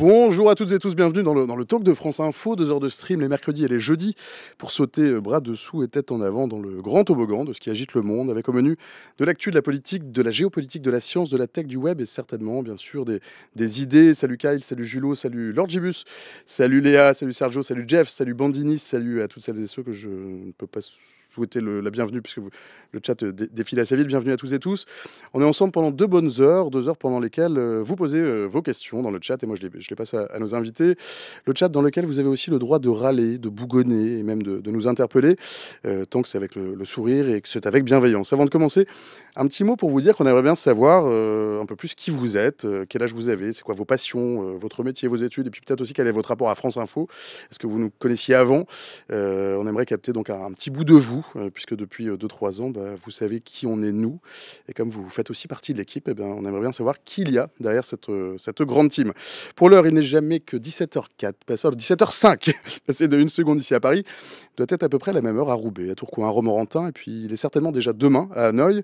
Bonjour à toutes et tous, bienvenue dans le, dans le talk de France Info, deux heures de stream les mercredis et les jeudis pour sauter bras dessous et tête en avant dans le grand toboggan de ce qui agite le monde avec au menu de l'actu, de la politique, de la géopolitique, de la science, de la tech, du web et certainement bien sûr des, idées. Salut Kyle, salut Julo, salut Gibus salut Léa, salut Sergio, salut Jeff, salut Bandini, salut à toutes celles et ceux que je ne peux pas vous le, la bienvenue puisque le chat euh, défile défile assez vite. Bienvenue à tous et tous. On est ensemble pendant deux bonnes heures, deux heures pendant lesquelles euh, vous posez euh, vos questions dans le chat et moi je les, passe à, nos invités. Le chat dans lequel vous avez aussi le droit de râler, de bougonner et même de, nous interpeller tant que c'est avec le sourire et que c'est avec bienveillance. Avant de commencer, un petit mot pour vous dire qu'on aimerait bien savoir euh, un peu plus qui vous êtes, euh, quel âge vous avez, c'est quoi vos passions, euh, votre métier, vos études, et puis peut-être aussi quel est votre rapport à France Info. Est-ce que vous nous connaissiez avant On aimerait capter donc un, petit bout de vous, puisque depuis 2-3 ans, bah, vous savez qui on est nous. Et comme vous faites aussi partie de l'équipe, eh ben, on aimerait bien savoir qui il y a derrière cette, cette grande team. Pour l'heure, il n'est jamais que 17h04, 17h05, passé de une seconde ici à Paris, doit être à peu près la même heure à Roubaix, à Tourcoing, à Romorantin, et puis il est certainement déjà demain à Hanoï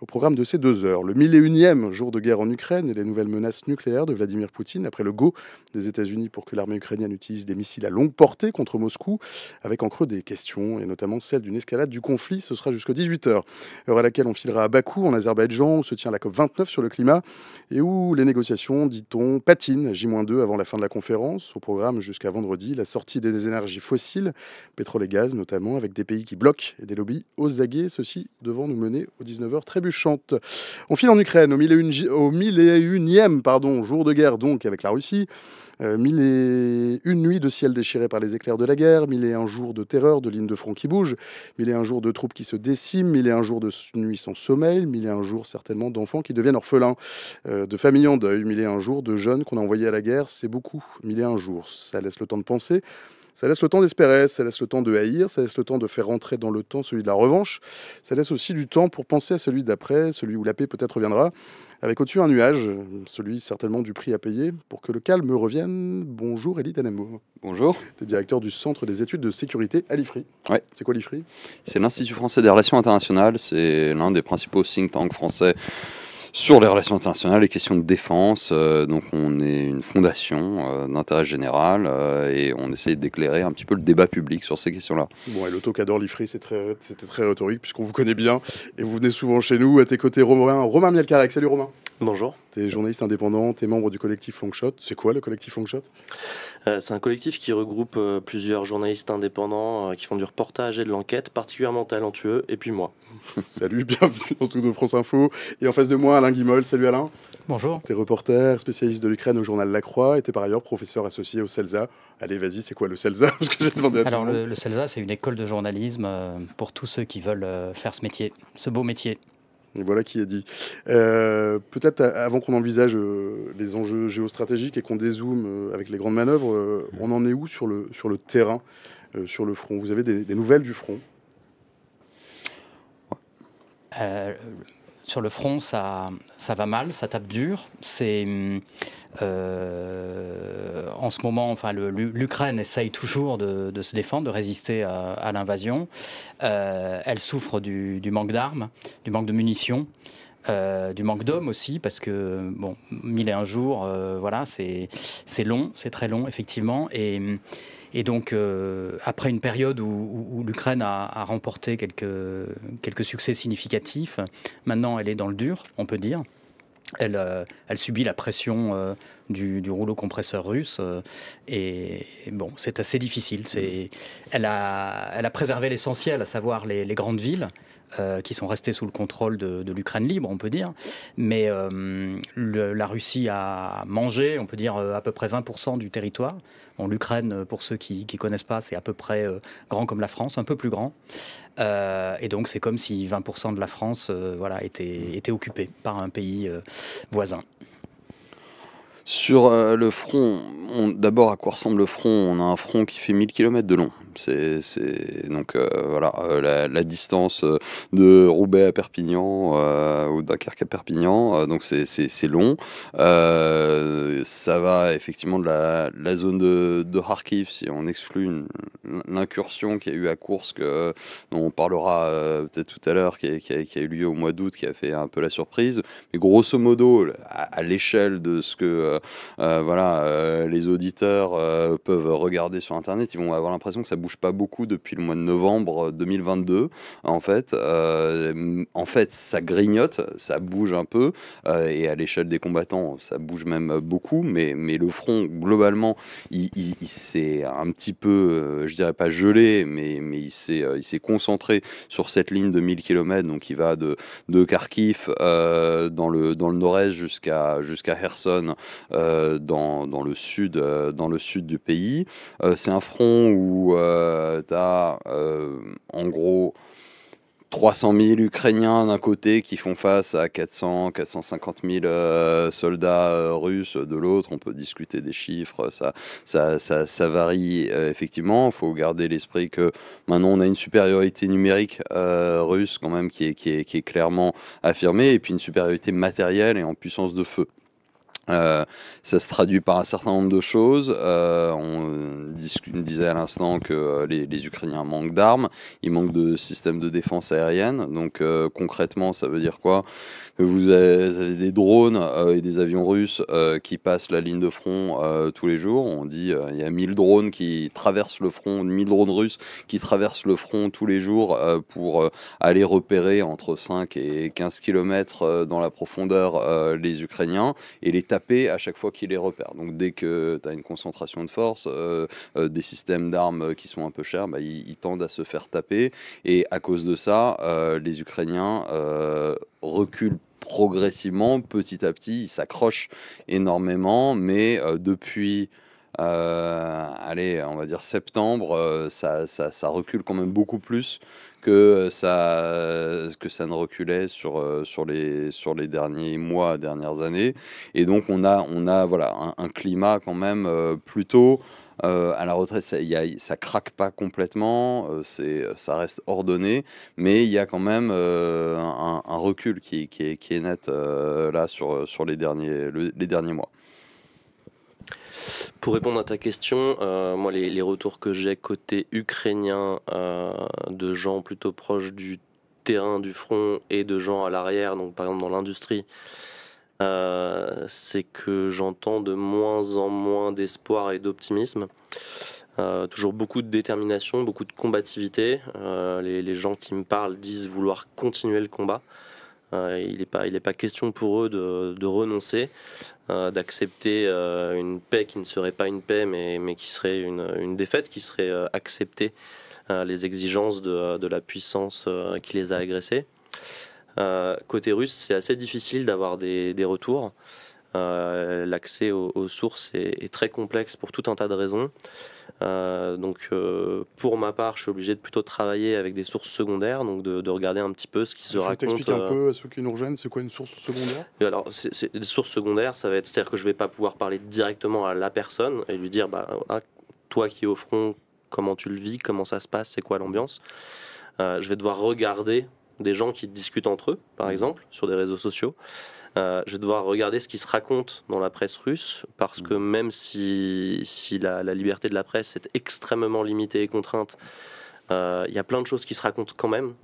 au programme de ces deux heures. Le 1001 e jour de guerre en Ukraine et les nouvelles menaces nucléaires de Vladimir Poutine après le go des États-Unis pour que l'armée ukrainienne utilise des missiles à longue portée contre Moscou, avec en creux des questions, et notamment celle d'une escalade du conflit. Ce sera jusqu'à 18h, heure à laquelle on filera à Bakou, en Azerbaïdjan, où se tient la COP29 sur le climat et où les négociations, dit-on, patinent J-2 avant la fin de la conférence. Au programme jusqu'à vendredi, la sortie des énergies fossiles, pétrole et gaz notamment, avec des pays qui bloquent et des lobbies aux aguets, ceci devant nous mener aux 19 h on file en Ukraine au mille et, au unième pardon, jour de guerre donc avec la Russie. Euh, mille une nuits de ciel déchiré par les éclairs de la guerre, mille et un jours de terreur, de lignes de front qui bougent, mille et un jours de troupes qui se déciment, mille et un jours de nuits sans sommeil, mille et un jours certainement d'enfants qui deviennent orphelins, euh, de familles en deuil, mille et un jours de jeunes qu'on a envoyés à la guerre, c'est beaucoup, mille et un jours. Ça laisse le temps de penser ça laisse le temps d'espérer, ça laisse le temps de haïr, ça laisse le temps de faire rentrer dans le temps celui de la revanche, ça laisse aussi du temps pour penser à celui d'après, celui où la paix peut-être reviendra, avec au-dessus un nuage, celui certainement du prix à payer, pour que le calme revienne. Bonjour Elie Tanembo. Bonjour. Tu es directeur du Centre des études de sécurité à l'IFRI. Ouais. C'est quoi l'IFRI C'est l'Institut français des relations internationales, c'est l'un des principaux think tanks français sur les relations internationales, les questions de défense. Euh, donc on est une fondation euh, d'intérêt général euh, et on essaie d'éclairer un petit peu le débat public sur ces questions-là. Bon, et l'auto qu'adore l'IFRI, c'était très, rhétorique puisqu'on vous connaît bien et vous venez souvent chez nous. À tes côtés, Romain, Romain Mielcarec. Salut Romain. Bonjour. Tu es journaliste indépendant, tu es membre du collectif Longshot. C'est quoi le collectif Longshot euh, C'est un collectif qui regroupe euh, plusieurs journalistes indépendants euh, qui font du reportage et de l'enquête, particulièrement talentueux, et puis moi. salut, bienvenue dans tout de France Info. Et en face de moi, Alain Guimol. Salut Alain. Bonjour. Tu es reporter, spécialiste de l'Ukraine au journal La Croix, et tu es par ailleurs professeur associé au CELSA. Allez, vas-y, c'est quoi le CELSA Alors, le, le CELSA, c'est une école de journalisme euh, pour tous ceux qui veulent faire ce métier, ce beau métier. Voilà qui est dit. Euh, peut-être avant qu'on envisage euh, les enjeux géostratégiques et qu'on dézoome euh, avec les grandes manœuvres, on en est où sur le, sur le terrain, sur le front Vous avez des, des, nouvelles du front Sur le front, ça, ça va mal, ça tape dur. C'est hum, euh, en ce moment, enfin, l'Ukraine essaye toujours de, se défendre, de résister à, l'invasion. Euh, elle souffre du, manque d'armes, du manque de munitions. Euh, du manque d'hommes aussi, parce que, bon, mille et un jours, voilà, c'est long, c'est très long, effectivement. Et, et donc, après une période où, l'Ukraine a, a, remporté quelques, quelques succès significatifs, maintenant elle est dans le dur, on peut dire. Euh, elle, subit la pression euh, du, rouleau compresseur russe. Euh, et, bon, c'est assez difficile. Elle a, préservé l'essentiel, à savoir les grandes villes. Euh, qui sont restés sous le contrôle de, l'Ukraine libre, on peut dire. Mais euh, la Russie a mangé, on peut dire, euh, à peu près 20% du territoire. L'Ukraine, pour ceux qui ne connaissent pas, c'est à peu près grand comme la France, un peu plus grand. et donc, c'est comme si 20% de la France voilà, était, était occupée par un pays voisin. Sur le front, d'abord à quoi ressemble le front On a un front qui fait 1000 km de long. C'est donc euh, voilà euh, la, distance euh, de Roubaix à Perpignan ou Dunkerque à Perpignan. donc c'est long. ça va effectivement de la, zone de, de, Kharkiv si on exclut l'incursion qui a eu à Course que on parlera peut-être tout à l'heure qui, a eu lieu au mois d'août qui a fait un peu la surprise. Mais grosso modo à, l'échelle de ce que voilà les auditeurs peuvent regarder sur internet, ils vont avoir l'impression que ça bouge pas beaucoup depuis le mois de novembre 2022. Euh, en fait, euh, en fait, ça grignote, ça bouge un peu, euh, et à l'échelle des combattants, ça bouge même beaucoup. Mais, mais le front globalement, il, s'est un petit peu, je dirais pas gelé, mais, mais il s'est concentré sur cette ligne de 1000 km, donc il va de, de Kharkiv dans le, dans le nord-est jusqu'à jusqu'à Kherson dans, dans, le sud, dans le sud du pays. c'est un front où euh, tu as euh, en gros 300 000 Ukrainiens d'un côté qui font face à 400, 450 000 soldats euh, russes de l'autre. On peut discuter des chiffres, ça, varie effectivement. Il faut garder l'esprit que maintenant on a une supériorité numérique russe quand même qui est clairement affirmée et puis une supériorité matérielle et en puissance de feu. Euh, ça se traduit par un certain nombre de choses. Euh, on disait à l'instant que euh, les, les Ukrainiens manquent d'armes, ils manquent de systèmes de défense aérienne. Donc euh, concrètement, ça veut dire quoi vous avez, des drones euh, et des avions russes euh, qui passent la ligne de front euh, tous les jours. On dit il y a 1000 drones qui traversent le front, 1000 drones russes qui traversent le front tous les jours pour aller repérer entre 5 et 15 km dans la profondeur les Ukrainiens et les taper à chaque fois qu'ils les repèrent. Donc dès que tu as une concentration de force, des systèmes d'armes qui sont un peu chers, bah, ils, tendent à se faire taper. Et à cause de ça, les Ukrainiens recule progressivement, petit à petit, il s'accroche énormément, mais euh, depuis, euh, allez, on va dire septembre, euh, ça, recule quand même beaucoup plus que ça, que ça ne reculait sur, sur, les, sur les derniers mois, dernières années. Et donc on a, on a voilà, un climat quand même plutôt... Euh, à la retraite, ça, y craque pas complètement, euh, euh, ça reste ordonné, mais il y a quand même un, recul qui, est, net là sur, les, derniers, les derniers mois. Pour répondre à ta question, moi les, retours que j'ai côté ukrainien de gens plutôt proches du terrain du front et de gens à l'arrière, donc par exemple dans l'industrie, euh, c'est que j'entends de moins en moins d'espoir et d'optimisme. Euh, toujours beaucoup de détermination, beaucoup de combativité. Euh, les, gens qui me parlent disent vouloir continuer le combat. il n'est pas, pas question pour eux de, renoncer, d'accepter une paix qui ne serait pas une paix, mais, qui serait une, défaite, qui serait accepter les exigences de, de la puissance qui les a agressés. Euh, côté russe, c'est assez difficile d'avoir des, des, retours. Euh, l'accès aux, sources est, très complexe pour tout un tas de raisons. Euh, donc, pour ma part, je suis obligé de plutôt travailler avec des sources secondaires, donc de, regarder un petit peu ce qui se raconte. tu expliques un peu à ceux qui nous rejoignent, c'est quoi une source secondaire Alors, c'est, source sources ça va être, c'est-à-dire que je vais pas pouvoir parler directement à la personne et lui dire, bah, ah, toi qui es au front, comment tu le vis, comment ça se passe, c'est quoi l'ambiance. je vais devoir regarder des gens qui discutent entre eux, par mmh. exemple, sur des réseaux sociaux. Euh, je vais devoir regarder ce qui se raconte dans la presse russe, parce mmh. que même si, la, liberté de la presse est extrêmement limitée et contrainte, euh, il y a plein de choses qui se racontent quand même.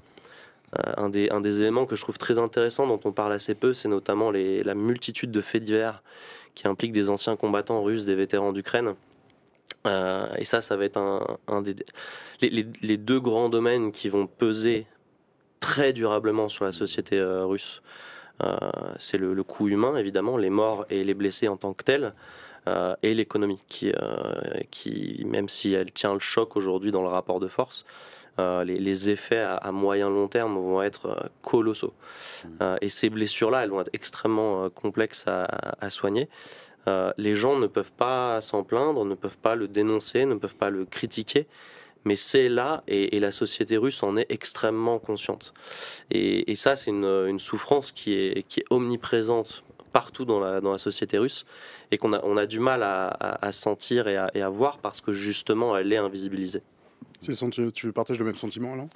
Euh, un, des, éléments que je trouve très intéressant, dont on parle assez peu, c'est notamment la multitude de faits divers qui impliquent des anciens combattants russes, des vétérans d'Ukraine. et ça, ça va être un, des... les deux grands domaines qui vont peser très durablement sur la société euh, russe. Euh, c'est le, coût humain, évidemment, les morts et les blessés en tant que tels. Euh, et l'économie, qui, qui, même si elle tient le choc aujourd'hui dans le rapport de force, les, effets à, moyen long terme vont être colossaux. Mmh. et ces blessures-là, elles vont être extrêmement complexes à, à soigner. les gens ne peuvent pas s'en plaindre, ne peuvent pas le dénoncer, ne peuvent pas le critiquer mais c'est là et, la société russe en est extrêmement consciente. Et, ça, c'est une, souffrance qui est, qui est omniprésente partout dans la, dans la société russe et qu'on a, on a du mal à, sentir et à, voir parce que justement elle est invisibilisée. tu partages le même sentiment Alain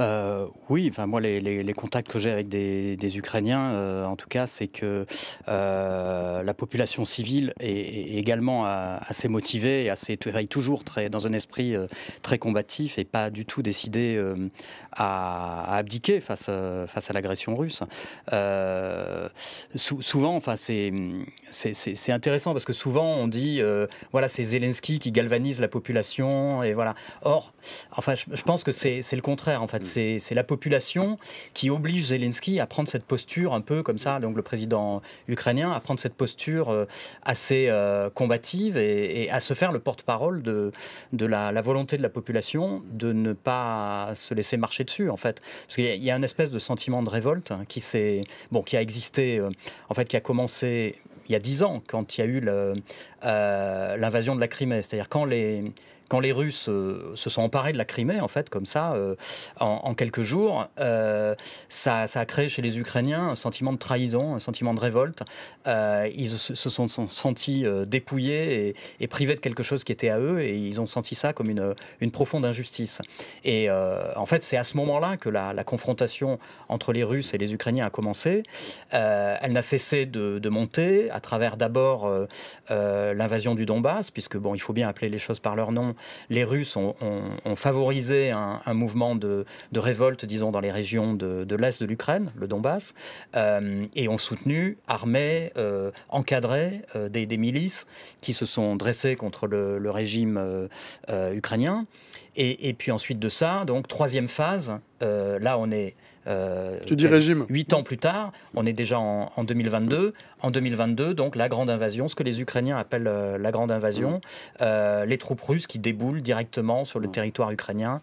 euh, oui, enfin moi les, contacts que j'ai avec des, Ukrainiens, euh, en tout cas, c'est que euh, la population civile est, également assez motivée assez travaille toujours très dans un esprit très combatif et pas du tout décidé à, abdiquer face face à l'agression russe. souvent, enfin c'est c'est intéressant parce que souvent on dit voilà c'est Zelensky qui galvanise la population et voilà. Or, enfin je, je pense que c'est le contraire en fait c'est la population qui oblige Zelensky à prendre cette posture un peu comme ça, donc le président ukrainien, à prendre cette posture euh, assez euh, combative et, à se faire le porte-parole de, de la, volonté de la population de ne pas se laisser marcher dessus, en fait. Parce qu'il y, a une espèce de sentiment de révolte hein, qui, bon, qui a existé, euh, en fait, qui a commencé il y a dix ans, quand il y a eu l'invasion de la Crimée. C'est-à-dire quand les, quand les Russes euh, se sont emparés de la Crimée, en fait, comme ça, euh, en, quelques jours, euh, ça, a créé chez les Ukrainiens un sentiment de trahison, un sentiment de révolte. ils se sont, sentis dépouillés et, privés de quelque chose qui était à eux, et ils ont senti ça comme une, une profonde injustice. Et en fait, c'est à ce moment-là que la, confrontation entre les Russes et les Ukrainiens a commencé. elle n'a cessé de, de, monter à travers d'abord l'invasion du Donbass, puisque bon, il faut bien appeler les choses par leur nom les Russes ont, favorisé un, mouvement de, révolte, disons, dans les régions de, l'Est de l'Ukraine, le Donbass, euh, et ont soutenu, armé, euh, encadré euh, des, milices qui se sont dressées contre le, régime ukrainien. Et, et, puis ensuite de ça, donc troisième phase, euh, là, on est. Euh, tu régime. Huit ans plus tard, on est déjà en, 2022. En 2022, donc la grande invasion, ce que les Ukrainiens appellent euh, la grande invasion, mmh. les troupes russes qui déboulent directement sur le mmh. territoire ukrainien,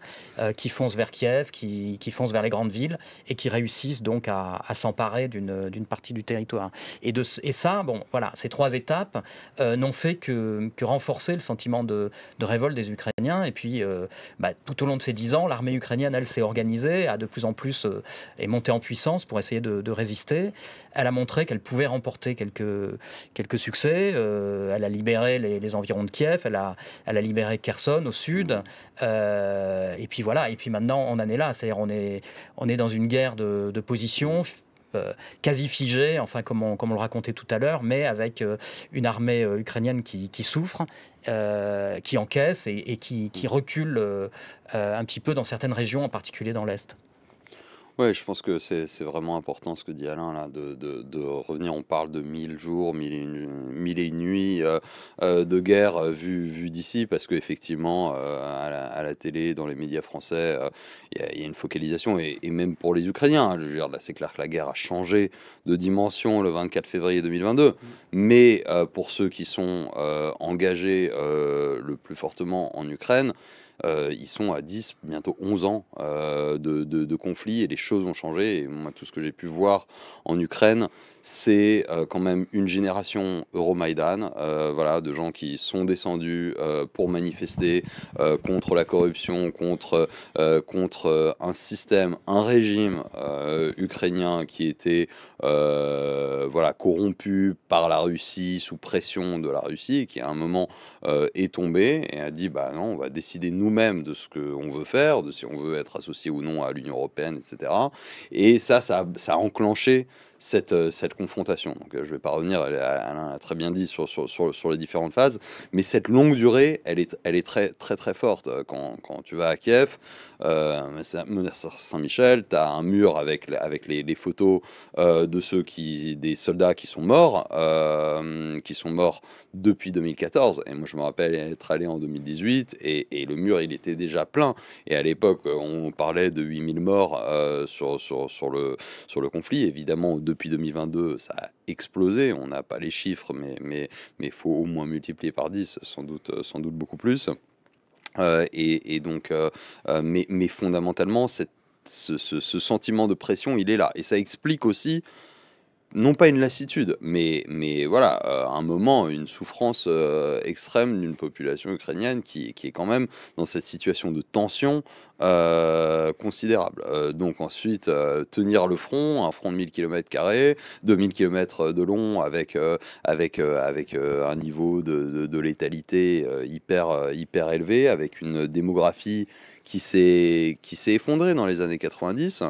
qui foncent vers Kiev, qui, foncent vers les grandes villes et qui réussissent donc à, s'emparer d'une partie du territoire. Et, ça, bon, voilà, ces trois étapes n'ont fait que, renforcer le sentiment de, révolte des Ukrainiens. Et puis, bah, tout au long de ces dix ans, l'armée ukrainienne, elle s'est organisée a de plus en plus euh, est montée en puissance pour essayer de, résister. Elle a montré qu'elle pouvait remporter quelques, quelques succès. Euh, elle a libéré les, environs de Kiev, elle a, a libéré Kherson au sud. Euh, et puis voilà, et puis maintenant on en est là, c'est-à-dire on est, on est dans une guerre de, de position euh, quasi figé, enfin comme on, le racontait tout à l'heure, mais avec euh, une armée euh, ukrainienne qui, souffre, qui encaisse et, qui, recule un petit peu dans certaines régions, en particulier dans l'Est. Oui, je pense que c'est vraiment important ce que dit Alain, là, de, de, revenir. On parle de 1000 jours, mille et une nuits euh, euh, de guerre euh, vu, d'ici, parce qu'effectivement, à, la, à la télé, dans les médias français, il y, a une focalisation, et, même pour les Ukrainiens. c'est clair que la guerre a changé de dimension le 24 février 2022, mm. mais pour ceux qui sont engagés le plus fortement en Ukraine, euh, ils sont à 10, bientôt 11 ans euh, de, de conflit et les choses ont changé. Et moi, tout ce que j'ai pu voir en Ukraine, c'est euh, quand même une génération Euromaidan, euh, voilà, de gens qui sont descendus euh, pour manifester contre la corruption, contre, un système, un régime ukrainien qui était voilà, corrompu par la Russie, sous pression de la Russie, qui à un moment est tombé et a dit bah non, on va décider nous-mêmes de ce qu'on veut faire, de si on veut être associé ou non à l'Union européenne, etc. Et ça, ça a enclenché cette, euh, cette confrontation. Donc, euh, je ne vais pas revenir, Alain a très bien dit sur, sur, sur, les différentes phases, mais cette longue durée, elle est, elle est très, très, très forte. Euh, quand, quand tu vas à Kiev, euh, Saint-Michel, tu as un mur avec, avec les, photos de ceux qui, des soldats qui sont morts, qui sont morts depuis 2014. Et moi, je me rappelle être allé en 2018 et, et le mur, il était déjà plein. Et à l'époque, on parlait de 8000 morts sur, sur, sur, le, sur le conflit. Évidemment, depuis 2022, ça a explosé. On n'a pas les chiffres, mais il faut au moins multiplier par 10, sans doute, sans doute beaucoup plus. Euh, et, donc, euh, euh, mais, fondamentalement, cette, ce, sentiment de pression, il est là. Et ça explique aussi non pas une lassitude, mais, voilà, euh, un moment, une souffrance euh, extrême d'une population ukrainienne qui, est quand même dans cette situation de tension euh, considérable. donc ensuite, tenir le front, un front de 1000 km, 2000 km de long, avec, avec, avec un niveau de, létalité hyper, hyper élevé, avec une démographie qui s'est effondrée dans les années 90.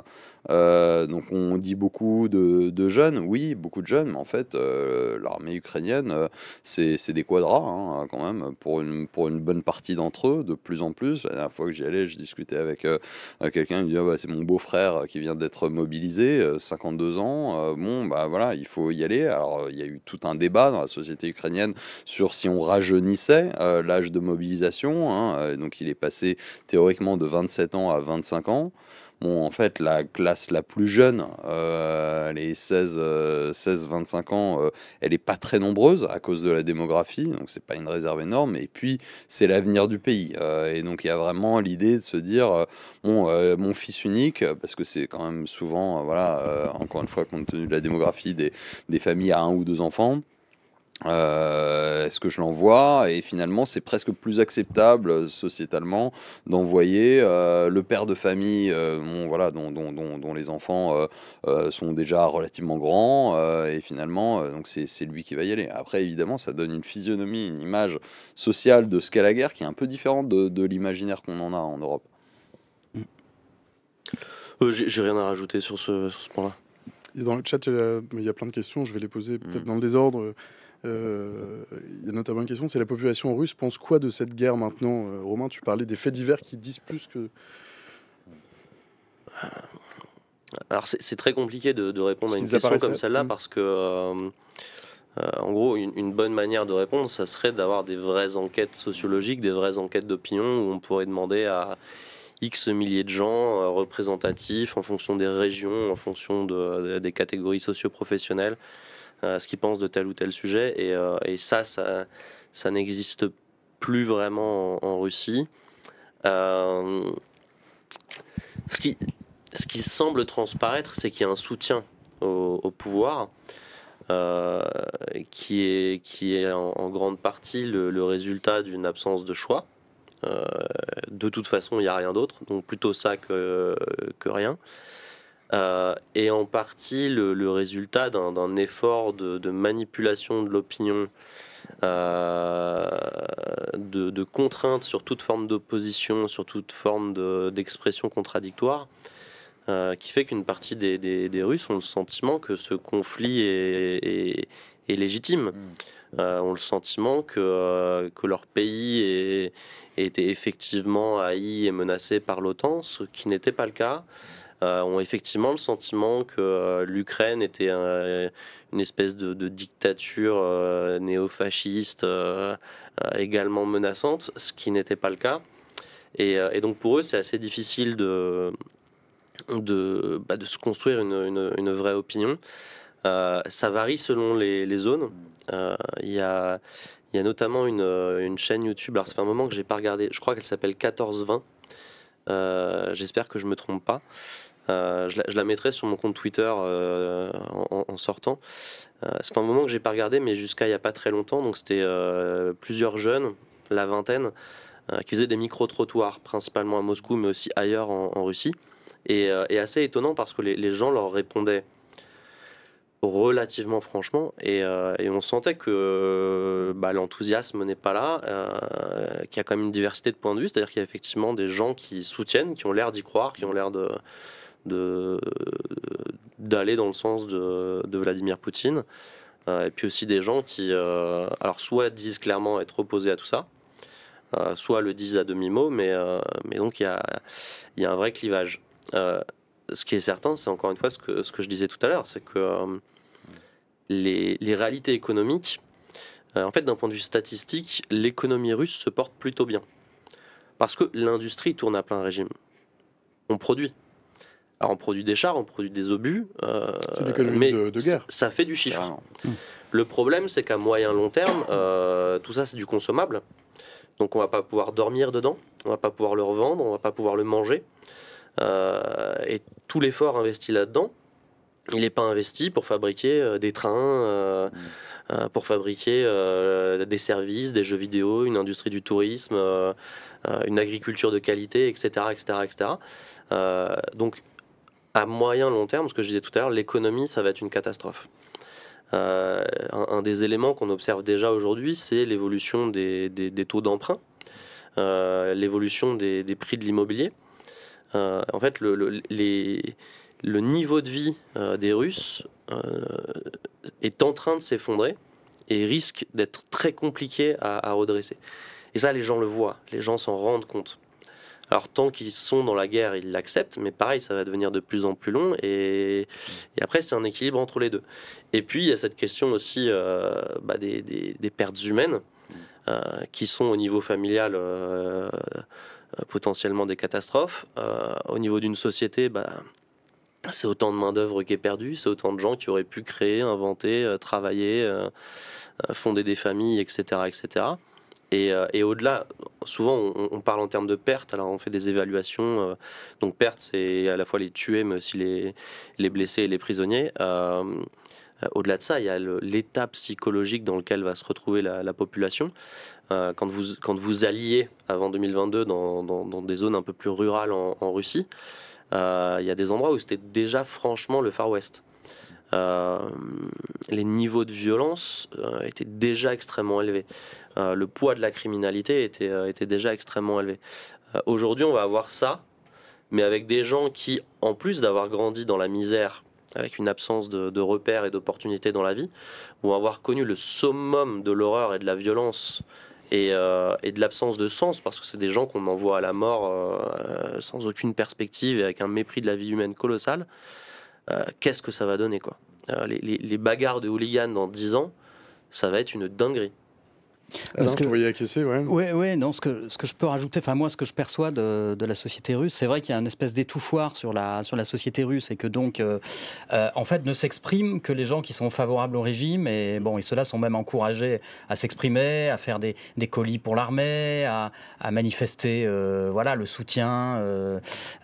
Euh, donc on dit beaucoup de, jeunes, oui, beaucoup de jeunes, mais en fait, euh, l'armée ukrainienne, euh, c'est des quadras hein, quand même, pour une, pour une bonne partie d'entre eux, de plus en plus. La dernière fois que j'y allais, je discutais avec quelqu'un, il me dit c'est mon beau-frère qui vient d'être mobilisé, 52 ans, bon, bah voilà, il faut y aller. Alors il y a eu tout un débat dans la société ukrainienne sur si on rajeunissait l'âge de mobilisation, hein, donc il est passé théoriquement de 27 ans à 25 ans en fait, la classe la plus jeune, euh, les 16-25 euh, ans, euh, elle n'est pas très nombreuse à cause de la démographie, donc ce n'est pas une réserve énorme. Et puis, c'est l'avenir du pays. et donc, il y a vraiment l'idée de se dire, mon fils unique, parce que c'est quand même souvent, voilà, encore une fois, compte tenu de la démographie des familles à un ou deux enfants. Euh, est-ce que je l'envoie Et finalement, c'est presque plus acceptable euh, sociétalement d'envoyer euh, le père de famille, voilà, dont, dont, dont, les enfants sont déjà relativement grands, et finalement, donc c'est lui qui va y aller. Après, évidemment, ça donne une physionomie, une image sociale de ce qu'est la guerre qui est un peu différente de, l'imaginaire qu'on en a en Europe. J'ai rien à rajouter sur ce, point-là. Dans le chat, il y, a, il plein de questions, je vais les poser peut-être mm. dans le désordre. Euh, il y a notamment une question, c'est la population russe pense quoi de cette guerre maintenant euh, Romain, tu parlais des faits divers qui disent plus que... Alors c'est très compliqué de, répondre à une question comme celle-là parce que, euh, en gros, une, bonne manière de répondre, ça serait d'avoir des vraies enquêtes sociologiques, des vraies enquêtes d'opinion où on pourrait demander à X milliers de gens représentatifs en fonction des régions, en fonction des catégories socioprofessionnelles, ce qu'ils pensent de tel ou tel sujet. Et, euh, ça, ça, n'existe plus vraiment en, Russie. Euh, ce, qui, semble transparaître, c'est qu'il y a un soutien au, pouvoir. Euh, qui est, en, grande partie le, résultat d'une absence de choix. de toute façon, il n'y a rien d'autre, donc plutôt ça que rien. Euh, et en partie le, résultat d'un effort de, manipulation de l'opinion, euh, de, de contrainte sur toute forme d'opposition, sur toute forme d'expression contradictoire, euh, qui fait qu'une partie des, Russes ont le sentiment que ce conflit est, légitime. Mm. ont le sentiment que, leur pays était effectivement haï et menacé par l'OTAN, ce qui n'était pas le cas. Euh, ont effectivement le sentiment que euh, l'Ukraine était euh, une espèce de, dictature dictature fasciste également menaçante, ce qui n'était pas le cas. Et, donc pour eux, c'est assez difficile de, de, bah, se construire une, une, vraie opinion. ça varie selon les, zones. Il y, a, y, a, notamment une, chaîne YouTube, alors c'est fait un moment que j'ai pas regardé, je crois qu'elle s'appelle 1420. J'espère que je me trompe pas. Euh, je, la, je, mettrai sur mon compte Twitter euh, en, sortant. Euh, c'est un moment que j'ai pas regardé, mais jusqu'à il n'y a pas très longtemps, donc c'était euh, plusieurs jeunes, la vingtaine, qui faisaient des micro-trottoirs, principalement à Moscou, mais aussi ailleurs en, Russie. Et, assez étonnant parce que les, gens leur répondaient relativement franchement et, on sentait que bah, l'enthousiasme n'est pas là, qu'il y a quand même une diversité de points de vue, c'est-à-dire qu'il y a effectivement des gens qui soutiennent, qui ont l'air d'y croire, qui ont l'air de, d'aller dans le sens de, Vladimir Poutine. Euh, et puis aussi des gens qui, euh, alors soit disent clairement être opposés à tout ça, euh, soit le disent à demi-mot, mais, mais donc il y a, y a, un vrai clivage. ce qui est certain, c'est encore une fois ce que, ce que je disais tout à l'heure, c'est que les, les, réalités économiques, en fait d'un point de vue statistique, l'économie russe se porte plutôt bien. Parce que l'industrie tourne à plein régime. On produit. Alors on produit des chars, on produit des obus, euh, mais ça fait du chiffre. Mmh. le problème, c'est qu'à moyen long terme, euh, tout ça c'est du consommable. Donc on va pas pouvoir dormir dedans, on va pas pouvoir le revendre, on va pas pouvoir le manger. Euh, et tout l'effort investi là-dedans, il n'est pas investi pour fabriquer des trains, mmh. pour fabriquer des services, des jeux vidéo, une industrie du tourisme, une agriculture de qualité, etc., etc., etc. donc à moyen long terme, ce que je disais tout à l'heure, l'économie, ça va être une catastrophe. Euh, un, des éléments qu'on observe déjà aujourd'hui, c'est l'évolution des, taux d'emprunt, euh, l'évolution des, prix de l'immobilier. Euh, en fait, le, niveau de vie des Russes est en train de s'effondrer et risque d'être très compliqué à, à redresser. Et ça, les gens le voient, les gens s'en rendent compte. Alors tant qu'ils sont dans la guerre, ils l'acceptent, mais pareil, ça va devenir de plus en plus long. Et, après, c'est un équilibre entre les deux. Et puis, il y a cette question aussi euh, bah, des, pertes humaines, euh, qui sont au niveau familial euh, potentiellement des catastrophes. au niveau d'une société, bah, c'est autant de main-d'œuvre qui est perdue, c'est autant de gens qui auraient pu créer, inventer, travailler, fonder des familles, etc. etc. Euh, et, au-delà, souvent on, parle en termes de pertes, alors on fait des évaluations. Euh, donc pertes, c'est à la fois les tués, mais aussi les, les blessés et les prisonniers. Euh, au-delà de ça, il y a l'état psychologique dans lequel va se retrouver la, population. quand, vous, quand vous alliez avant 2022 dans, dans, des zones un peu plus rurales en, Russie, il y a des endroits où c'était déjà franchement le Far West. les niveaux de violence étaient déjà extrêmement élevés. Euh, le poids de la criminalité était, euh, était déjà extrêmement élevé. Euh, aujourd'hui, on va avoir ça, mais avec des gens qui, en plus d'avoir grandi dans la misère, avec une absence de, repères et d'opportunités dans la vie, vont avoir connu le summum de l'horreur et de la violence et, de l'absence de sens, parce que c'est des gens qu'on envoie à la mort sans aucune perspective et avec un mépris de la vie humaine colossal, qu'est-ce que ça va donner les, les, bagarres de hooligans dans 10 ans, ça va être une dinguerie. Alors, que, je voyais acquiescer, ouais. oui non, ce que, ce que je peux rajouter, enfin moi, ce que je perçois de, de la société russe, c'est vrai qu'il y a une espèce d'étouffoir sur la, sur la société russe et que donc, euh, euh, en fait, ne s'expriment que les gens qui sont favorables au régime et bon, et ceux-là sont même encouragés à s'exprimer, à faire des, des colis pour l'armée, à, à, manifester, euh, voilà, le soutien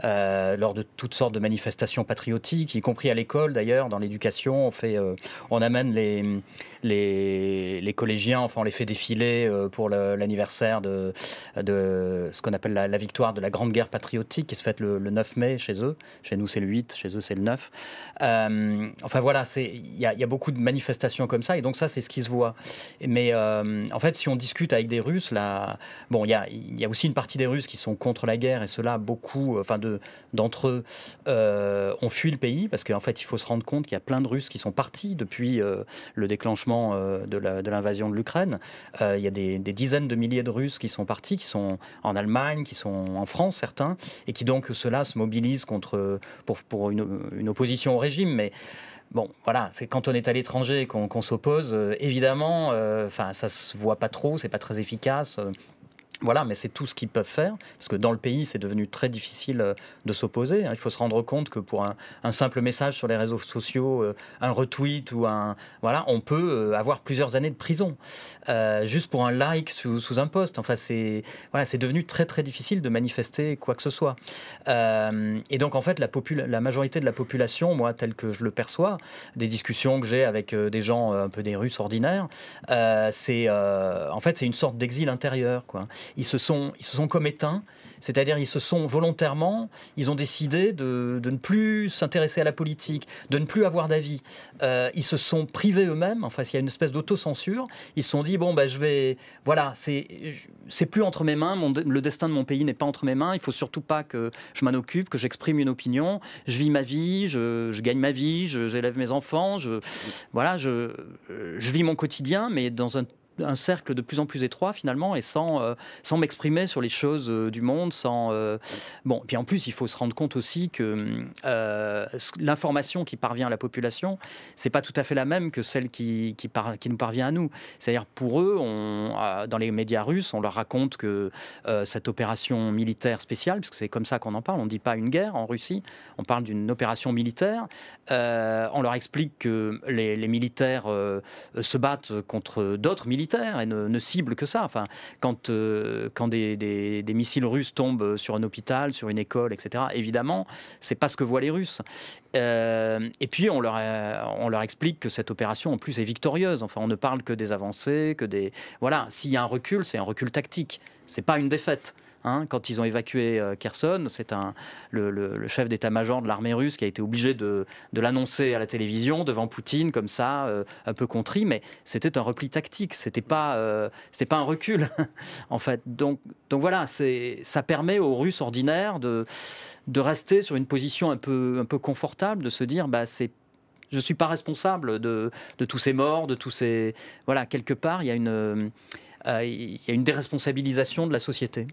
lors de toutes sortes de manifestations patriotiques, y compris à l'école d'ailleurs, dans l'éducation, on fait, on amène les les, collégiens, enfin, on les fait défiler euh, pour l'anniversaire de, de, ce qu'on appelle la, victoire de la Grande Guerre patriotique qui se fête le, 9 mai chez eux. Chez nous, c'est le 8, chez eux, c'est le 9. Euh, enfin, voilà, il y, a beaucoup de manifestations comme ça, et donc ça, c'est ce qui se voit. Mais euh, en fait, si on discute avec des Russes, là, bon, il y, a, aussi une partie des Russes qui sont contre la guerre, et cela beaucoup, enfin, d'entre eux, ont fui le pays, parce qu'en fait, il faut se rendre compte qu'il y a plein de Russes qui sont partis depuis le déclenchement euh, de l'invasion de l'Ukraine. Euh, il y a des, dizaines de milliers de Russes qui sont partis, qui sont en Allemagne, qui sont en France, certains, et qui donc cela se mobilisent contre, pour, une, opposition au régime. Mais bon, voilà, c'est quand on est à l'étranger qu'on s'oppose, euh, évidemment, enfin, ça se voit pas trop, c'est pas très efficace. Voilà, mais c'est tout ce qu'ils peuvent faire, parce que dans le pays, c'est devenu très difficile euh, de s'opposer. Hein. Il faut se rendre compte que pour un, simple message sur les réseaux sociaux, euh, un retweet ou un... Voilà, on peut euh, avoir plusieurs années de prison, juste pour un like sous, un poste. Enfin, c'est voilà, devenu très très difficile de manifester quoi que ce soit. et donc, en fait, la, la majorité de la population, moi, telle que je le perçois, des discussions que j'ai avec des gens un peu des Russes ordinaires, c'est en fait, c'est une sorte d'exil intérieur, quoi ils se sont, ils se sont comme éteints. C'est-à-dire, ils se sont volontairement, ils ont décidé de, ne plus s'intéresser à la politique, de ne plus avoir d'avis. Euh, ils se sont privés eux-mêmes. Enfin, il y a une espèce d'autocensure. Ils se sont dit bon, bah, je vais, voilà, c'est, c'est plus entre mes mains. le destin de mon pays n'est pas entre mes mains. Il faut surtout pas que je m'en occupe, que j'exprime une opinion. Je vis ma vie, je, je gagne ma vie, j'élève mes enfants. Je, voilà, je, je vis mon quotidien, mais dans un un cercle de plus en plus étroit finalement et sans, euh, sans m'exprimer sur les choses euh, du monde, sans... Euh, bon, puis en plus, il faut se rendre compte aussi que l'information qui parvient à la population, c'est pas tout à fait la même que celle qui, qui, qui nous parvient à nous. C'est-à-dire pour eux, on, dans les médias russes, on leur raconte que cette opération militaire spéciale, parce que c'est comme ça qu'on en parle, on ne dit pas une guerre en Russie, on parle d'une opération militaire, on leur explique que les, les militaires se battent contre d'autres militaires, et ne, cible que ça. Enfin, quand, euh, quand des, missiles russes tombent sur un hôpital, sur une école, etc., évidemment, c'est pas ce que voient les Russes. Euh, et puis, on leur, euh, on leur explique que cette opération, en plus, est victorieuse. Enfin, on ne parle que des avancées, que des. Voilà, s'il y a un recul, c'est un recul tactique. C'est pas une défaite. Hein, quand ils ont évacué euh, Kherson, c'est le, chef d'état-major de l'armée russe qui a été obligé de, l'annoncer à la télévision devant Poutine, comme ça, euh, un peu contrit, mais c'était un repli tactique, c'était pas, euh, pas un recul, en fait. Donc, voilà, ça permet aux Russes ordinaires de, rester sur une position un peu, confortable, de se dire, bah, je ne suis pas responsable de, tous ces morts, de tous ces... Voilà, quelque part, il il y a une déresponsabilisation de la société.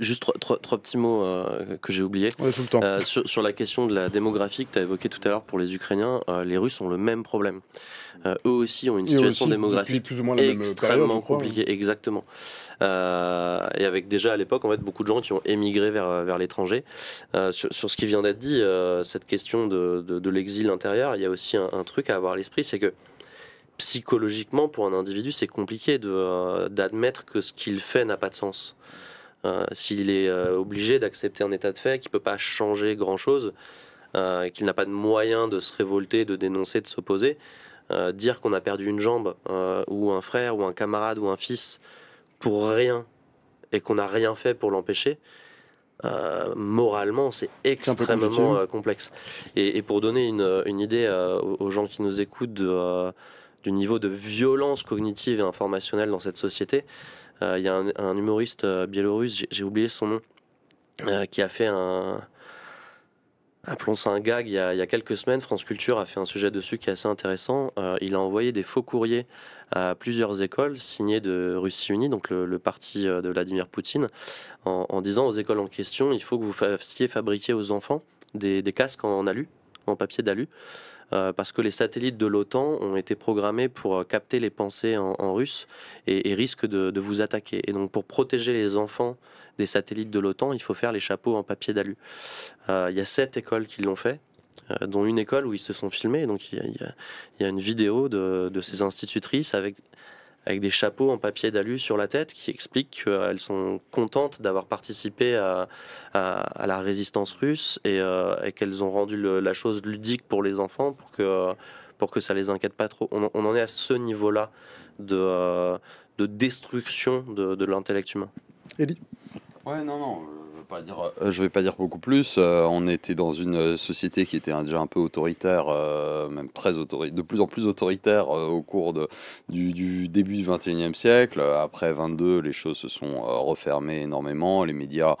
Juste trois, petits mots euh, que j'ai oubliés. Euh, sur, la question de la démographie que tu as évoquée tout à l'heure pour les Ukrainiens, euh, les Russes ont le même problème. eux aussi ont une situation démographique extrêmement hein. compliquée, exactement. et avec déjà à l'époque en fait beaucoup de gens qui ont émigré vers, vers l'étranger. Sur, ce qui vient d'être dit, cette question de, de, l'exil intérieur, il y a aussi un truc à avoir à l'esprit, c'est que psychologiquement, pour un individu, c'est compliqué euh, d'admettre que ce qu'il fait n'a pas de sens. Euh, s'il est euh, obligé d'accepter un état de fait, qui ne peut pas changer grand-chose, qu'il n'a pas de moyen de se révolter, de dénoncer, de s'opposer, dire qu'on a perdu une jambe ou un frère ou un camarade ou un fils pour rien et qu'on n'a rien fait pour l'empêcher, moralement, c'est extrêmement complexe. Et, pour donner une, idée aux gens qui nous écoutent du niveau de violence cognitive et informationnelle dans cette société. Euh, il y a un, humoriste euh, biélorusse, j'ai oublié son nom, euh, qui a fait un. Appelons un gag, il y, a, quelques semaines, France Culture a fait un sujet dessus qui est assez intéressant. il a envoyé des faux courriers à plusieurs écoles signées de Russie Unie, donc le, parti de Vladimir Poutine, en, disant aux écoles en question, il faut que vous fassiez fabriquer aux enfants des, des casques en alu, en papier d'alu, euh, parce que les satellites de l'OTAN ont été programmés pour euh, capter les pensées en, russe et, risquent de, vous attaquer. Et donc pour protéger les enfants des satellites de l'OTAN, il faut faire les chapeaux en papier d'alu. Euh, il y a sept écoles qui l'ont fait dont une école où ils se sont filmés. Donc il y a, une vidéo de, ces institutrices avec avec des chapeaux en papier d'alu sur la tête qui expliquent qu'elles sont contentes d'avoir participé à, la résistance russe et, euh, qu'elles ont rendu la chose ludique pour les enfants pour que, pour que ça les inquiète pas trop. On, en est à ce niveau-là de, euh, de destruction de, l'intellect humain. Ellie Ouais, non, non. Euh, je ne euh, je vais pas dire beaucoup plus. Euh, on était dans une euh, société qui était déjà un peu autoritaire, même très autoritaire, de plus en plus autoritaire au cours du, début du XXIe siècle. Après 22, les choses se sont refermées énormément. Les médias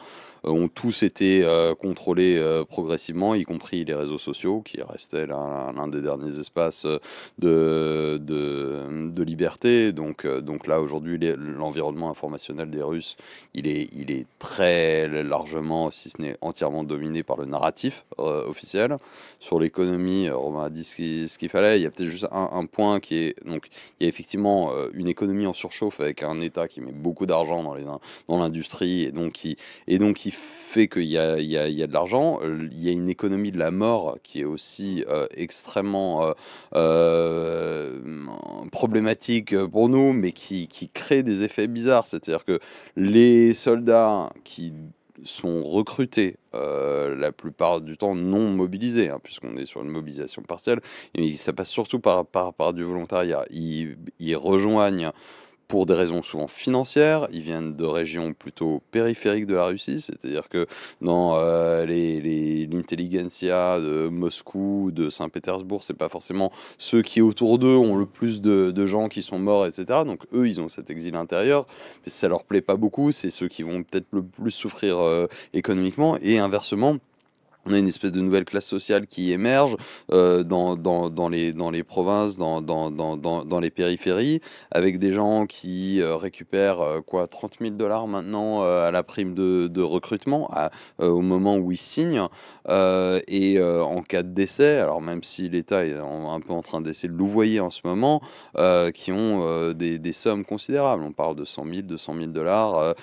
euh, ont tous été euh, contrôlés euh, progressivement, y compris les réseaux sociaux, qui restaient l'un des derniers espaces de, de, liberté. Donc, donc là, aujourd'hui, l'environnement informationnel des Russes, il est, il est très largement, si ce n'est entièrement dominé par le narratif officiel. Sur l'économie, on a dit ce qu'il fallait. Il y a peut-être juste un, point qui est... Donc, il y a effectivement une économie en surchauffe avec un État qui met beaucoup d'argent dans l'industrie dans et, donc et donc qui fait qu'il y a, il y, a, de l'argent. Il y a une économie de la mort qui est aussi euh, extrêmement euh, euh, problématique pour nous, mais qui, crée des effets bizarres. C'est-à-dire que les soldats qui sont recrutés la plupart du temps non mobilisés, hein, puisqu'on est sur une mobilisation partielle, et ça passe surtout par, par, du volontariat. ils rejoignent pour des raisons souvent financières. Ils viennent de régions plutôt périphériques de la Russie, c'est-à-dire que dans l'intelligentsia euh, les, les, de Moscou, de Saint-Pétersbourg, c'est pas forcément ceux qui autour d'eux ont le plus de, gens qui sont morts, etc. Donc eux, ils ont cet exil intérieur, mais ça leur plaît pas beaucoup. C'est ceux qui vont peut-être le plus souffrir euh, économiquement et inversement on a une espèce de nouvelle classe sociale qui émerge euh, dans, dans, dans, les, dans les provinces, dans, dans, dans, dans les périphéries, avec des gens qui euh, récupèrent euh, quoi 30 000 dollars maintenant à la prime de, de recrutement à, au moment où ils signent. et en cas de décès, alors même si l'État est un peu en train d'essayer de louvoyer en ce moment, qui ont des, des, sommes considérables. On parle de 100 000, 200 000 dollars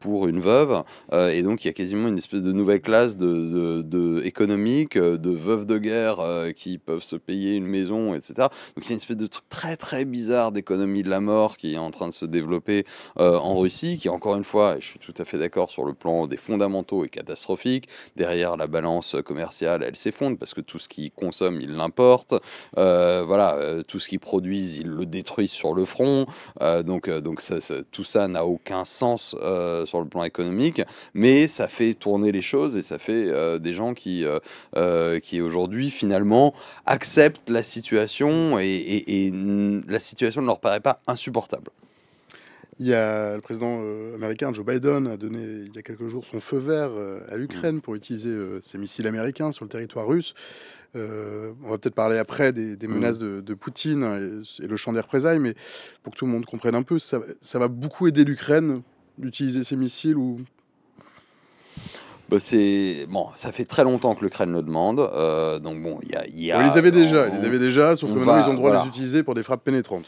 pour une veuve. et donc il y a quasiment une espèce de nouvelle classe de économique, euh, de veuves de guerre euh, qui peuvent se payer une maison, etc. Donc il y a une espèce de truc très très bizarre d'économie de la mort qui est en train de se développer euh, en Russie, qui encore une fois, et je suis tout à fait d'accord sur le plan des fondamentaux, est catastrophique. Derrière, la balance commerciale, elle s'effondre parce que tout ce qu'ils consomment, ils l'importent. voilà, tout ce qu'ils produisent, ils le détruisent sur le front. donc donc tout ça n'a aucun sens sur le plan économique, mais ça fait tourner les choses et ça fait des gens qui, euh, euh, qui aujourd'hui finalement acceptent la situation et, la situation ne leur paraît pas insupportable. Il y a le président euh, américain Joe Biden a donné il y a quelques jours son feu vert à l'Ukraine mm. pour utiliser ses missiles américains sur le territoire russe. on va peut-être parler après des, mm. menaces de, Poutine et, le champ des représailles, mais pour que tout le monde comprenne un peu, ça, va beaucoup aider l'Ukraine d'utiliser ses missiles ou bah, c'est bon, ça fait très longtemps que l'Ukraine le demande. Euh, donc bon, il y a, les avait déjà, ils les avaient déjà, sauf que maintenant ils ont le droit de les utiliser pour des frappes pénétrantes.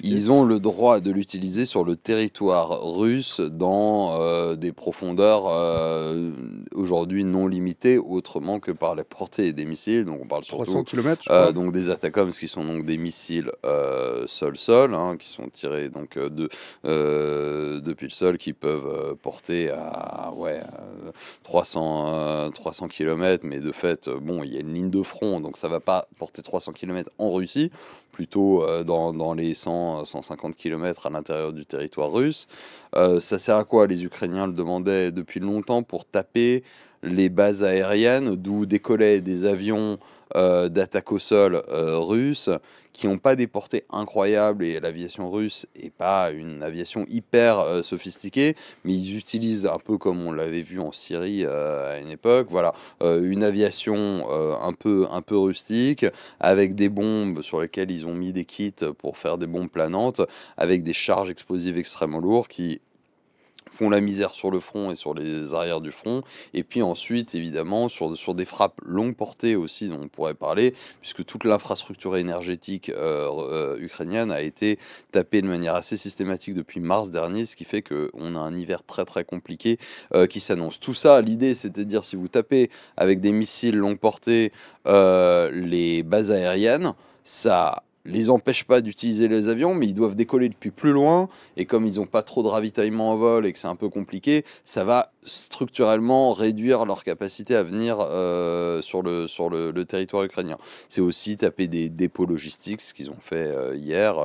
Ils ont le droit de l'utiliser sur le territoire russe dans euh, des profondeurs euh, aujourd'hui non limitées autrement que par la portée des missiles. Donc on parle surtout 300 km, donc des ce qui sont donc des missiles sol-sol hein, qui sont tirés donc de depuis le sol qui peuvent porter à ouais. À, 300, 300 km, mais de fait, euh, bon, il y a une ligne de front, donc ça va pas porter 300 km en Russie, plutôt euh, dans, les 100, 150 km à l'intérieur du territoire russe. Euh, ça sert à quoi Les Ukrainiens le demandaient depuis longtemps pour taper les bases aériennes d'où décollaient des avions euh, d'attaque au sol euh, russes, qui n'ont pas des portées incroyables et l'aviation russe n'est pas une aviation hyper euh, sophistiquée, mais ils utilisent un peu comme on l'avait vu en Syrie à une époque, voilà, une aviation un, peu, un peu rustique avec des bombes sur lesquelles ils ont mis des kits pour faire des bombes planantes avec des charges explosives extrêmement lourdes qui font la misère sur le front et sur les arrières du front. Et puis ensuite, évidemment, sur, sur des frappes longue portée aussi, dont on pourrait parler, puisque toute l'infrastructure énergétique euh, euh, ukrainienne a été tapée de manière assez systématique depuis mars dernier, ce qui fait qu'on a un hiver très très compliqué euh, qui s'annonce. Tout ça, l'idée, c'était de dire si vous tapez avec des missiles longue portée les bases aériennes, ça les empêche pas d'utiliser les avions, mais ils doivent décoller depuis plus loin. Et comme ils n'ont pas trop de ravitaillement en vol et que c'est un peu compliqué, ça va structurellement réduire leur capacité à venir euh, sur, le, sur le, territoire ukrainien. C'est aussi taper des dépôts logistiques, ce qu'ils ont fait euh, hier,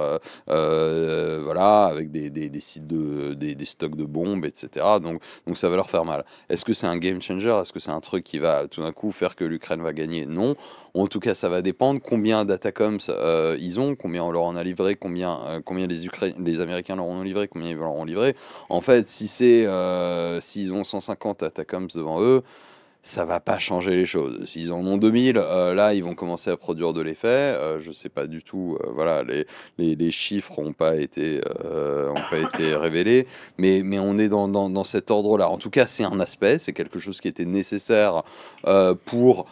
euh, voilà, avec des, sites de des, stocks de bombes, etc. Donc, donc ça va leur faire mal. Est-ce que c'est un game changer Est-ce que c'est un truc qui va tout d'un coup faire que l'Ukraine va gagner Non. En tout cas, ça va dépendre combien d'Atacoms euh, ils ont, combien on leur en a livré, combien, euh, combien les, les Américains leur ont livré, combien ils leur ont livré. En fait, si c'est euh, s'ils ont 150 Atacoms devant eux, ça va pas changer les choses. S'ils en ont 2000, là, ils vont commencer à produire de l'effet. Je je sais pas du tout, voilà, les, les, les chiffres n'ont pas, été, ont pas été révélés, mais, mais on est dans, dans, dans cet ordre-là. En tout cas, c'est un aspect, c'est quelque chose qui était nécessaire pour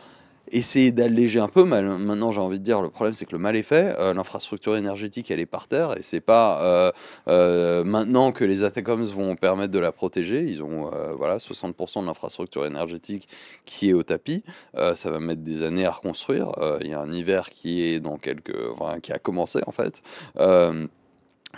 essayer d'alléger un peu. Mais maintenant, j'ai envie de dire, le problème, c'est que le mal est fait. Euh, l'infrastructure énergétique, elle est par terre. Et c'est pas euh, euh, maintenant que les ATECOMS vont permettre de la protéger. Ils ont voilà, 60% de l'infrastructure énergétique qui est au tapis. ça va mettre des années à reconstruire. Il y a un hiver qui est dans quelques... Enfin, qui a commencé, en fait.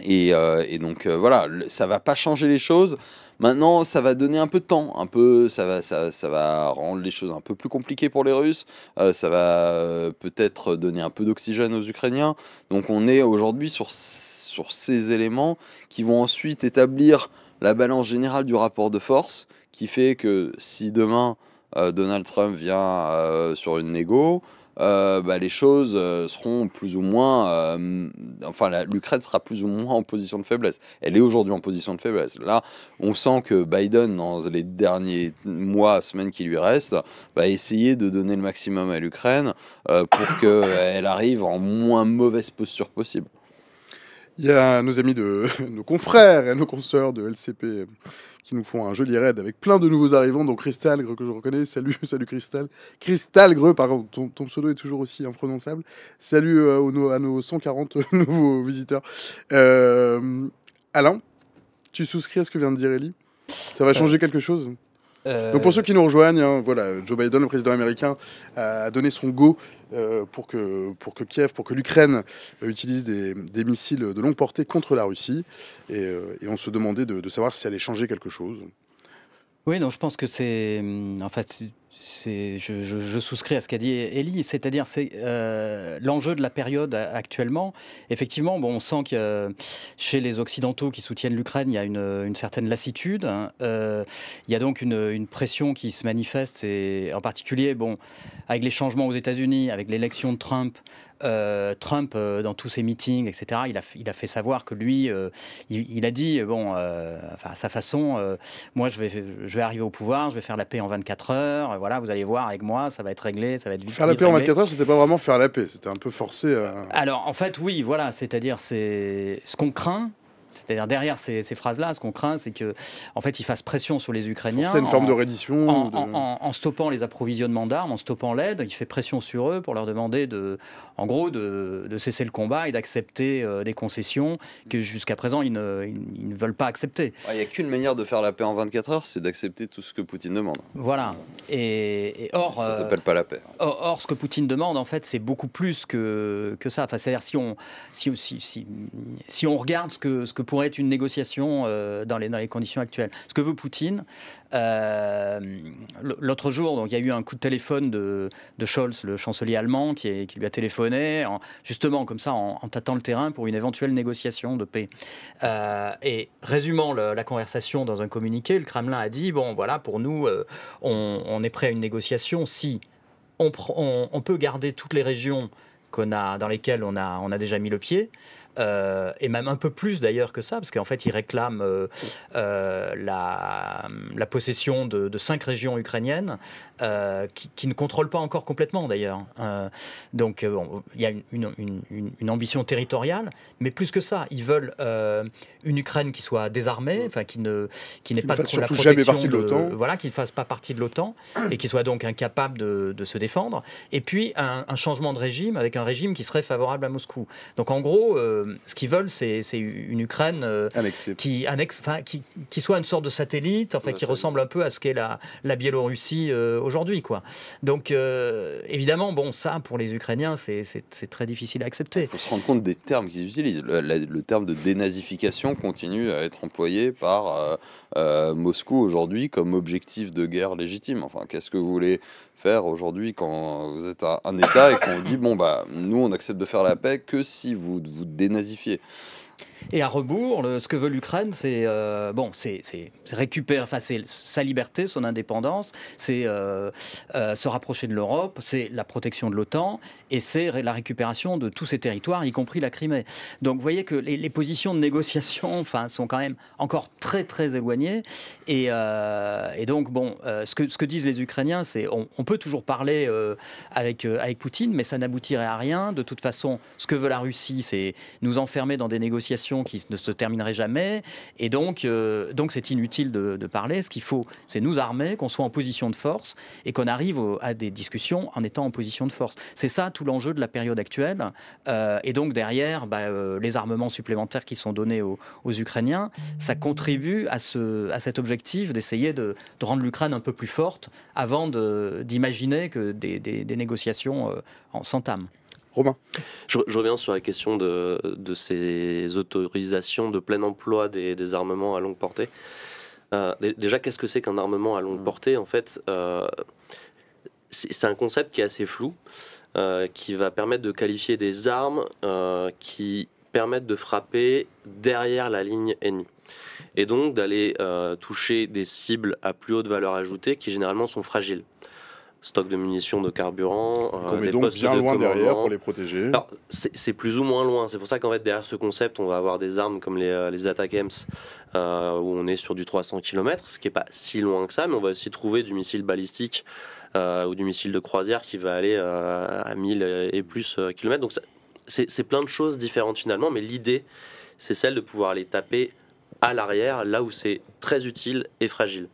Et, et, donc, voilà, ça va pas changer les choses Maintenant, ça va donner un peu de temps, un peu, ça va, ça, va rendre les choses un peu plus compliquées pour les Russes. Euh, ça va euh, peut-être donner un peu d'oxygène aux Ukrainiens. Donc, on est aujourd'hui sur ces éléments qui vont ensuite établir la balance générale du rapport de force, qui fait que si demain euh, Donald Trump vient sur une négo, euh, bah, les choses euh, seront plus ou moins. Euh, enfin, l'Ukraine sera plus ou moins en position de faiblesse. Elle est aujourd'hui en position de faiblesse. Là, on sent que Biden, dans les derniers mois, semaines qui lui restent, va essayer de donner le maximum à l'Ukraine pour qu'elle arrive en moins mauvaise posture possible. Il y a nos amis de nos confrères et nos consoeurs de LCP qui nous font un joli raid avec plein de nouveaux arrivants, dont Greux que je reconnais. Salut, salut Cristal. cristal par contre, ton, pseudo est toujours aussi imprononçable. Salut euh, à nos 140 nouveaux visiteurs. Euh, Alain, tu souscris à ce que vient de dire Ellie Ça va euh, changer quelque chose euh, Donc pour ceux qui nous rejoignent, hein, voilà, Joe Biden, le président américain, a donné son go euh, pour, que, pour que Kiev, pour que l'Ukraine euh, utilise des, missiles de longue portée contre la Russie. Et, on se demandait de, savoir si ça allait changer quelque chose. Oui, non, je pense que c'est hum, en fait je, je, souscris à ce qu'a dit Elie, c'est-à-dire c'est euh, l'enjeu de la période actuellement. Effectivement, bon, on sent que euh, chez les Occidentaux qui soutiennent l'Ukraine, il y a une, certaine lassitude. Hein. Euh, il y a donc une, une, pression qui se manifeste, et en particulier, bon, avec les changements aux États-Unis, avec l'élection de Trump, euh, Trump, euh, dans tous ses meetings, etc., il a, il a fait savoir que lui, euh, il, a dit, bon, enfin, à sa façon, moi, je vais, je vais arriver au pouvoir, je vais faire la paix en 24 heures, voilà, vous allez voir avec moi, ça va être réglé, ça va être vite. Faire la paix en 24 heures, c'était pas vraiment faire la paix, c'était un peu forcé Alors, en fait, oui, voilà, c'est-à-dire, c'est ce qu'on craint, c'est-à-dire derrière ces, phrases-là, ce qu'on craint, c'est que en fait, ils fassent pression sur les Ukrainiens. C'est une forme de reddition. En, stoppant les approvisionnements d'armes, en stoppant l'aide, il fait pression sur eux pour leur demander de, en gros, de, cesser le combat et d'accepter euh, des concessions que jusqu'à présent ils ne, veulent pas accepter. Ah, il n'y a qu'une manière de faire la paix en 24 heures, c'est d'accepter tout ce que Poutine demande. Voilà. Et, et or, ça euh, s'appelle pas la paix. Or, ce que Poutine demande, en fait, c'est beaucoup plus que, que ça. Enfin, c'est-à-dire si on si, si, si, si on regarde ce que ce que pourrait être une négociation euh, dans, les, conditions actuelles. Ce que veut Poutine, euh, l'autre jour, donc, il y a eu un coup de téléphone de, Scholz, le chancelier allemand, qui, qui lui a téléphoné, justement comme ça, en, tâtant le terrain pour une éventuelle négociation de paix. Euh, et résumant la conversation dans un communiqué, le Kremlin a dit, bon voilà, pour nous, on, est prêt à une négociation si on, on, peut garder toutes les régions qu'on a, dans lesquelles on on a déjà mis le pied. Euh, et même un peu plus d'ailleurs que ça, parce qu'en fait, ils réclament euh, euh, la, possession de, cinq régions ukrainiennes qui, ne contrôlent pas encore complètement d'ailleurs. Hein. donc, il y a une, ambition territoriale, mais plus que ça, ils veulent une Ukraine qui soit désarmée, mm. enfin qui ne qui n'est pas de la de, voilà, qui ne fasse pas partie de l'OTAN et qui soit donc incapable de, se défendre. Et puis un, un, changement de régime avec un régime qui serait favorable à Moscou. Donc, en gros euh, ce qu'ils veulent, c'est une Ukraine euh, qui, annexe, qui, soit une sorte de satellite, enfin, bah, qui ressemble un peu à ce qu'est la, la, Biélorussie euh, aujourd'hui. quoi. Donc, évidemment, bon, ça, pour les Ukrainiens, c'est très difficile à accepter. Il faut se rendre compte des termes qu'ils utilisent. Le, le, terme de dénazification continue à être employé par Moscou aujourd'hui comme objectif de guerre légitime. Enfin, qu'est-ce que vous voulez faire aujourd'hui quand vous êtes un, État et qu'on dit bon bah nous on accepte de faire la paix que si vous vous dénazifiez. Et à rebours, ce que veut l'Ukraine, c'est euh, bon, c'est récupérer, enfin, sa liberté, son indépendance, c'est euh, euh, se rapprocher de l'Europe, c'est la protection de l'OTAN et c'est la récupération de tous ses territoires, y compris la Crimée. Donc, vous voyez que les, positions de négociation, enfin, sont quand même encore très très éloignées. Et, donc, bon, ce que, ce que disent les Ukrainiens, c'est on, peut toujours parler avec avec Poutine, mais ça n'aboutirait à rien. De toute façon, ce que veut la Russie, c'est nous enfermer dans des négociations qui ne se terminerait jamais. Et donc, euh, donc c'est inutile de, parler. Ce qu'il faut, c'est nous armer, qu'on soit en position de force et qu'on arrive à des discussions en étant en position de force. C'est ça tout l'enjeu de la période actuelle. Euh, et donc derrière, bah, euh, les armements supplémentaires qui sont donnés aux, Ukrainiens, ça contribue à, cet objectif d'essayer de, rendre l'Ukraine un peu plus forte avant d'imaginer que des, des négociations s'entament. Romain. Je, reviens sur la question de, ces autorisations de plein emploi des, armements à longue portée. Euh, déjà, qu'est-ce que c'est qu'un armement à longue mm. portée En fait, euh, c'est un concept qui est assez flou, euh, qui va permettre de qualifier des armes qui permettent de frapper derrière la ligne ennemie. Et donc d'aller toucher des cibles à plus haute valeur ajoutée qui généralement sont fragiles stock de munitions, de carburant. Euh, on est donc bien loin derrière pour les protéger. C'est plus ou moins loin. C'est pour ça qu'en fait, derrière ce concept, on va avoir des armes comme les, euh, les attaques euh, où on est sur du 300 km, ce qui n'est pas si loin que ça, mais on va aussi trouver du missile balistique ou du missile de croisière qui va aller à 1000 et plus kilomètres. Donc, c'est plein de choses différentes finalement, mais l'idée, c'est celle de pouvoir les taper à l'arrière, là où c'est très utile et fragile.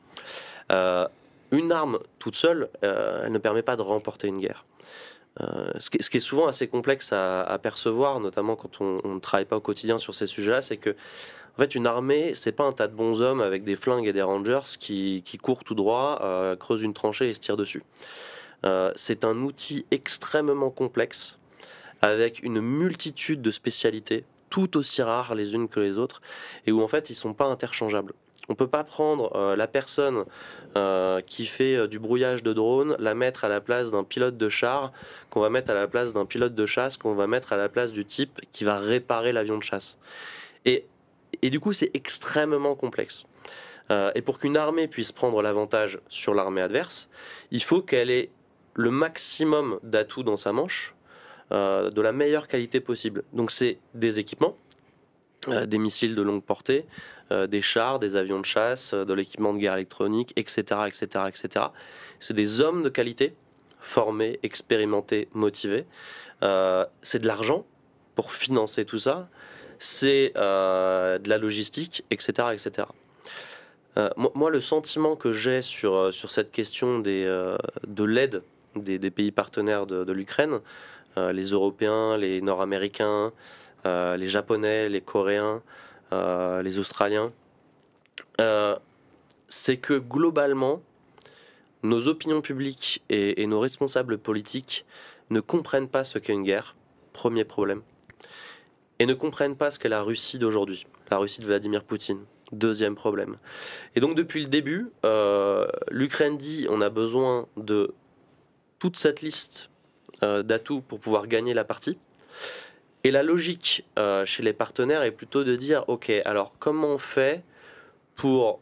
Euh, une arme toute seule, euh, elle ne permet pas de remporter une guerre. Euh, ce, qui, est souvent assez complexe à, apercevoir, percevoir, notamment quand on, ne travaille pas au quotidien sur ces sujets-là, c'est que en fait, une armée, c'est pas un tas de bons hommes avec des flingues et des rangers qui, qui courent tout droit, euh, creusent une tranchée et se tirent dessus. c'est un outil extrêmement complexe avec une multitude de spécialités, tout aussi rares les unes que les autres, et où en fait ils sont pas interchangeables. On ne peut pas prendre euh, la personne euh, qui fait euh, du brouillage de drone, la mettre à la place d'un pilote de char, qu'on va mettre à la place d'un pilote de chasse, qu'on va mettre à la place du type qui va réparer l'avion de chasse. Et, et du coup, c'est extrêmement complexe. et pour qu'une armée puisse prendre l'avantage sur l'armée adverse, il faut qu'elle ait le maximum d'atouts dans sa manche, de la meilleure qualité possible. Donc c'est des équipements, des missiles de longue portée, euh, des chars, des avions de chasse, euh, de l'équipement de guerre électronique, etc., etc., etc. C'est des hommes de qualité, formés, expérimentés, motivés. Euh, c'est de l'argent pour financer tout ça. C'est de la logistique, etc., etc. Moi, le sentiment que j'ai sur, cette question de l'aide des, pays partenaires de l'Ukraine, les Européens, les Nord-Américains, les Japonais, les Coréens, euh, les Australiens, euh, c'est que globalement, nos opinions publiques et, nos responsables politiques ne comprennent pas ce qu'est une guerre, premier problème, et ne comprennent pas ce qu'est la Russie d'aujourd'hui, la Russie de Vladimir Poutine, deuxième problème. Et donc depuis le début, euh, l'Ukraine dit on a besoin de toute cette liste d'atouts pour pouvoir gagner la partie. Et la logique euh, chez les partenaires est plutôt de dire, OK, alors comment on fait pour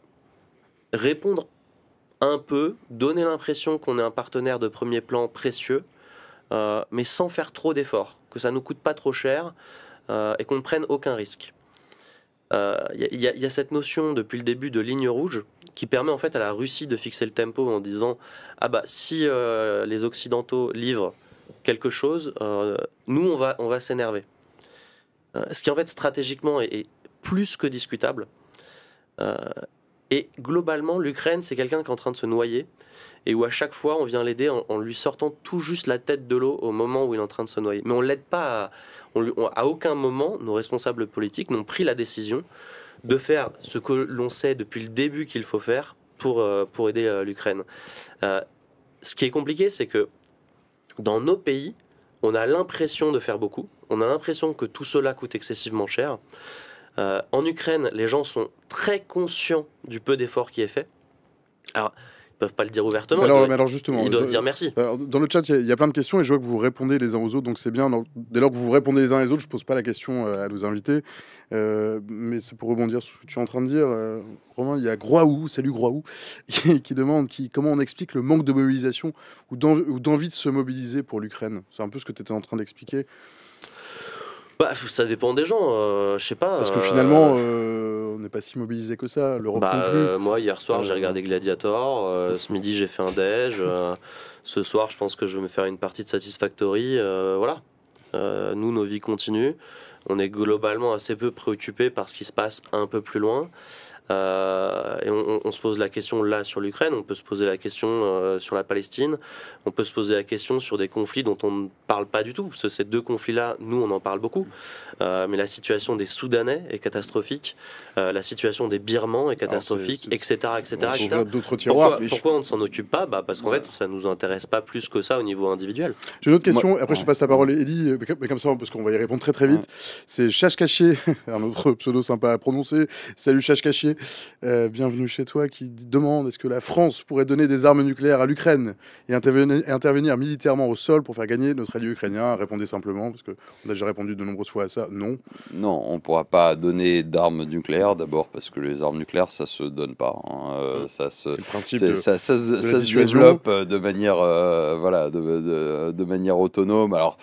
répondre un peu, donner l'impression qu'on est un partenaire de premier plan précieux, euh, mais sans faire trop d'efforts, que ça ne nous coûte pas trop cher euh, et qu'on ne prenne aucun risque. Il y, y, a cette notion depuis le début de ligne rouge qui permet en fait à la Russie de fixer le tempo en disant ah bah si les Occidentaux livrent quelque chose, euh, nous, on va, on va s'énerver. Euh, ce qui, en fait, stratégiquement, est, plus que discutable. Euh, et globalement, l'Ukraine, c'est quelqu'un qui est en train de se noyer et où à chaque fois, on vient l'aider en, lui sortant tout juste la tête de l'eau au moment où il est en train de se noyer. Mais on l'aide pas. À, à aucun moment, nos responsables politiques n'ont pris la décision de faire ce que l'on sait depuis le début qu'il faut faire pour, pour aider l'Ukraine. ce qui est compliqué, c'est que dans nos pays, on a l'impression de faire beaucoup, on a l'impression que tout cela coûte excessivement cher. Euh, en Ukraine, les gens sont très conscients du peu d'effort qui est fait. Alors, peuvent pas le dire ouvertement. Alors, mais alors justement, ils doivent dire merci. dans le chat, il y, a plein de questions et je vois que vous répondez les uns aux autres, donc c'est bien. Dès lors que vous répondez les uns les autres, je pose pas la question euh, à nos invités, euh, mais c'est pour rebondir sur ce que tu es en train de dire. Euh, Romain, il y a Groaou, salut Groaou, qui, qui demande qui, comment on explique le manque de mobilisation ou d'envie de se mobiliser pour l'Ukraine. C'est un peu ce que tu étais en train d'expliquer bah, Ça dépend des gens, euh, je sais pas. Parce que finalement, euh, euh, on n'est pas si mobilisé que ça, l'Europe bah, plus. moi, hier soir, j'ai regardé Gladiator, ce midi, j'ai fait un déj, ce soir, je pense que je vais me faire une partie de Satisfactory, voilà. nous, nos vies continuent, on est globalement assez peu préoccupé par ce qui se passe un peu plus loin. Euh, et on, se pose la question là sur l'Ukraine, on peut se poser la question euh, sur la Palestine, on peut se poser la question sur des conflits dont on ne parle pas du tout. Parce que ces deux conflits-là, nous, on en parle beaucoup. Euh, mais la situation des Soudanais est catastrophique, la situation des Birmans est catastrophique, etc. etc., Pourquoi, on ne s'en occupe pas bah, Parce qu'en fait, ça ne nous intéresse pas plus que ça au niveau individuel. J'ai une autre question, après je te passe la parole, Eddie, mais comme ça, parce qu'on va y répondre très très vite. C'est Chache Caché, un autre pseudo sympa à prononcer. Salut Chache euh, bienvenue chez toi, qui demande est-ce que la France pourrait donner des armes nucléaires à l'Ukraine et intervenir, militairement au sol pour faire gagner notre allié ukrainien Répondez simplement, parce qu'on a déjà répondu de nombreuses fois à ça, non. Non, on ne pourra pas donner d'armes nucléaires, d'abord parce que les armes nucléaires, ça se donne pas. Hein. Euh, ça se, le principe ça, se développe euh, de manière, voilà, de manière autonome. Alors,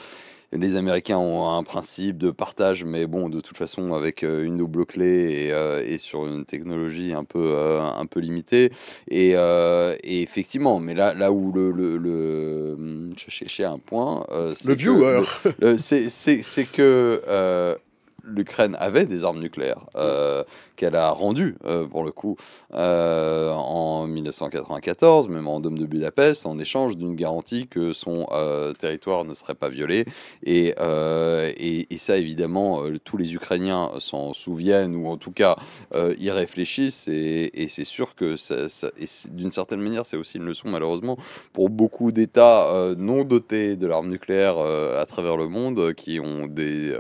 les Américains ont un principe de partage, mais bon, de toute façon, avec euh, une double clé euh, et, sur une technologie un peu, euh, un peu limitée. Et, effectivement, mais là, là où le. le, hum, un point. le viewer C'est que l'Ukraine avait des armes nucléaires. Euh, qu'elle a rendu euh, pour le coup euh, en 1994, même en Dôme de Budapest, en échange d'une garantie que son euh, territoire ne serait pas violé. Et, et, ça, évidemment, tous les Ukrainiens s'en souviennent ou en tout cas y réfléchissent. Et, c'est sûr que d'une certaine manière, c'est aussi une leçon malheureusement pour beaucoup d'États non dotés de l'arme nucléaire à travers le monde qui ont des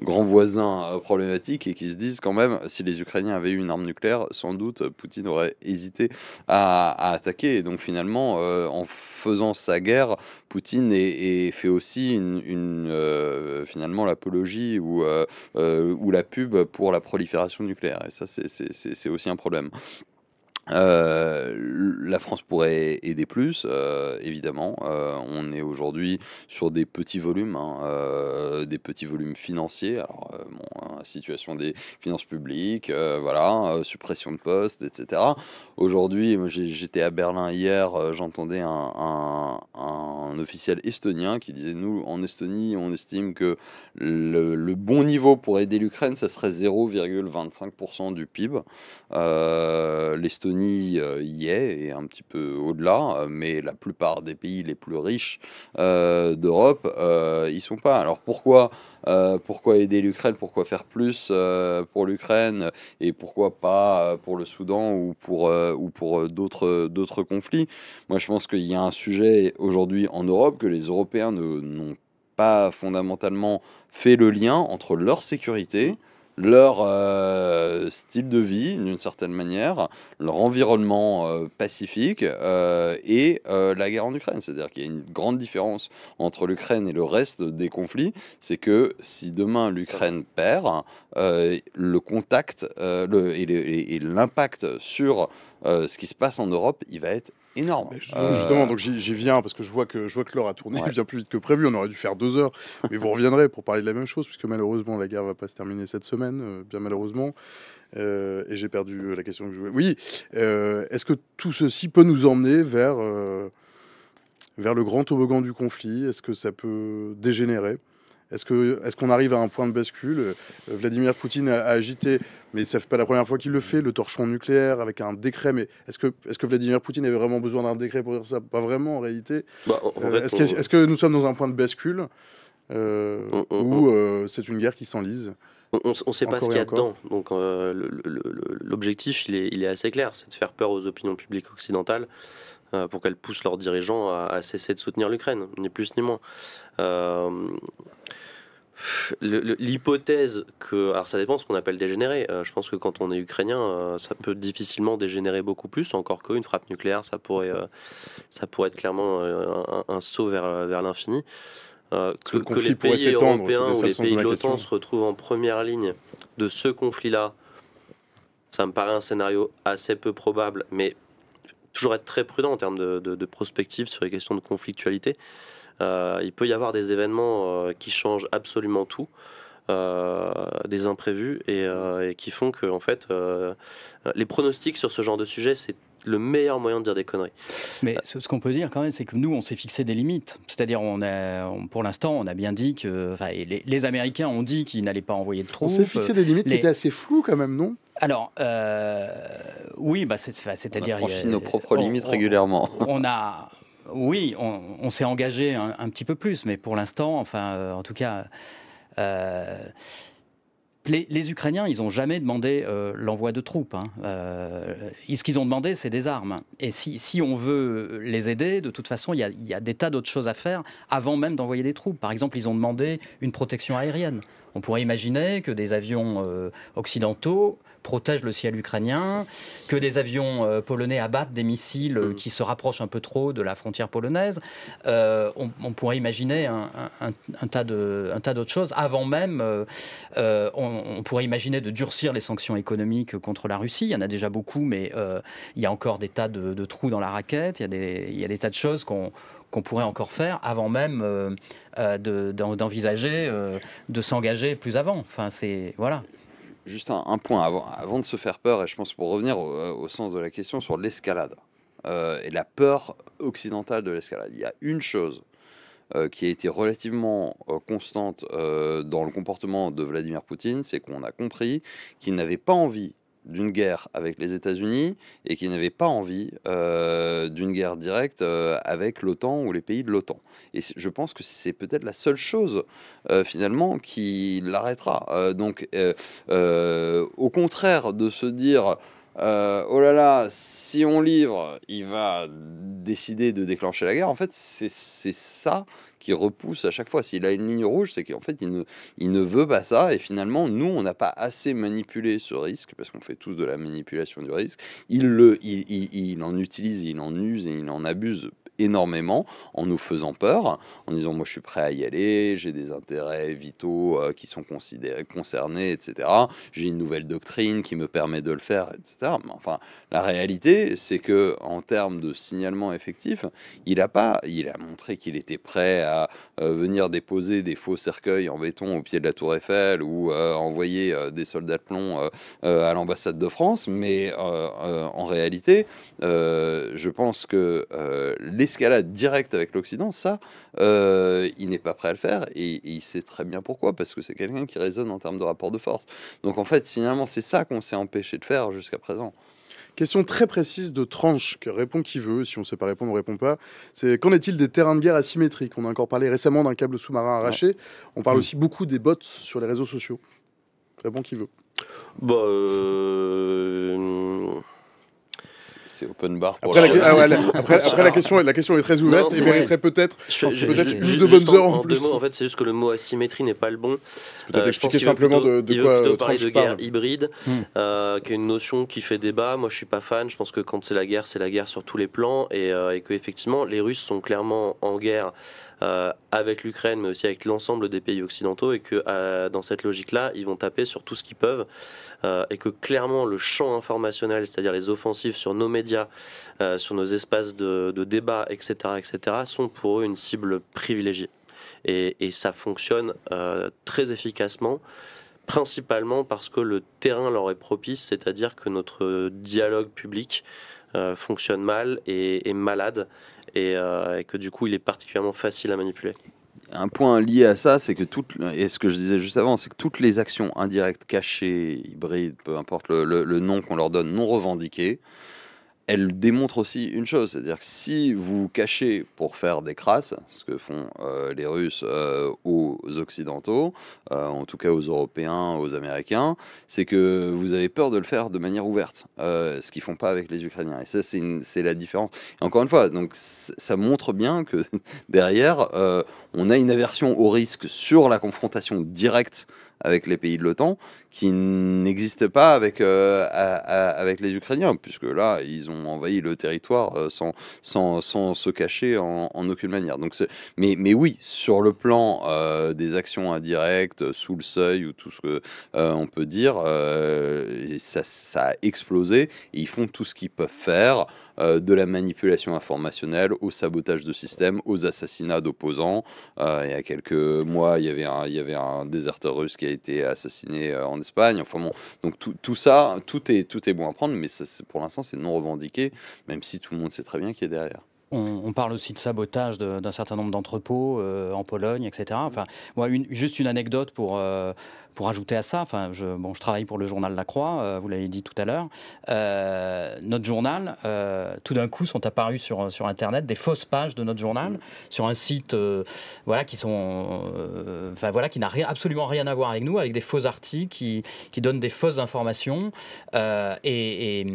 grands voisins problématiques et qui se disent quand même si les Ukrainiens avait eu une arme nucléaire, sans doute euh, Poutine aurait hésité à, attaquer. Et donc finalement, euh, en faisant sa guerre, Poutine est, fait aussi une, euh, finalement l'apologie ou, ou la pub pour la prolifération nucléaire. Et ça, c'est aussi un problème. Euh, la France pourrait aider plus, euh, évidemment. Euh, on est aujourd'hui sur des petits volumes, hein, des petits volumes financiers. Alors, hein, situation des finances publiques, voilà, suppression de postes, etc. Aujourd'hui, j'étais à Berlin hier, j'entendais un un officiel estonien qui disait Nous, en Estonie, on estime que le, bon niveau pour aider l'Ukraine, ça serait 0,25% du PIB. Euh, L'Estonie euh, y est, et un petit peu au-delà, euh, mais la plupart des pays les plus riches d'Europe, euh, ils sont pas. Alors pourquoi, pourquoi aider l'Ukraine Pourquoi faire plus pour l'Ukraine Et pourquoi pas pour le Soudan ou pour, ou pour d'autres conflits Moi, je pense qu'il y a un sujet aujourd'hui en en Europe que les Européens n'ont pas fondamentalement fait le lien entre leur sécurité, mhm. leur euh, style de vie d'une certaine manière, leur environnement euh, pacifique euh, et la guerre en Ukraine. C'est-à-dire qu'il y a une grande différence entre l'Ukraine et le reste des conflits, c'est que si demain l'Ukraine perd, le contact le, et l'impact sur ce qui se passe en Europe, il va être énorme. justement, donc j'y viens parce que je vois que je vois que l'heure a tourné bien plus vite que prévu. On aurait dû faire deux heures, mais vous reviendrez pour parler de la même chose puisque malheureusement la guerre va pas se terminer cette semaine, euh, bien malheureusement. Euh, et j'ai perdu euh, la question que je voulais. Oui, est-ce que tout ceci peut nous emmener vers, vers le grand toboggan du conflit Est-ce que ça peut dégénérer est-ce qu'on arrive à un point de bascule euh, Vladimir Poutine a, agité, mais ça fait pas la première fois qu'il le fait, le torchon nucléaire avec un décret. Mais est-ce que, est -ce que Vladimir Poutine avait vraiment besoin d'un décret pour dire ça Pas vraiment en réalité. Bah, euh, euh, est-ce que nous sommes dans un point de bascule euh, où c'est une guerre qui s'enlise on ne sait pas ce qu'il y a dedans. Donc l'objectif, il est, il est, assez clair, c'est de faire peur aux opinions publiques occidentales pour qu'elles poussent leurs dirigeants à, cesser de soutenir l'Ukraine, ni plus ni moins. L'hypothèse que. Alors ça dépend de ce qu'on appelle dégénérer. Euh, je pense que quand on est ukrainien, euh, ça peut difficilement dégénérer beaucoup plus, encore qu'une frappe nucléaire, ça pourrait, euh, ça pourrait être clairement un, saut vers, l'infini. Que, le les pays européens ou les pays de l'OTAN se retrouvent en première ligne de ce conflit-là, ça me paraît un scénario assez peu probable, mais toujours être très prudent en termes de, de prospective sur les questions de conflictualité. Euh, il peut y avoir des événements euh, qui changent absolument tout. Euh, des imprévus et, qui font que en fait les pronostics sur ce genre de sujet c'est le meilleur moyen de dire des conneries. Mais ce, qu'on peut dire quand même, c'est que nous, on s'est fixé des limites. C'est-à-dire, on a, pour l'instant, on a bien dit que. Enfin, les, Américains ont dit qu'ils n'allaient pas envoyer de troupes. On s'est fixé des limites qui étaient assez floues quand même, non alors, oui, bah, c'est-à-dire. On nos propres limites régulièrement. On a, oui, on, s'est engagé un, petit peu plus, mais pour l'instant, enfin, euh, en tout cas, euh, les, Ukrainiens, ils n'ont jamais demandé euh, l'envoi de troupes. Hein. ce qu'ils ont demandé, c'est des armes. Et si, on veut les aider, de toute façon, il y, a des tas d'autres choses à faire avant même d'envoyer des troupes. Par exemple, ils ont demandé une protection aérienne. On pourrait imaginer que des avions occidentaux protège le ciel ukrainien, que des avions euh, polonais abattent des missiles euh, mm. qui se rapprochent un peu trop de la frontière polonaise. Euh, on, pourrait imaginer un, un, un tas d'autres choses. Avant même, on, pourrait imaginer de durcir les sanctions économiques contre la Russie. Il y en a déjà beaucoup, mais il y a encore des tas de, trous dans la raquette. Il y a des, il des tas de choses qu'on pourrait encore faire avant même d'envisager de, de s'engager plus avant. Enfin, c'est voilà juste un, point avant, de se faire peur, et je pense pour revenir au, sens de la question sur l'escalade euh, et la peur occidentale de l'escalade. Il y a une chose euh, qui a été relativement euh, constante dans le comportement de Vladimir Poutine, c'est qu'on a compris qu'il n'avait pas envie d'une guerre avec les États-Unis et qui n'avait pas envie euh, d'une guerre directe euh, avec l'OTAN ou les pays de l'OTAN. Et je pense que c'est peut-être la seule chose euh, finalement qui l'arrêtera. donc au contraire de se dire euh, oh là là, si on livre, il va décider de déclencher la guerre. En fait, c'est ça qui repousse à chaque fois. S'il a une ligne rouge, c'est qu'en fait, il ne, veut pas ça. Et finalement, nous, on n'a pas assez manipulé ce risque, parce qu'on fait tous de la manipulation du risque. Il, le, il en utilise, il en use et il en abuse énormément en nous faisant peur, en disant moi je suis prêt à y aller, j'ai des intérêts vitaux euh, qui sont considérés, concernés, etc. J'ai une nouvelle doctrine qui me permet de le faire, etc. Mais enfin, la réalité, c'est que en termes de signalement effectif, il a pas, il a montré qu'il était prêt à euh, venir déposer des faux cercueils en béton au pied de la Tour Eiffel ou euh, envoyer des soldats de plomb à l'ambassade de France, mais en réalité, je pense que les escalade directe avec l'Occident, ça, euh, il n'est pas prêt à le faire et, il sait très bien pourquoi, parce que c'est quelqu'un qui raisonne en termes de rapport de force. Donc en fait, finalement, c'est ça qu'on s'est empêché de faire jusqu'à présent. Question très précise de tranche, que répond qui veut, si on ne sait pas répondre, on ne répond pas. C'est qu'en est-il des terrains de guerre asymétriques On a encore parlé récemment d'un câble sous-marin arraché. On parle mm. aussi beaucoup des bots sur les réseaux sociaux. Répond qui veut. Bah, euh, open bar. après, la, ah après, la, question, la question est très ouverte et mériterait peut-être peut de bonnes heures en, plus. en fait, c'est juste que le mot asymétrie n'est pas le bon. peut euh, expliquer simplement de, il quoi. Il veut parler de guerre hybride, hmm. euh, qui est une notion qui fait débat. Moi, je suis pas fan. Je pense que quand c'est la guerre, c'est la guerre sur tous les plans et, euh, et que effectivement, les Russes sont clairement en guerre euh, avec l'Ukraine, mais aussi avec l'ensemble des pays occidentaux, et que euh, dans cette logique-là, ils vont taper sur tout ce qu'ils peuvent, euh, et que clairement le champ informationnel, c'est-à-dire les offensives sur nos médias, sur nos espaces de, débat, etc., etc., sont pour eux une cible privilégiée. Et, ça fonctionne très efficacement principalement parce que le terrain leur est propice, c'est-à-dire que notre dialogue public fonctionne mal et est malade euh, et, que du coup il est particulièrement facile à manipuler un point lié à ça, c'est que toutes, et ce que je disais juste avant, c'est que toutes les actions indirectes, cachées, hybrides, peu importe le nom qu'on leur donne, non revendiquées, elle démontre aussi une chose, c'est-à-dire que si vous cachez pour faire des crasses, ce que font euh, les Russes euh, aux Occidentaux, euh, en tout cas aux Européens, aux Américains, c'est que vous avez peur de le faire de manière ouverte, ce qu'ils font pas avec les Ukrainiens. Et ça, c'est la différence. encore une fois, donc ça montre bien que derrière, on a une aversion au risque sur la confrontation directe avec les pays de l'OTAN qui n'existent pas avec, euh, avec les Ukrainiens, puisque là, ils ont envahi le territoire euh, sans, sans, sans, se cacher en, en aucune manière. Donc mais, mais oui, sur le plan euh, des actions indirectes, sous le seuil ou tout ce qu'on peut dire, ça, ça, a explosé. Et ils font tout ce qu'ils peuvent faire, de la manipulation informationnelle au sabotage de systèmes, aux assassinats d'opposants. il y a quelques mois, il y avait un, il y avait un déserteur russe qui qui a été assassiné euh, en Espagne. Enfin bon, donc tout, ça, tout est, tout est bon à prendre, mais pour l'instant, c'est non revendiqué, même si tout le monde sait très bien qui est derrière. On, parle aussi de sabotage d'un certain nombre d'entrepôts euh, en Pologne, etc. Enfin, moi, juste une anecdote pour, euh, pour ajouter à ça. Enfin, je, bon, je travaille pour le journal La Croix, euh, vous l'avez dit tout à l'heure. notre journal, tout d'un coup, sont apparus sur, sur Internet des fausses pages de notre journal, sur un site voilà, qui, sont, enfin, voilà, qui n'a absolument rien à voir avec nous, avec des faux articles qui, donnent des fausses informations. et,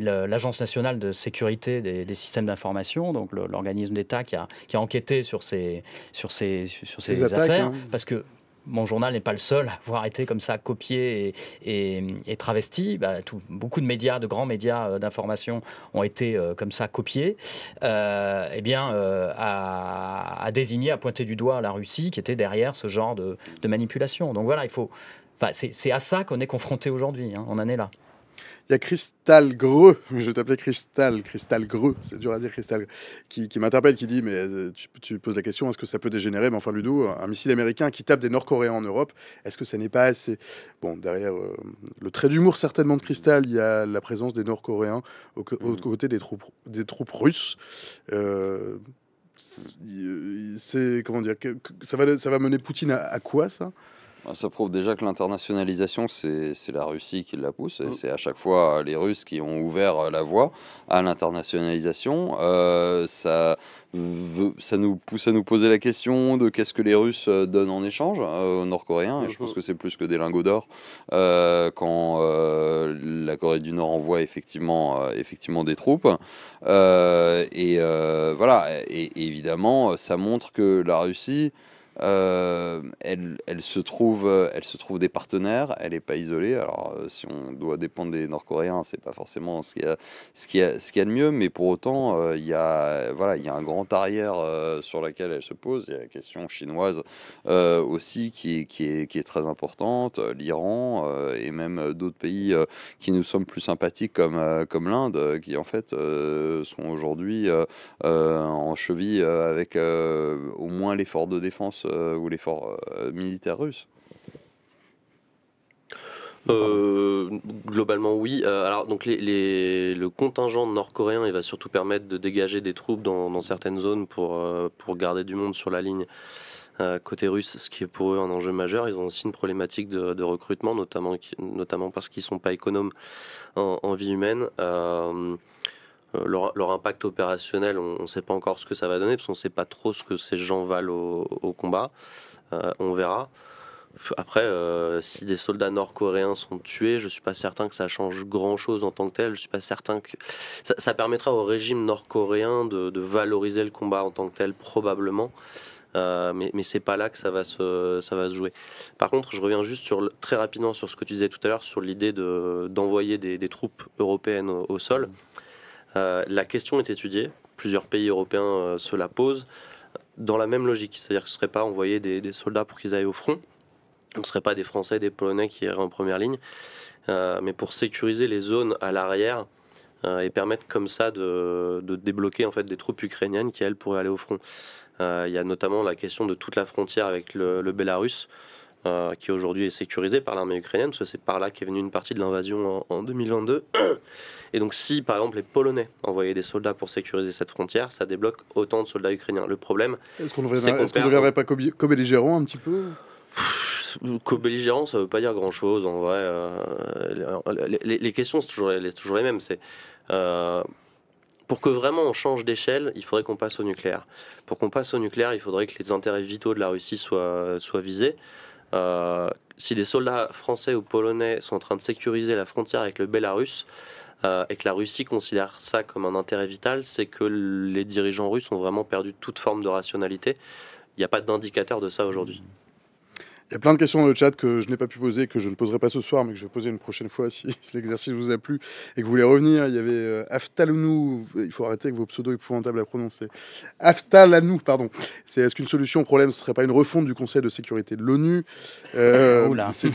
l'Agence nationale de sécurité des systèmes d'information, donc l'organisme d'État qui a, enquêté sur ces, sur ces, sur ces, affaires, hein. parce que mon journal n'est pas le seul à avoir été comme ça copié et, travesti. Bah, beaucoup de médias, de grands médias euh, d'information ont été euh, comme ça copiés. Euh, eh bien, euh, à, désigner, à pointer du doigt la Russie qui était derrière ce genre de, manipulation. Donc voilà, il faut. Enfin, c'est à ça qu'on est confronté aujourd'hui. Hein, on en est là. Il y a Cristal Greux, je t'appeler Cristal, Cristal Greux, c'est dur à dire Cristal, qui, m'interpelle, qui dit Mais euh, tu, poses la question, est-ce que ça peut dégénérer Mais enfin, Ludo, un missile américain qui tape des Nord-Coréens en Europe, est-ce que ça n'est pas assez Bon, derrière euh, le trait d'humour certainement de Cristal, il y a la présence des Nord-Coréens aux, mm. côtés des troupes, russes. Euh, c'est comment dire ça va ça va mener Poutine à quoi ça bah, ça prouve déjà que l'internationalisation, c'est la Russie qui la pousse. Mm. C'est à chaque fois euh, les Russes qui ont ouvert euh, la voie à l'internationalisation. Euh, ça, ça nous pousse à nous poser la question de qu'est-ce que les Russes donnent en échange aux Nord-Coréens. je pense que c'est plus que des lingots d'or quand la Corée du Nord envoie effectivement, effectivement des troupes. et voilà. et évidemment, ça montre que la Russie. Euh, elle, se trouve, euh, elle se trouve des partenaires, elle n'est pas isolée. Alors, euh, si on doit dépendre des Nord-Coréens, c'est pas forcément ce qu'il y a, ce qui a, ce a de mieux, mais pour autant, il y a, voilà, il y a un grand arrière sur laquelle elle se pose. Il y a la question chinoise aussi qui est, qui, est, qui est très importante, l'Iran et même d'autres pays qui nous sommes plus sympathiques comme, comme l'Inde, qui en fait sont aujourd'hui en cheville avec au moins l'effort de défense euh, ou l'effort euh, militaire russe euh, globalement, oui. alors, donc, les, le contingent nord-coréen, il va surtout permettre de dégager des troupes dans, certaines zones pour, pour garder du monde sur la ligne côté russe, ce qui est pour eux un enjeu majeur. Ils ont aussi une problématique de, recrutement, notamment, notamment parce qu'ils ne sont pas économes en vie humaine. Euh, leur, impact opérationnel, on ne sait pas encore ce que ça va donner, parce qu'on ne sait pas trop ce que ces gens valent au, combat. Euh, on verra. Après, euh, si des soldats nord-coréens sont tués, je ne suis pas certain que ça change grand-chose en tant que tel. Je suis pas certain que ça, permettra au régime nord-coréen de, valoriser le combat en tant que tel, probablement. mais, mais c'est pas là que ça va, se, ça va se jouer. Par contre, je reviens juste sur, très rapidement sur ce que tu disais tout à l'heure, sur l'idée d'envoyer des, troupes européennes au, sol. Euh, la question est étudiée, plusieurs pays européens euh, se la posent, euh, dans la même logique, c'est-à-dire que ce ne serait pas envoyer des, soldats pour qu'ils aillent au front, ce ne serait pas des Français, des Polonais qui iraient en première ligne, mais pour sécuriser les zones à l'arrière et permettre comme ça de, débloquer en fait des troupes ukrainiennes qui elles pourraient aller au front. Il y a notamment la question de toute la frontière avec le, le Bélarus. Euh, qui aujourd'hui est sécurisé par l'armée ukrainienne, parce que c'est par là qu'est venue une partie de l'invasion en, 2022. Et donc si par exemple les Polonais envoyaient des soldats pour sécuriser cette frontière, ça débloque autant de soldats ukrainiens. Le problème, est-ce qu'on ne verrait pas co un petit peu co ça ne veut pas dire grand-chose en vrai. Euh, les, questions, c'est toujours, les, mêmes. C'est euh, pour que vraiment on change d'échelle, il faudrait qu'on passe au nucléaire. Pour qu'on passe au nucléaire, il faudrait que les intérêts vitaux de la Russie soient visés. Euh, si des soldats français ou polonais sont en train de sécuriser la frontière avec le Bélarus, euh, et que la Russie considère ça comme un intérêt vital, c'est que les dirigeants russes ont vraiment perdu toute forme de rationalité. Il n'y a pas d'indicateur de ça aujourd'hui. Il y a plein de questions dans le chat que je n'ai pas pu poser, que je ne poserai pas ce soir, mais que je vais poser une prochaine fois si l'exercice vous a plu et que vous voulez revenir. Il y avait euh, Aftalounou, il faut arrêter avec vos pseudos épouvantables à prononcer. Aftalanou, pardon. C'est est-ce qu'une solution au problème ne serait pas une refonte du Conseil de sécurité de l'ONU euh, C'est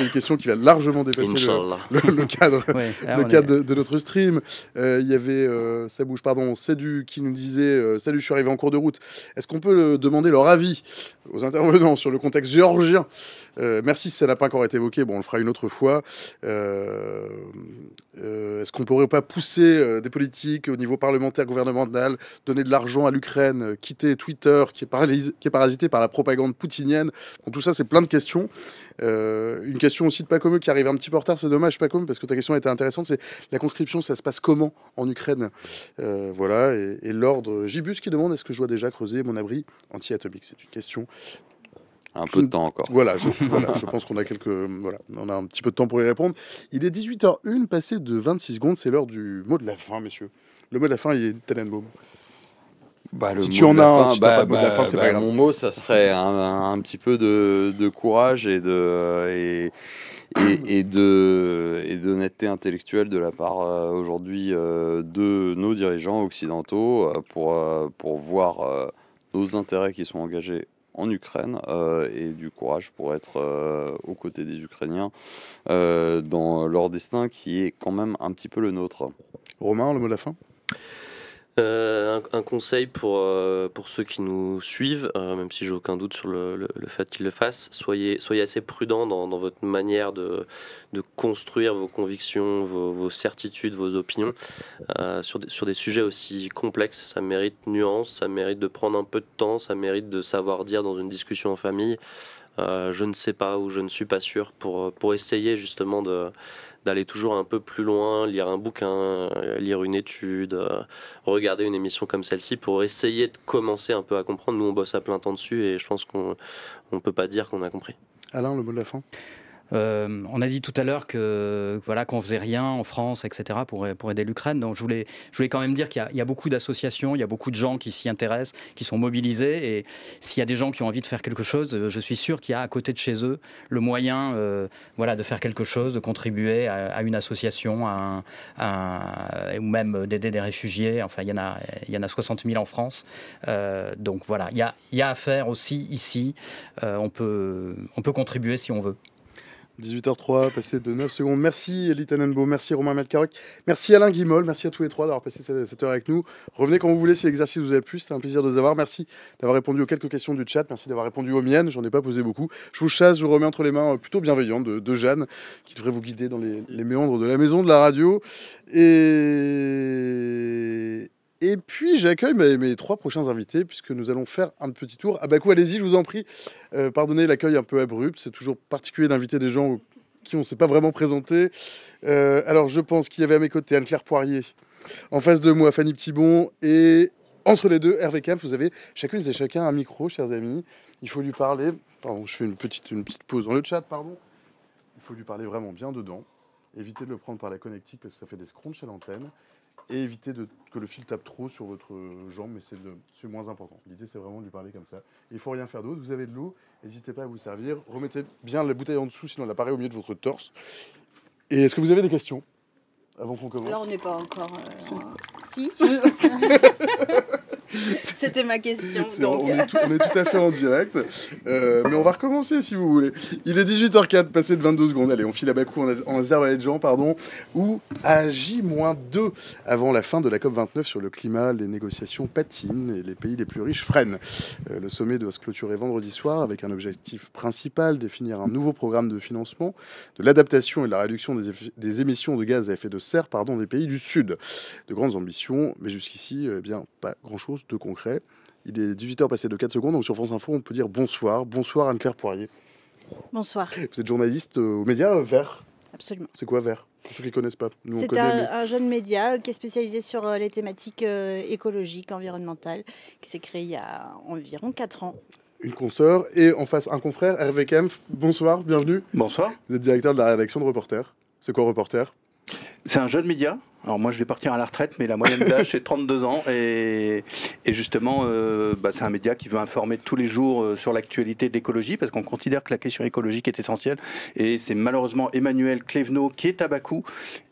une, question qui va largement dépasser le, cadre, le cadre ah de, notre stream. Euh, il y avait euh, ça pardon, Sédu qui nous disait Salut, je suis arrivé en cours de route. Est-ce qu'on peut demander leur avis aux intervenants sur le contexte géorgien euh, merci si ça n'a pas encore été évoqué, bon, on le fera une autre fois. Euh, euh, est-ce qu'on ne pourrait pas pousser des politiques au niveau parlementaire, gouvernemental, donner de l'argent à l'Ukraine, quitter Twitter qui est, qui est, parasité par la propagande poutinienne bon, Tout ça, c'est plein de questions. une question aussi de Pacome qui arrive un petit peu en retard, c'est dommage Pacome, parce que ta question était intéressante, c'est la conscription, ça se passe comment en Ukraine Voilà, et, et l'ordre Gibus qui demande est-ce que je dois déjà creuser mon abri anti-atomique C'est une question un peu de temps encore. Voilà, je, pense qu'on a quelques, voilà, on a un petit peu de temps pour y répondre. Il est 18h01, passé de 26 secondes, c'est l'heure du mot de la fin, messieurs. Le mot de la fin, il est Tannenbaum. Bah, si tu en as un, si de la bah, fin, bah, pas grave. Mon mot, ça serait un, petit peu de, courage et de et, et de et d'honnêteté intellectuelle de la part euh, aujourd'hui euh, de nos dirigeants occidentaux euh, pour pour voir nos intérêts qui sont engagés en Ukraine euh, et du courage pour être euh, aux côtés des Ukrainiens euh, dans leur destin qui est quand même un petit peu le nôtre. Romain, le mot de la fin euh, un, conseil pour, euh, pour ceux qui nous suivent, euh, même si j'ai aucun doute sur le, fait qu'ils le fassent, soyez, soyez assez prudent dans, votre manière de, de construire vos convictions, vos, certitudes, vos opinions sur, des, sur des sujets aussi complexes. Ça mérite nuance, ça mérite de prendre un peu de temps, ça mérite de savoir dire dans une discussion en famille je ne sais pas ou je ne suis pas sûr pour, pour essayer justement de d'aller toujours un peu plus loin, lire un bouquin, euh, lire une étude, euh, regarder une émission comme celle-ci pour essayer de commencer un peu à comprendre. Nous, on bosse à plein temps dessus et je pense qu'on ne peut pas dire qu'on a compris. Alain, le mot de la fin euh, on a dit tout à l'heure que voilà qu'on faisait rien en France, etc. pour, aider l'Ukraine. Donc je voulais, quand même dire qu'il y, a beaucoup d'associations, il y a beaucoup de gens qui s'y intéressent, qui sont mobilisés. Et s'il y a des gens qui ont envie de faire quelque chose, euh, je suis sûr qu'il y a à côté de chez eux le moyen, euh, voilà, de faire quelque chose, de contribuer à, une association, ou même d'aider des réfugiés. Enfin, il y en a, 60 000 en France. donc voilà, il y a, à faire aussi ici. on peut contribuer si on veut. 18h03, passé de 9 secondes. Merci Elie merci Romain Melcaroc, merci Alain Guimol, merci à tous les trois d'avoir passé cette heure avec nous. Revenez quand vous voulez si l'exercice vous a plu, c'était un plaisir de vous avoir. Merci d'avoir répondu aux quelques questions du chat, merci d'avoir répondu aux miennes, j'en ai pas posé beaucoup. Je vous chasse, je vous remets entre les mains euh, plutôt bienveillantes de, Jeanne, qui devrait vous guider dans les méandres de la maison de la radio. Et... Et puis j'accueille mes, mes, trois prochains invités puisque nous allons faire un petit tour. Ah bah quoi, allez-y, je vous en prie. Euh, pardonnez l'accueil un peu abrupt, c'est toujours particulier d'inviter des gens qui on ne s'est pas vraiment présenté. Euh, alors je pense qu'il y avait à mes côtés Anne-Claire Poirier, en face de moi Fanny Petitbon et entre les deux Hervé Kempf. Vous avez chacune et chacun un micro, chers amis. Il faut lui parler. Pardon, je fais une petite, une petite pause dans le chat, pardon. Il faut lui parler vraiment bien dedans évitez de le prendre par la connectique parce que ça fait des scrunchs à l'antenne et éviter de, que le fil tape trop sur votre jambe, mais c'est moins important. L'idée, c'est vraiment de lui parler comme ça. Il faut rien faire d'autre. Vous avez de l'eau, n'hésitez pas à vous servir. Remettez bien la bouteille en dessous, sinon elle apparaît au milieu de votre torse. Et est-ce que vous avez des questions avant qu'on commence Alors, on n'est pas encore. Euh, si. C'était ma question. On, est tout, à fait en direct. Euh, mais on va recommencer si vous voulez. Il est 18h04, passé de 22 secondes. Allez, on file à Bakou en, Azerbaïdjan, pardon, où à moins 2 avant la fin de la COP29 sur le climat, les négociations patinent et les pays les plus riches freinent. Euh, le sommet doit se clôturer vendredi soir avec un objectif principal, définir un nouveau programme de financement de l'adaptation et de la réduction des, émissions de gaz à effet de serre pardon, des pays du Sud. De grandes ambitions, mais jusqu'ici, euh, bien pas grand-chose de concret. Il est 18h passé de 4 secondes, donc sur France Info, on peut dire bonsoir. Bonsoir Anne-Claire Poirier. Bonsoir. Vous êtes journaliste euh, aux médias euh, Vert. Absolument. C'est quoi Vert Pour ceux qui ne connaissent pas. C'est un, un, jeune média euh, qui est spécialisé sur les thématiques écologiques, environnementales, qui s'est créé il y a environ 4 ans une consoeur et en face un confrère, Hervé Kempf. Bonsoir, bienvenue. Bonsoir. Vous êtes directeur de la rédaction de Reporter. C'est quoi Reporter C'est un jeune média alors moi, je vais partir à la retraite, mais la moyenne d'âge, c'est 32 ans. Et, justement, euh, bah, c'est un média qui veut informer tous les jours euh, sur l'actualité d'écologie, parce qu'on considère que la question écologique est essentielle. Et c'est malheureusement Emmanuel Clévenot qui est à Bakou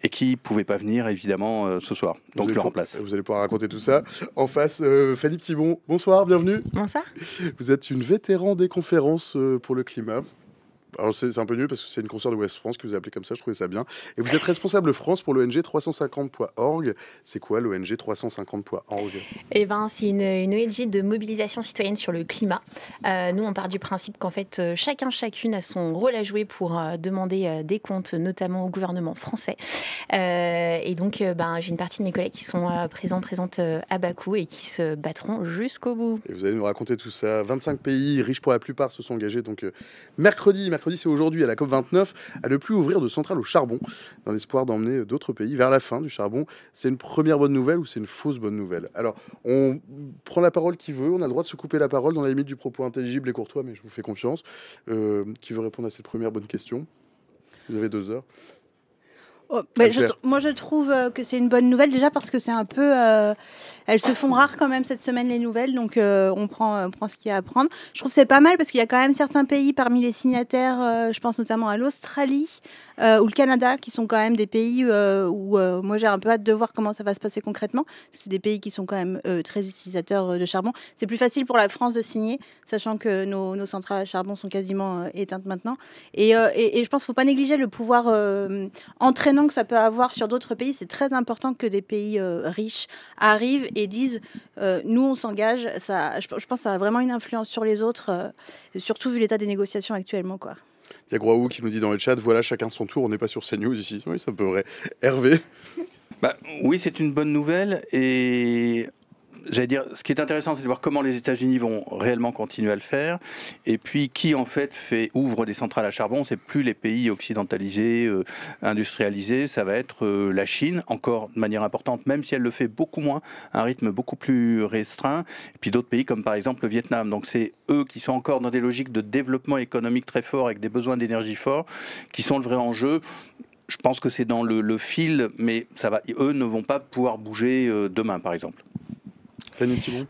et qui ne pouvait pas venir, évidemment, euh, ce soir. Donc je le remplace. Vous allez pouvoir raconter tout ça. En face, Fanny Thibon, bonsoir, bienvenue. Bonsoir. Vous êtes une vétéran des conférences pour le climat. Alors c'est un peu nul parce que c'est une consoeur de West France que vous appelez comme ça, je trouvais ça bien. Et vous êtes responsable France pour l'ONG 350.org. C'est quoi l'ONG 350.org Eh ben, c'est une, ONG de mobilisation citoyenne sur le climat. Euh, nous, on part du principe qu'en fait, euh, chacun, chacune a son rôle à jouer pour euh, demander des comptes, notamment au gouvernement français. et donc, ben, j'ai une partie de mes collègues qui sont présents, présentes à Bakou et qui se battront jusqu'au bout. Et vous allez nous raconter tout ça. 25 pays riches pour la plupart se sont engagés. Donc, mercredi, mercredi mercredi, c'est aujourd'hui, à la COP29, à ne plus ouvrir de centrales au charbon, dans l'espoir d'emmener d'autres pays vers la fin du charbon. C'est une première bonne nouvelle ou c'est une fausse bonne nouvelle Alors, on prend la parole qui veut, on a le droit de se couper la parole dans la limite du propos intelligible et courtois, mais je vous fais confiance. Euh, qui veut répondre à cette première bonne question Vous avez deux heures. Oh, moi, je trouve euh, que c'est une bonne nouvelle déjà parce que c'est un peu, euh, elles se font rares quand même cette semaine les nouvelles, donc euh, on prend, on prend ce qu'il y a à prendre. Je trouve c'est pas mal parce qu'il y a quand même certains pays parmi les signataires, je pense notamment à l'Australie, euh, ou le Canada, qui sont quand même des pays euh, où euh, moi j'ai un peu hâte de voir comment ça va se passer concrètement. C'est des pays qui sont quand même très utilisateurs de charbon. C'est plus facile pour la France de signer, sachant que nos, centrales à charbon sont quasiment éteintes maintenant. Et, je pense qu'il ne faut pas négliger le pouvoir entraînant que ça peut avoir sur d'autres pays. C'est très important que des pays riches arrivent et disent nous on s'engage. Ça, je, pense que ça a vraiment une influence sur les autres, surtout vu l'état des négociations actuellement, quoi. Il y a qui nous dit dans le chat, voilà chacun son tour, on n'est pas sur CNews ici. Oui, ça peut vrai. Hervé bah, Oui, c'est une bonne nouvelle et dire, ce qui est intéressant, c'est de voir comment les États-Unis vont réellement continuer à le faire, et puis qui en fait fait ouvre des centrales à charbon. C'est plus les pays occidentalisés, euh, industrialisés, ça va être euh, la Chine, encore de manière importante, même si elle le fait beaucoup moins, à un rythme beaucoup plus restreint, et puis d'autres pays comme par exemple le Vietnam. Donc c'est eux qui sont encore dans des logiques de développement économique très fort, avec des besoins d'énergie forts, qui sont le vrai enjeu je pense que c'est dans le, le, fil, mais ça va. Eux ne vont pas pouvoir bouger euh, demain, par exemple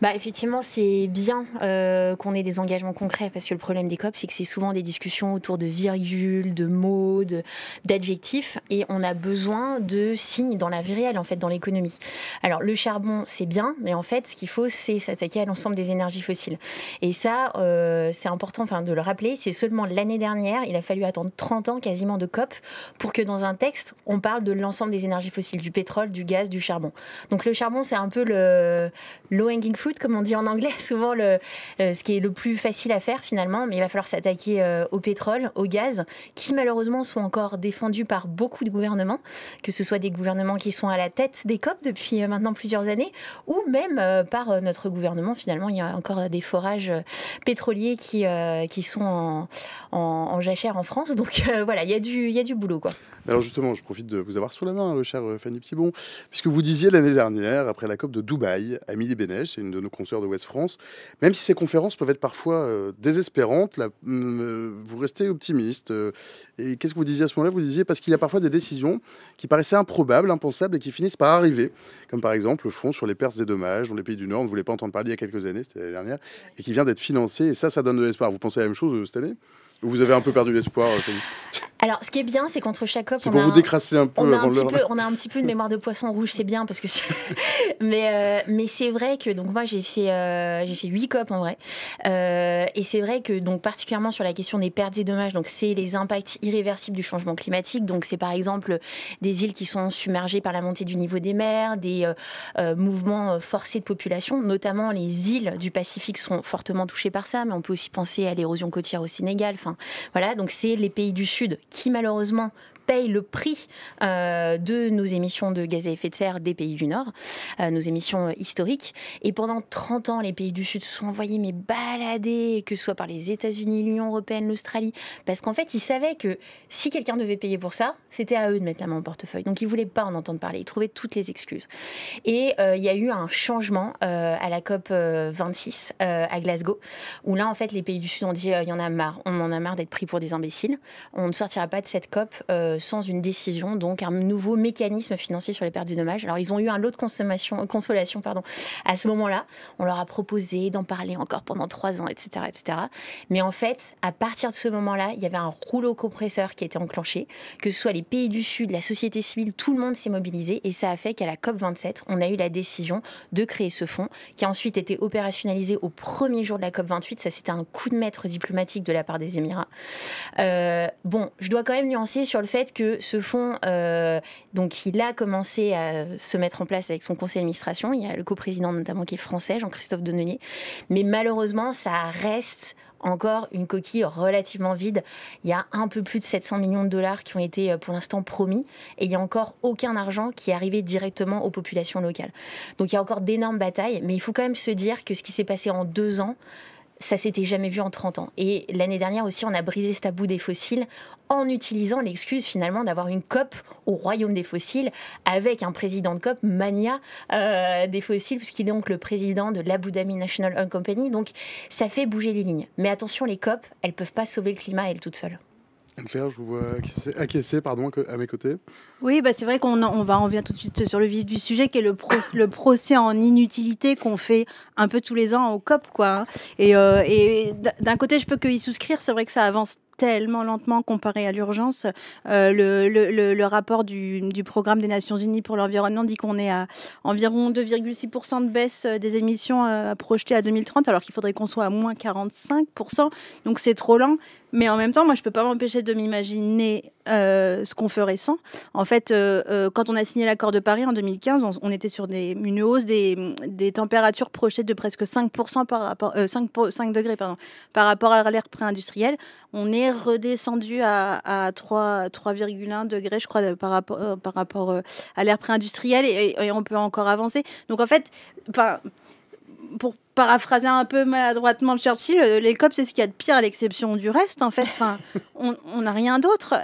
bah, Effectivement, c'est bien euh, qu'on ait des engagements concrets parce que le problème des COP, c'est que c'est souvent des discussions autour de virgules, de mots, d'adjectifs et on a besoin de signes dans la vie réelle, en fait, dans l'économie. Alors, le charbon, c'est bien, mais en fait, ce qu'il faut, c'est s'attaquer à l'ensemble des énergies fossiles. Et ça, euh, c'est important enfin, de le rappeler. C'est seulement l'année dernière, il a fallu attendre 30 ans quasiment de COP pour que dans un texte, on parle de l'ensemble des énergies fossiles, du pétrole, du gaz, du charbon. Donc, le charbon, c'est un peu le low hanging fruit, comme on dit en anglais, souvent le, euh, ce qui est le plus facile à faire finalement, mais il va falloir s'attaquer euh, au pétrole, au gaz, qui malheureusement sont encore défendus par beaucoup de gouvernements, que ce soit des gouvernements qui sont à la tête des COP depuis euh, maintenant plusieurs années, ou même par notre gouvernement finalement, il y a encore des forages pétroliers qui, qui sont en, en, en jachère en France. Donc voilà, il y, a du, y a du boulot. Quoi. Alors justement, je profite de vous avoir sous la main, hein, le cher Fanny Petitbon, puisque vous disiez l'année dernière, après la COP de Dubaï, Amélie Bénin, c'est une de nos consoeurs de West France. Même si ces conférences peuvent être parfois euh, désespérantes, hum, euh, vous restez optimiste. Euh, et qu'est-ce que vous disiez à ce moment-là Vous disiez parce qu'il y a parfois des décisions qui paraissaient improbables, impensables et qui finissent par arriver. Comme par exemple le fonds sur les pertes et dommages dont les pays du Nord ne voulaient pas entendre parler il y a quelques années, c'était l'année dernière, et qui vient d'être financé. Et ça, ça donne de l'espoir. Vous pensez à la même chose cette année vous avez un peu perdu l'espoir. Euh, Alors, ce qui est bien, c'est qu'entre chaque COP, on, a vous un, on, a un petit peu, on une mémoire de poisson rouge, c'est bien parce que. mais euh, mais c'est vrai que donc moi j'ai fait 8 euh, j'ai fait huit COP en vrai, et c'est vrai que donc particulièrement sur la question des pertes et dommages, donc c'est les impacts irréversibles du changement climatique. Donc c'est par exemple des îles qui sont submergées par la montée du niveau des mers, des mouvements forcés de population, notamment les îles du Pacifique sont fortement touchées par ça, mais on peut aussi penser à l'érosion côtière au Sénégal. Enfin, voilà, donc c'est les pays du Sud qui malheureusement paye le prix euh, de nos émissions de gaz à effet de serre des pays du Nord, euh, nos émissions historiques. Et pendant 30 ans, les pays du Sud se sont envoyés mais balader, que ce soit par les États-Unis, l'Union européenne, l'Australie, parce qu'en fait, ils savaient que si quelqu'un devait payer pour ça, c'était à eux de mettre la main au portefeuille. Donc ils voulaient pas en entendre parler. Ils trouvaient toutes les excuses. Et euh, il y a eu un changement à la COP 26 à Glasgow, où là, en fait, les pays du Sud ont dit il y en a marre. On en a marre d'être pris pour des imbéciles. On ne sortira pas de cette COP sans une décision, donc un nouveau mécanisme financier sur les pertes et dommages. Alors ils ont eu un lot de consommation, euh, consolation pardon, à ce moment-là. On leur a proposé d'en parler encore pendant trois ans, etc., etc. Mais en fait, à partir de ce moment-là, il y avait un rouleau compresseur qui était enclenché, que ce soit les pays du Sud, la société civile, tout le monde s'est mobilisé et ça a fait qu'à la COP27, on a eu la décision de créer ce fonds qui a ensuite été opérationnalisé au premier jour de la COP28. Ça, c'était un coup de maître diplomatique de la part des Émirats. Euh, bon, je dois quand même nuancer sur le fait que ce fonds, euh, donc il a commencé à se mettre en place avec son conseil d'administration. Il y a le coprésident notamment qui est français, Jean-Christophe Denonier. Mais malheureusement, ça reste encore une coquille relativement vide. Il y a un peu plus de 700 millions de dollars qui ont été euh, pour l'instant promis et il n'y a encore aucun argent qui est arrivé directement aux populations locales. Donc il y a encore d'énormes batailles, mais il faut quand même se dire que ce qui s'est passé en deux ans, ça s'était jamais vu en 30 ans. Et l'année dernière aussi, on a brisé ce tabou des fossiles en utilisant l'excuse finalement d'avoir une COP au royaume des fossiles avec un président de COP mania euh, des fossiles, puisqu'il est donc le président de l'Abu Dhabi National Oil Company. Donc ça fait bouger les lignes. Mais attention, les COP, elles peuvent pas sauver le climat elles toutes seules. Claire, je vous vois acquiescer, pardon, à mes côtés. Oui, bah c'est vrai qu'on on va on vient tout de suite sur le vif du sujet, qui est le, le procès en inutilité qu'on fait un peu tous les ans au COP, quoi. Et, euh, d'un côté, je peux que y souscrire. C'est vrai que ça avance tellement lentement comparé à l'urgence. Euh, le, rapport du, programme des Nations Unies pour l'environnement dit qu'on est à environ 2,6% de baisse euh, des émissions projetées à 2030, alors qu'il faudrait qu'on soit à moins 45%. Donc c'est trop lent. Mais en même temps, moi, je peux pas m'empêcher de m'imaginer euh, ce qu'on ferait sans. En fait, euh, euh, quand on a signé l'accord de Paris en 2015, on, était sur des, une hausse des, températures projetées de presque 5%, par rapport, 5, 5 degrés pardon, par rapport à l'ère pré-industrielle. On est redescendu à, à 3,1 degrés, je crois, par rapport, par rapport à l'ère pré-industrielle et, et, on peut encore avancer. Donc, en fait, enfin pour paraphraser un peu maladroitement Churchill, euh, les COP, c'est ce qu'il y a de pire à l'exception du reste, en fait. Enfin, on n'a rien d'autre.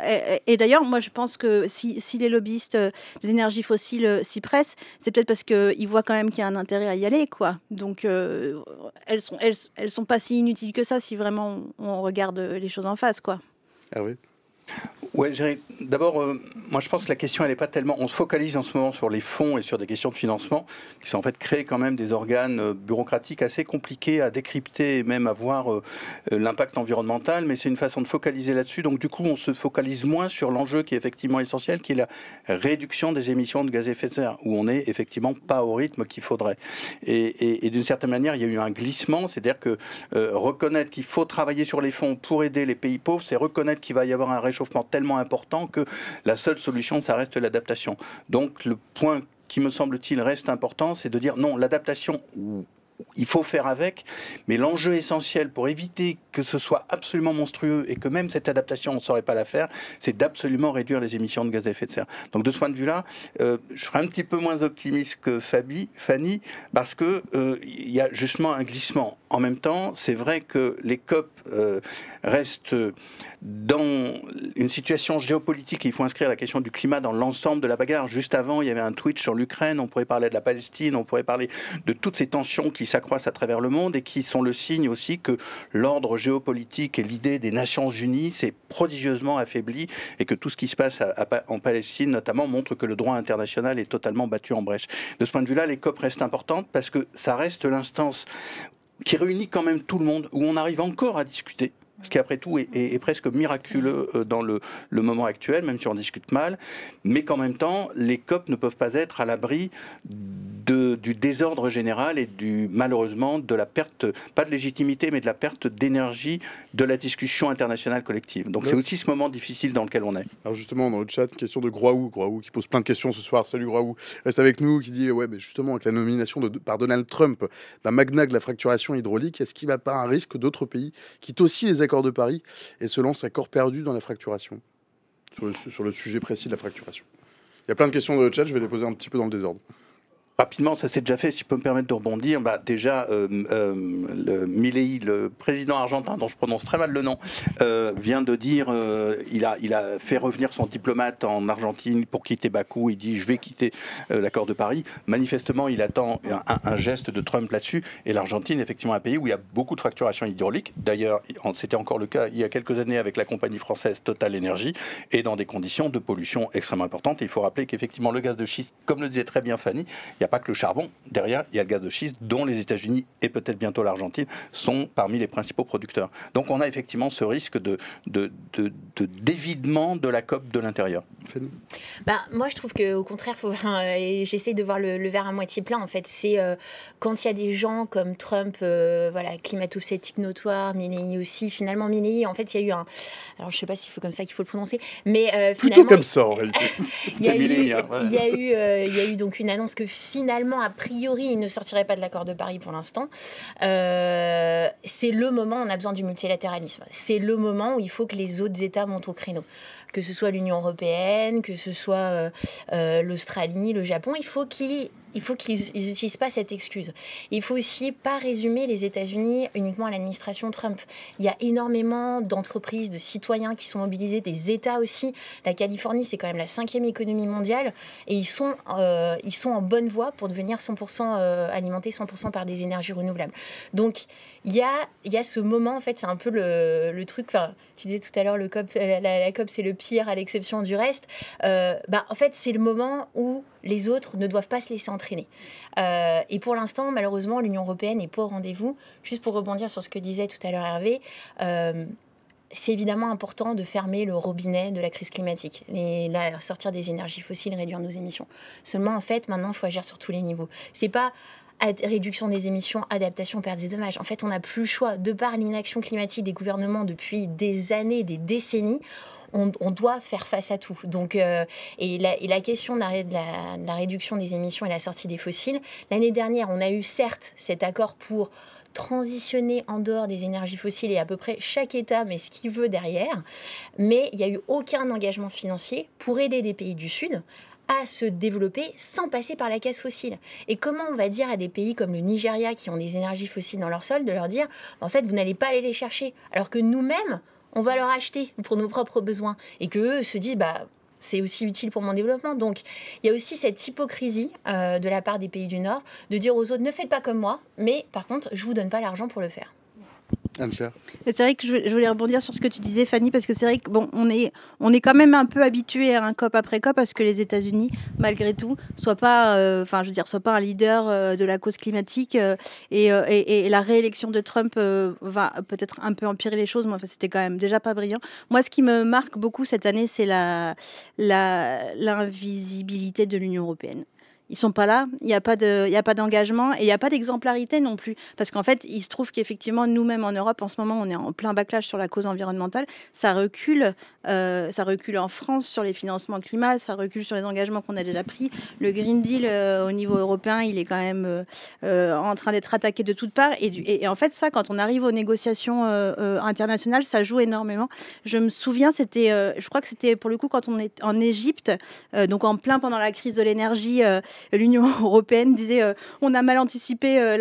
Et, d'ailleurs, moi, je pense que si, les lobbyistes euh, des énergies fossiles euh, s'y pressent, c'est peut-être parce qu'ils voient quand même qu'il y a un intérêt à y aller, quoi. Donc, elles sont, elles, sont pas si inutiles que ça si vraiment on, on regarde les choses en face, quoi. Ah oui Ouais, d'abord, euh, moi je pense que la question, elle n'est pas tellement. On se focalise en ce moment sur les fonds et sur des questions de financement, qui sont en fait créés quand même des organes euh, bureaucratiques assez compliqués à décrypter et même à voir euh, l'impact environnemental, mais c'est une façon de focaliser là-dessus. Donc du coup, on se focalise moins sur l'enjeu qui est effectivement essentiel, qui est la réduction des émissions de gaz à effet de serre, où on n'est effectivement pas au rythme qu'il faudrait. Et, d'une certaine manière, il y a eu un glissement, c'est-à-dire que reconnaître qu'il faut travailler sur les fonds pour aider les pays pauvres, c'est reconnaître qu'il va y avoir un réchauffement tellement important que la seule solution, ça reste l'adaptation. Donc le point qui me semble-t-il reste important, c'est de dire non, l'adaptation, il faut faire avec, mais l'enjeu essentiel pour éviter que ce soit absolument monstrueux et que même cette adaptation, on ne saurait pas la faire, c'est d'absolument réduire les émissions de gaz à effet de serre. Donc de ce point de vue-là, euh, je serais un petit peu moins optimiste que Fabi, Fanny, parce que euh, il y a justement un glissement. En même temps, c'est vrai que les COP... Euh, reste dans une situation géopolitique. Il faut inscrire la question du climat dans l'ensemble de la bagarre. Juste avant, il y avait un tweet sur l'Ukraine, on pourrait parler de la Palestine, on pourrait parler de toutes ces tensions qui s'accroissent à travers le monde et qui sont le signe aussi que l'ordre géopolitique et l'idée des Nations Unies s'est prodigieusement affaibli et que tout ce qui se passe en Palestine notamment montre que le droit international est totalement battu en brèche. De ce point de vue-là, les COP restent importantes parce que ça reste l'instance qui réunit quand même tout le monde, où on arrive encore à discuter ce qui après tout est, presque miraculeux euh, dans le, moment actuel, même si on discute mal, mais qu'en même temps, les COP ne peuvent pas être à l'abri du désordre général et du malheureusement de la perte, pas de légitimité, mais de la perte d'énergie de la discussion internationale collective. Donc c'est aussi ce moment difficile dans lequel on est. Alors justement, dans le chat, question de Groaou, qui pose plein de questions ce soir. Salut Groaou, reste avec nous, qui dit, ouais, mais justement, avec la nomination de, par Donald Trump d'un magnat de la fracturation hydraulique, est-ce qu'il n'y a pas un risque d'autres pays quittent aussi les accord de Paris et se lance à corps perdu dans la fracturation, sur le, sujet précis de la fracturation. Il y a plein de questions de chat, je vais les poser un petit peu dans le désordre. Rapidement, ça s'est déjà fait, si je peux me permettre de rebondir. Bah, déjà, euh, euh, le président argentin, dont je prononce très mal le nom, euh, vient de dire, il, a, il a fait revenir son diplomate en Argentine pour quitter Bakou. Il dit, je vais quitter l'accord de Paris. Manifestement, il attend un, geste de Trump là-dessus. Et l'Argentine, effectivement, un pays où il y a beaucoup de fracturation hydraulique. D'ailleurs, c'était encore le cas il y a quelques années avec la compagnie française Total Energy, et dans des conditions de pollution extrêmement importantes. il faut rappeler qu'effectivement, le gaz de schiste, comme le disait très bien Fanny, il a pas que le charbon. Derrière, il y a le gaz de schiste, dont les États-Unis et peut-être bientôt l'Argentine sont parmi les principaux producteurs. Donc on a effectivement ce risque de, de, d'évidement de la COP de l'intérieur. Bah, moi, je trouve qu'au contraire, faut euh, j'essaie de voir le, verre à moitié plein. En fait, c'est euh, quand il y a des gens comme Trump, euh, voilà, climato notoire, Milley aussi, finalement Milley, en fait, il y a eu un. Alors, je sais pas s'il faut comme ça qu'il faut le prononcer, mais. Plutôt comme ça, en réalité. Hein, il y, a eu, il y a eu donc une annonce que finalement, a priori, il ne sortirait pas de l'accord de Paris pour l'instant, euh, c'est le moment, où on a besoin du multilatéralisme. C'est le moment où il faut que les autres États montent au créneau que ce soit l'Union européenne, que ce soit euh, euh, l'Australie, le Japon, il faut qu'ils faut n'utilisent pas cette excuse. Il faut aussi pas résumer les États-Unis uniquement à l'administration Trump. Il y a énormément d'entreprises, de citoyens qui sont mobilisés, des États aussi. La Californie, c'est quand même la cinquième économie mondiale et ils sont, euh, ils sont en bonne voie pour devenir 100% alimentés 100% par des énergies renouvelables. Donc, il y a, ce moment, en fait, c'est un peu le, truc, tu disais tout à l'heure, le euh, la, COP, c'est le pire à l'exception du reste. Euh, bah, en fait, c'est le moment où les autres ne doivent pas se laisser entraîner. Euh, et pour l'instant, malheureusement, l'Union européenne n'est pas au rendez-vous. Juste pour rebondir sur ce que disait tout à l'heure Hervé, c'est évidemment important de fermer le robinet de la crise climatique, les, la, sortir des énergies fossiles, réduire nos émissions. Seulement, en fait, maintenant, il faut agir sur tous les niveaux. C'est pas réduction des émissions, adaptation, perte des dommages. En fait, on n'a plus le choix. De par l'inaction climatique des gouvernements depuis des années, des décennies, on, on, doit faire face à tout. Donc, euh, et, la, et, la, question de la, de, la, réduction des émissions et la sortie des fossiles, l'année dernière, on a eu certes cet accord pour transitionner en dehors des énergies fossiles et à peu près chaque État met ce qu'il veut derrière, mais il n'y a eu aucun engagement financier pour aider des pays du Sud à se développer sans passer par la caisse fossile. Et comment on va dire à des pays comme le Nigeria qui ont des énergies fossiles dans leur sol de leur dire en fait vous n'allez pas aller les chercher alors que nous-mêmes on va leur acheter pour nos propres besoins et que eux se disent bah c'est aussi utile pour mon développement. Donc, il y a aussi cette hypocrisie euh, de la part des pays du Nord de dire aux autres ne faites pas comme moi, mais par contre, je vous donne pas l'argent pour le faire. C'est vrai que je voulais rebondir sur ce que tu disais, Fanny, parce que c'est vrai que bon, on est, on est quand même un peu habitué à un COP après COP, parce que les États-Unis, malgré tout, soient pas, euh, enfin, je veux dire, soient pas un leader euh, de la cause climatique. Euh, et, et, la réélection de Trump va peut-être un peu empirer les choses, Moi, enfin, c'était quand même déjà pas brillant. Moi, ce qui me marque beaucoup cette année, c'est la l'invisibilité de l'Union européenne ils sont pas là, il n'y a pas de, a pas d'engagement et il n'y a pas d'exemplarité non plus. Parce qu'en fait, il se trouve qu'effectivement, nous-mêmes en Europe, en ce moment, on est en plein backlash sur la cause environnementale. Ça recule, euh, ça recule en France sur les financements climat, ça recule sur les engagements qu'on a déjà pris. Le Green Deal euh, au niveau européen, il est quand même euh, en train d'être attaqué de toutes parts. Et, et, et, en fait, ça, quand on arrive aux négociations internationales, ça joue énormément. Je me souviens, c'était, je crois que c'était pour le coup quand on est en Égypte, donc en plein pendant la crise de l'énergie l'Union européenne disait euh, on a mal anticipé euh,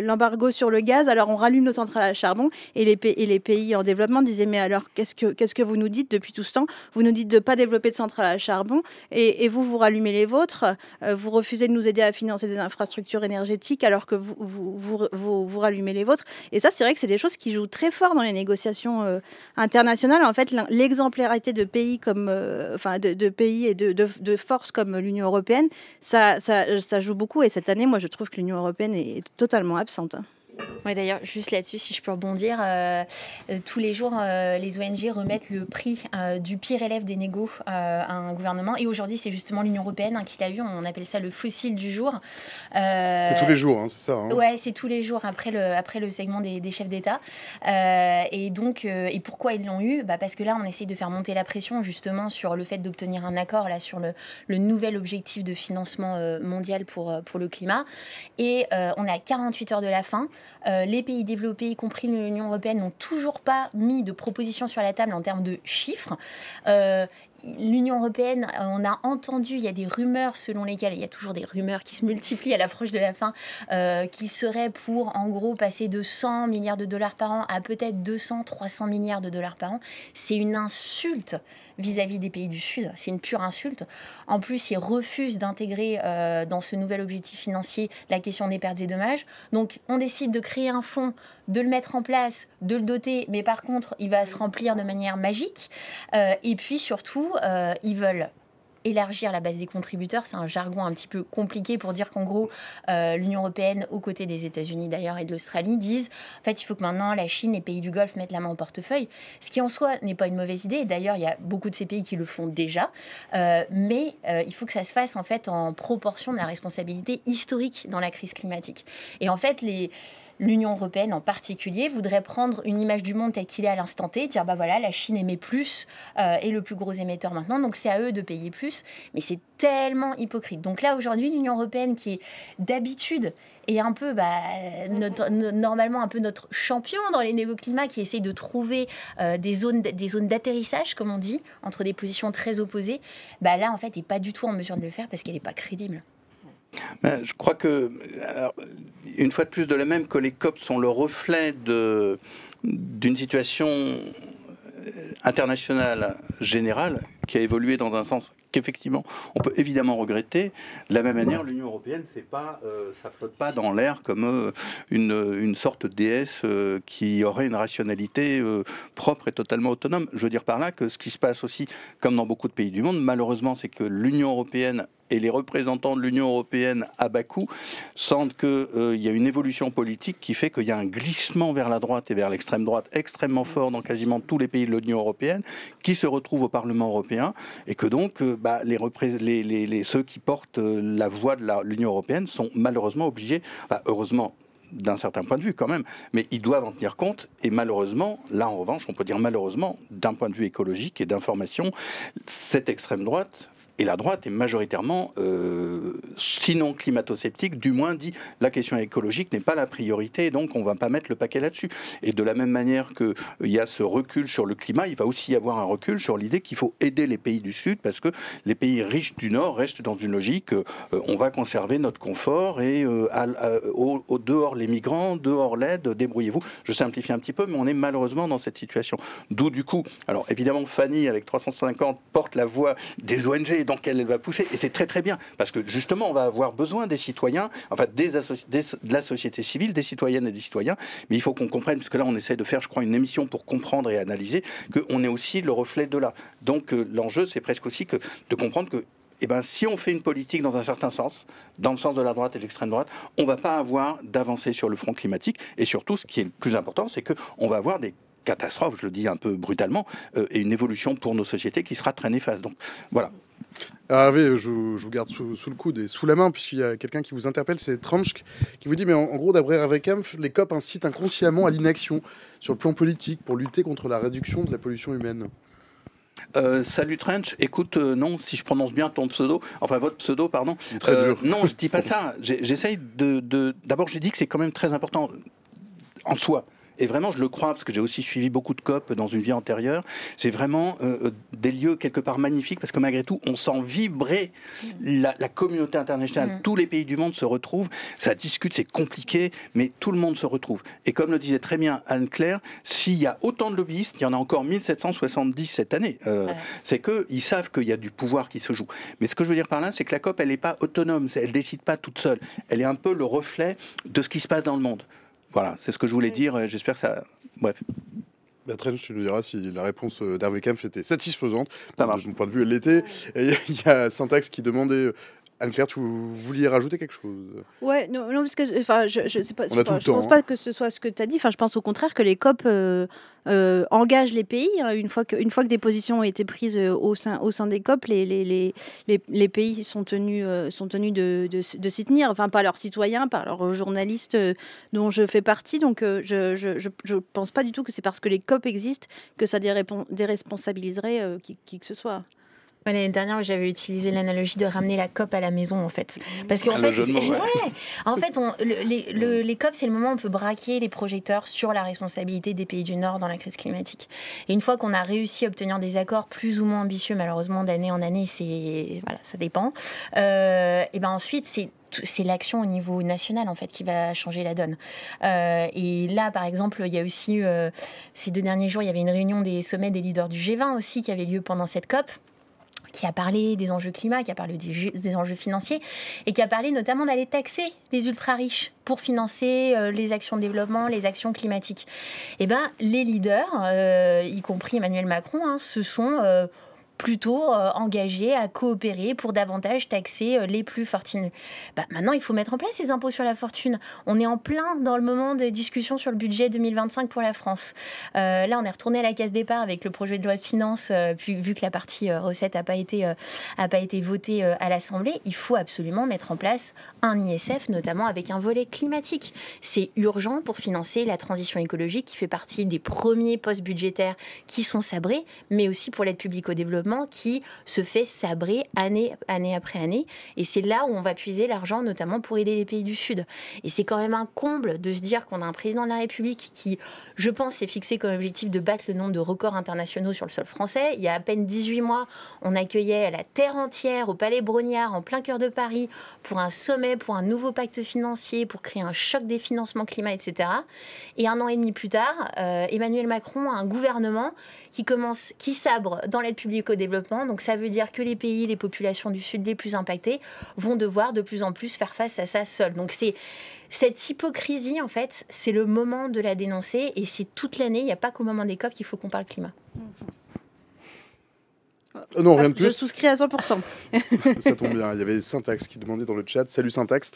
l'embargo sur le gaz, alors on rallume nos centrales à charbon. Et les, et les pays en développement disaient mais alors qu'est-ce que, que vous nous dites depuis tout ce temps Vous nous dites de ne pas développer de centrales à charbon et, vous, vous rallumez les vôtres. Euh, vous refusez de nous aider à financer des infrastructures énergétiques alors que vous, vous, rallumez les vôtres. Et ça, c'est vrai que c'est des choses qui jouent très fort dans les négociations internationales. En fait, l'exemplarité de pays comme, enfin, de, pays et de, de forces comme l'Union européenne, ça, ça, ça, joue beaucoup. Et cette année, moi, je trouve que l'Union européenne est totalement absente. Oui, d'ailleurs, juste là-dessus, si je peux rebondir, euh, euh, tous les jours, euh, les ONG remettent le prix du pire élève des négos à un gouvernement. Et aujourd'hui, c'est justement l'Union européenne hein, qui l'a eu. On appelle ça le fossile du jour. c'est tous les jours, hein, c'est ça Oui, hein. Ouais, c'est tous les jours après le, après le segment des, chefs d'État. et donc, et pourquoi ils l'ont eu bah Parce que là, on essaye de faire monter la pression justement sur le fait d'obtenir un accord là, sur le, le nouvel objectif de financement mondial pour, pour le climat. Et on est à 48 heures de la fin. Euh, les pays développés, y compris l'Union européenne, n'ont toujours pas mis de propositions sur la table en termes de chiffres. Euh, l'Union européenne, on a entendu, il y a des rumeurs selon lesquelles, il y a toujours des rumeurs qui se multiplient à l'approche de la fin, euh, qui seraient pour, en gros, passer de 100 milliards de dollars par an à peut-être 200, 300 milliards de dollars par an. C'est une insulte vis-à-vis des pays du Sud. C'est une pure insulte. En plus, ils refusent d'intégrer euh, dans ce nouvel objectif financier la question des pertes et dommages. Donc, on décide de créer un fonds, de le mettre en place, de le doter, mais par contre, il va se remplir de manière magique. Euh, et puis surtout, euh, ils veulent élargir la base des contributeurs. C'est un jargon un petit peu compliqué pour dire qu'en gros, euh, l'Union européenne, aux côtés des États-Unis d'ailleurs et de l'Australie, disent en fait, il faut que maintenant la Chine, les pays du Golfe mettent la main au portefeuille. Ce qui en soi n'est pas une mauvaise idée. D'ailleurs, il y a beaucoup de ces pays qui le font déjà. Euh, mais euh, il faut que ça se fasse en fait en proportion de la responsabilité historique dans la crise climatique. Et en fait, les l'Union européenne en particulier, voudrait prendre une image du monde telle qu'il est à l'instant T, dire bah voilà, la Chine émet plus, euh, et le plus gros émetteur maintenant, donc c'est à eux de payer plus. Mais c'est tellement hypocrite. Donc là, aujourd'hui, l'Union européenne qui est d'habitude et un peu bah, mm-hmm. normalement un peu notre champion dans les négoclimats qui essaye de trouver euh, des zones des zones d'atterrissage comme on dit entre des positions très opposées bah là en fait n'est pas du tout en mesure de le faire parce qu'elle n'est pas crédible ben, je crois que, une fois de plus, de la même que les COP sont le reflet d'une situation euh, internationale générale qui a évolué dans un sens qu'effectivement on peut évidemment regretter. De la même manière, l'Union européenne, c'est pas, euh, ça flotte pas dans l'air comme euh, une, sorte de déesse qui aurait une rationalité propre et totalement autonome. Je veux dire par là que ce qui se passe aussi, comme dans beaucoup de pays du monde, malheureusement, c'est que l'Union européenne et les représentants de l'Union européenne à Bakou sentent qu'il euh, y a une évolution politique qui fait qu'il y a un glissement vers la droite et vers l'extrême droite extrêmement fort dans quasiment tous les pays de l'Union européenne qui se retrouvent au Parlement européen et que donc euh, bah, les, ceux qui portent euh, la voix de l'Union européenne sont malheureusement obligés, heureusement d'un certain point de vue quand même, mais ils doivent en tenir compte. Et malheureusement, là en revanche, on peut dire malheureusement, d'un point de vue écologique et d'information, cette extrême droite et la droite est majoritairement, euh, sinon climato-sceptique, du moins dit la question écologique n'est pas la priorité, donc on ne va pas mettre le paquet là-dessus. Et de la même manière qu'il euh, il y a ce recul sur le climat, il va aussi y avoir un recul sur l'idée qu'il faut aider les pays du Sud, parce que les pays riches du Nord restent dans une logique, euh, on va conserver notre confort et au, dehors les migrants, dehors l'aide, débrouillez-vous. Je simplifie un petit peu, mais on est malheureusement dans cette situation. D'où du coup, alors évidemment Fanny avec 350 porte la voix des ONG dans quelle elle va pousser. Et c'est très très bien, parce que justement, on va avoir besoin des citoyens, enfin des, des de la société civile, des citoyennes et des citoyens, mais il faut qu'on comprenne, parce que là on essaie de faire, je crois, une émission pour comprendre et analyser, qu'on est aussi le reflet de là. Donc euh, l'enjeu, c'est presque aussi que, de comprendre que eh ben, si on fait une politique dans un certain sens, dans le sens de la droite et de l'extrême droite, on ne va pas avoir d'avancée sur le front climatique. Et surtout, ce qui est le plus important, c'est qu'on va avoir des catastrophes, je le dis un peu brutalement, euh, et une évolution pour nos sociétés qui sera très néfaste. Donc voilà, ah oui, je, vous garde sous, le coude et sous la main, puisqu'il y a quelqu'un qui vous interpelle, c'est Trench qui vous dit Mais en, gros, d'après les COP incitent inconsciemment à l'inaction sur le plan politique pour lutter contre la réduction de la pollution humaine. Euh, salut Trench, écoute, euh, non, si je prononce bien ton pseudo, enfin votre pseudo, pardon. Très euh, dur. Non, je dis pas ça. J'essaye de. D'abord, j'ai dit que c'est quand même très important en soi et vraiment je le crois, parce que j'ai aussi suivi beaucoup de COP dans une vie antérieure, c'est vraiment euh, euh, des lieux quelque part magnifiques, parce que malgré tout, on sent vibrer la, communauté internationale. Mm. Tous les pays du monde se retrouvent, ça discute, c'est compliqué, mais tout le monde se retrouve. Et comme le disait très bien Anne-Claire, s'il y a autant de lobbyistes, il y en a encore 1770 cette année, euh, C'est c'est qu'ils savent qu'il y a du pouvoir qui se joue. Mais ce que je veux dire par là, c'est que la COP, elle n'est pas autonome, elle ne décide pas toute seule. Elle est un peu le reflet de ce qui se passe dans le monde. Voilà, c'est ce que je voulais dire. J'espère que ça. Bref. Bertrand, bah, tu nous diras si la réponse euh, d'Hervé Kempf était satisfaisante. Ça De mon point de vue, elle l'était. Il y a Syntax qui demandait Anne-Claire, tu vouliez rajouter quelque chose Ouais, non, parce que enfin, je, je sais pas, je, pense pas hein. que ce soit ce que tu as dit. Enfin, je pense au contraire que les COP euh, euh engagent les pays. Hein. une, fois que, une fois que des positions ont été prises euh, au, sein, au sein des COP, les, les, les, les, pays sont tenus, euh, sont tenus de, de, de s'y tenir, enfin, par leurs citoyens, par leurs journalistes dont je fais partie. Donc, je, je, pense pas du tout que c'est parce que les COP existent que ça déresponsabiliserait qui que ce soit. L'année dernière, j'avais utilisé l'analogie de ramener la COP à la maison, en fait. Mmh. Parce qu'en ah, fait, ouais. en fait on, les, mmh. COP, c'est le moment où on peut braquer les projecteurs sur la responsabilité des pays du Nord dans la crise climatique. Et une fois qu'on a réussi à obtenir des accords plus ou moins ambitieux, malheureusement, d'année en année, c'est voilà, ça dépend. Euh, et ben ensuite, c'est c'est l'action au niveau national en fait qui va changer la donne. Euh, et là, par exemple, il y a aussi euh, ces deux derniers jours, il y avait une réunion des sommets des leaders du G20 aussi qui avait lieu pendant cette COP qui a parlé des enjeux climat, qui a parlé des, enjeux financiers, et qui a parlé notamment d'aller taxer les ultra-riches pour financer euh, les actions de développement, les actions climatiques. Eh bien, les leaders, euh, y compris Emmanuel Macron, hein, se sont... Euh, plutôt euh, engagés à coopérer pour davantage taxer euh, les plus fortunés. Bah, maintenant, il faut mettre en place ces impôts sur la fortune. On est en plein dans le moment des discussions sur le budget 2025 pour la France. Euh, là, on est retourné à la case départ avec le projet de loi de finances, vu que la partie recettes recette n'a pas, été, pas été votée à l'Assemblée. Il faut absolument mettre en place un ISF, notamment avec un volet climatique. C'est urgent pour financer la transition écologique qui fait partie des premiers postes budgétaires qui sont sabrés, mais aussi pour l'aide publique au développement qui se fait sabrer année, après année. Et c'est là où on va puiser l'argent, notamment pour aider les pays du Sud. Et c'est quand même un comble de se dire qu'on a un président de la République qui, je pense, s'est fixé comme objectif de battre le nombre de records internationaux sur le sol français. Il y a à peine 18 mois, on accueillait la terre entière au Palais Brognard, en plein cœur de Paris, pour un sommet, pour un nouveau pacte financier, pour créer un choc des financements climat, etc. Et un an et demi plus tard, euh, Emmanuel Macron a un gouvernement qui commence, qui sabre dans l'aide publique développement Donc ça veut dire que les pays, les populations du Sud les plus impactées vont devoir de plus en plus faire face à ça seul Donc c'est cette hypocrisie, en fait, c'est le moment de la dénoncer et c'est toute l'année, il n'y a pas qu'au moment des COP qu'il faut qu'on parle climat. Mmh. Euh, non, rien de plus. Je souscris à 100%. ça tombe bien. Il y avait Syntax qui demandait dans le chat. Salut Syntax.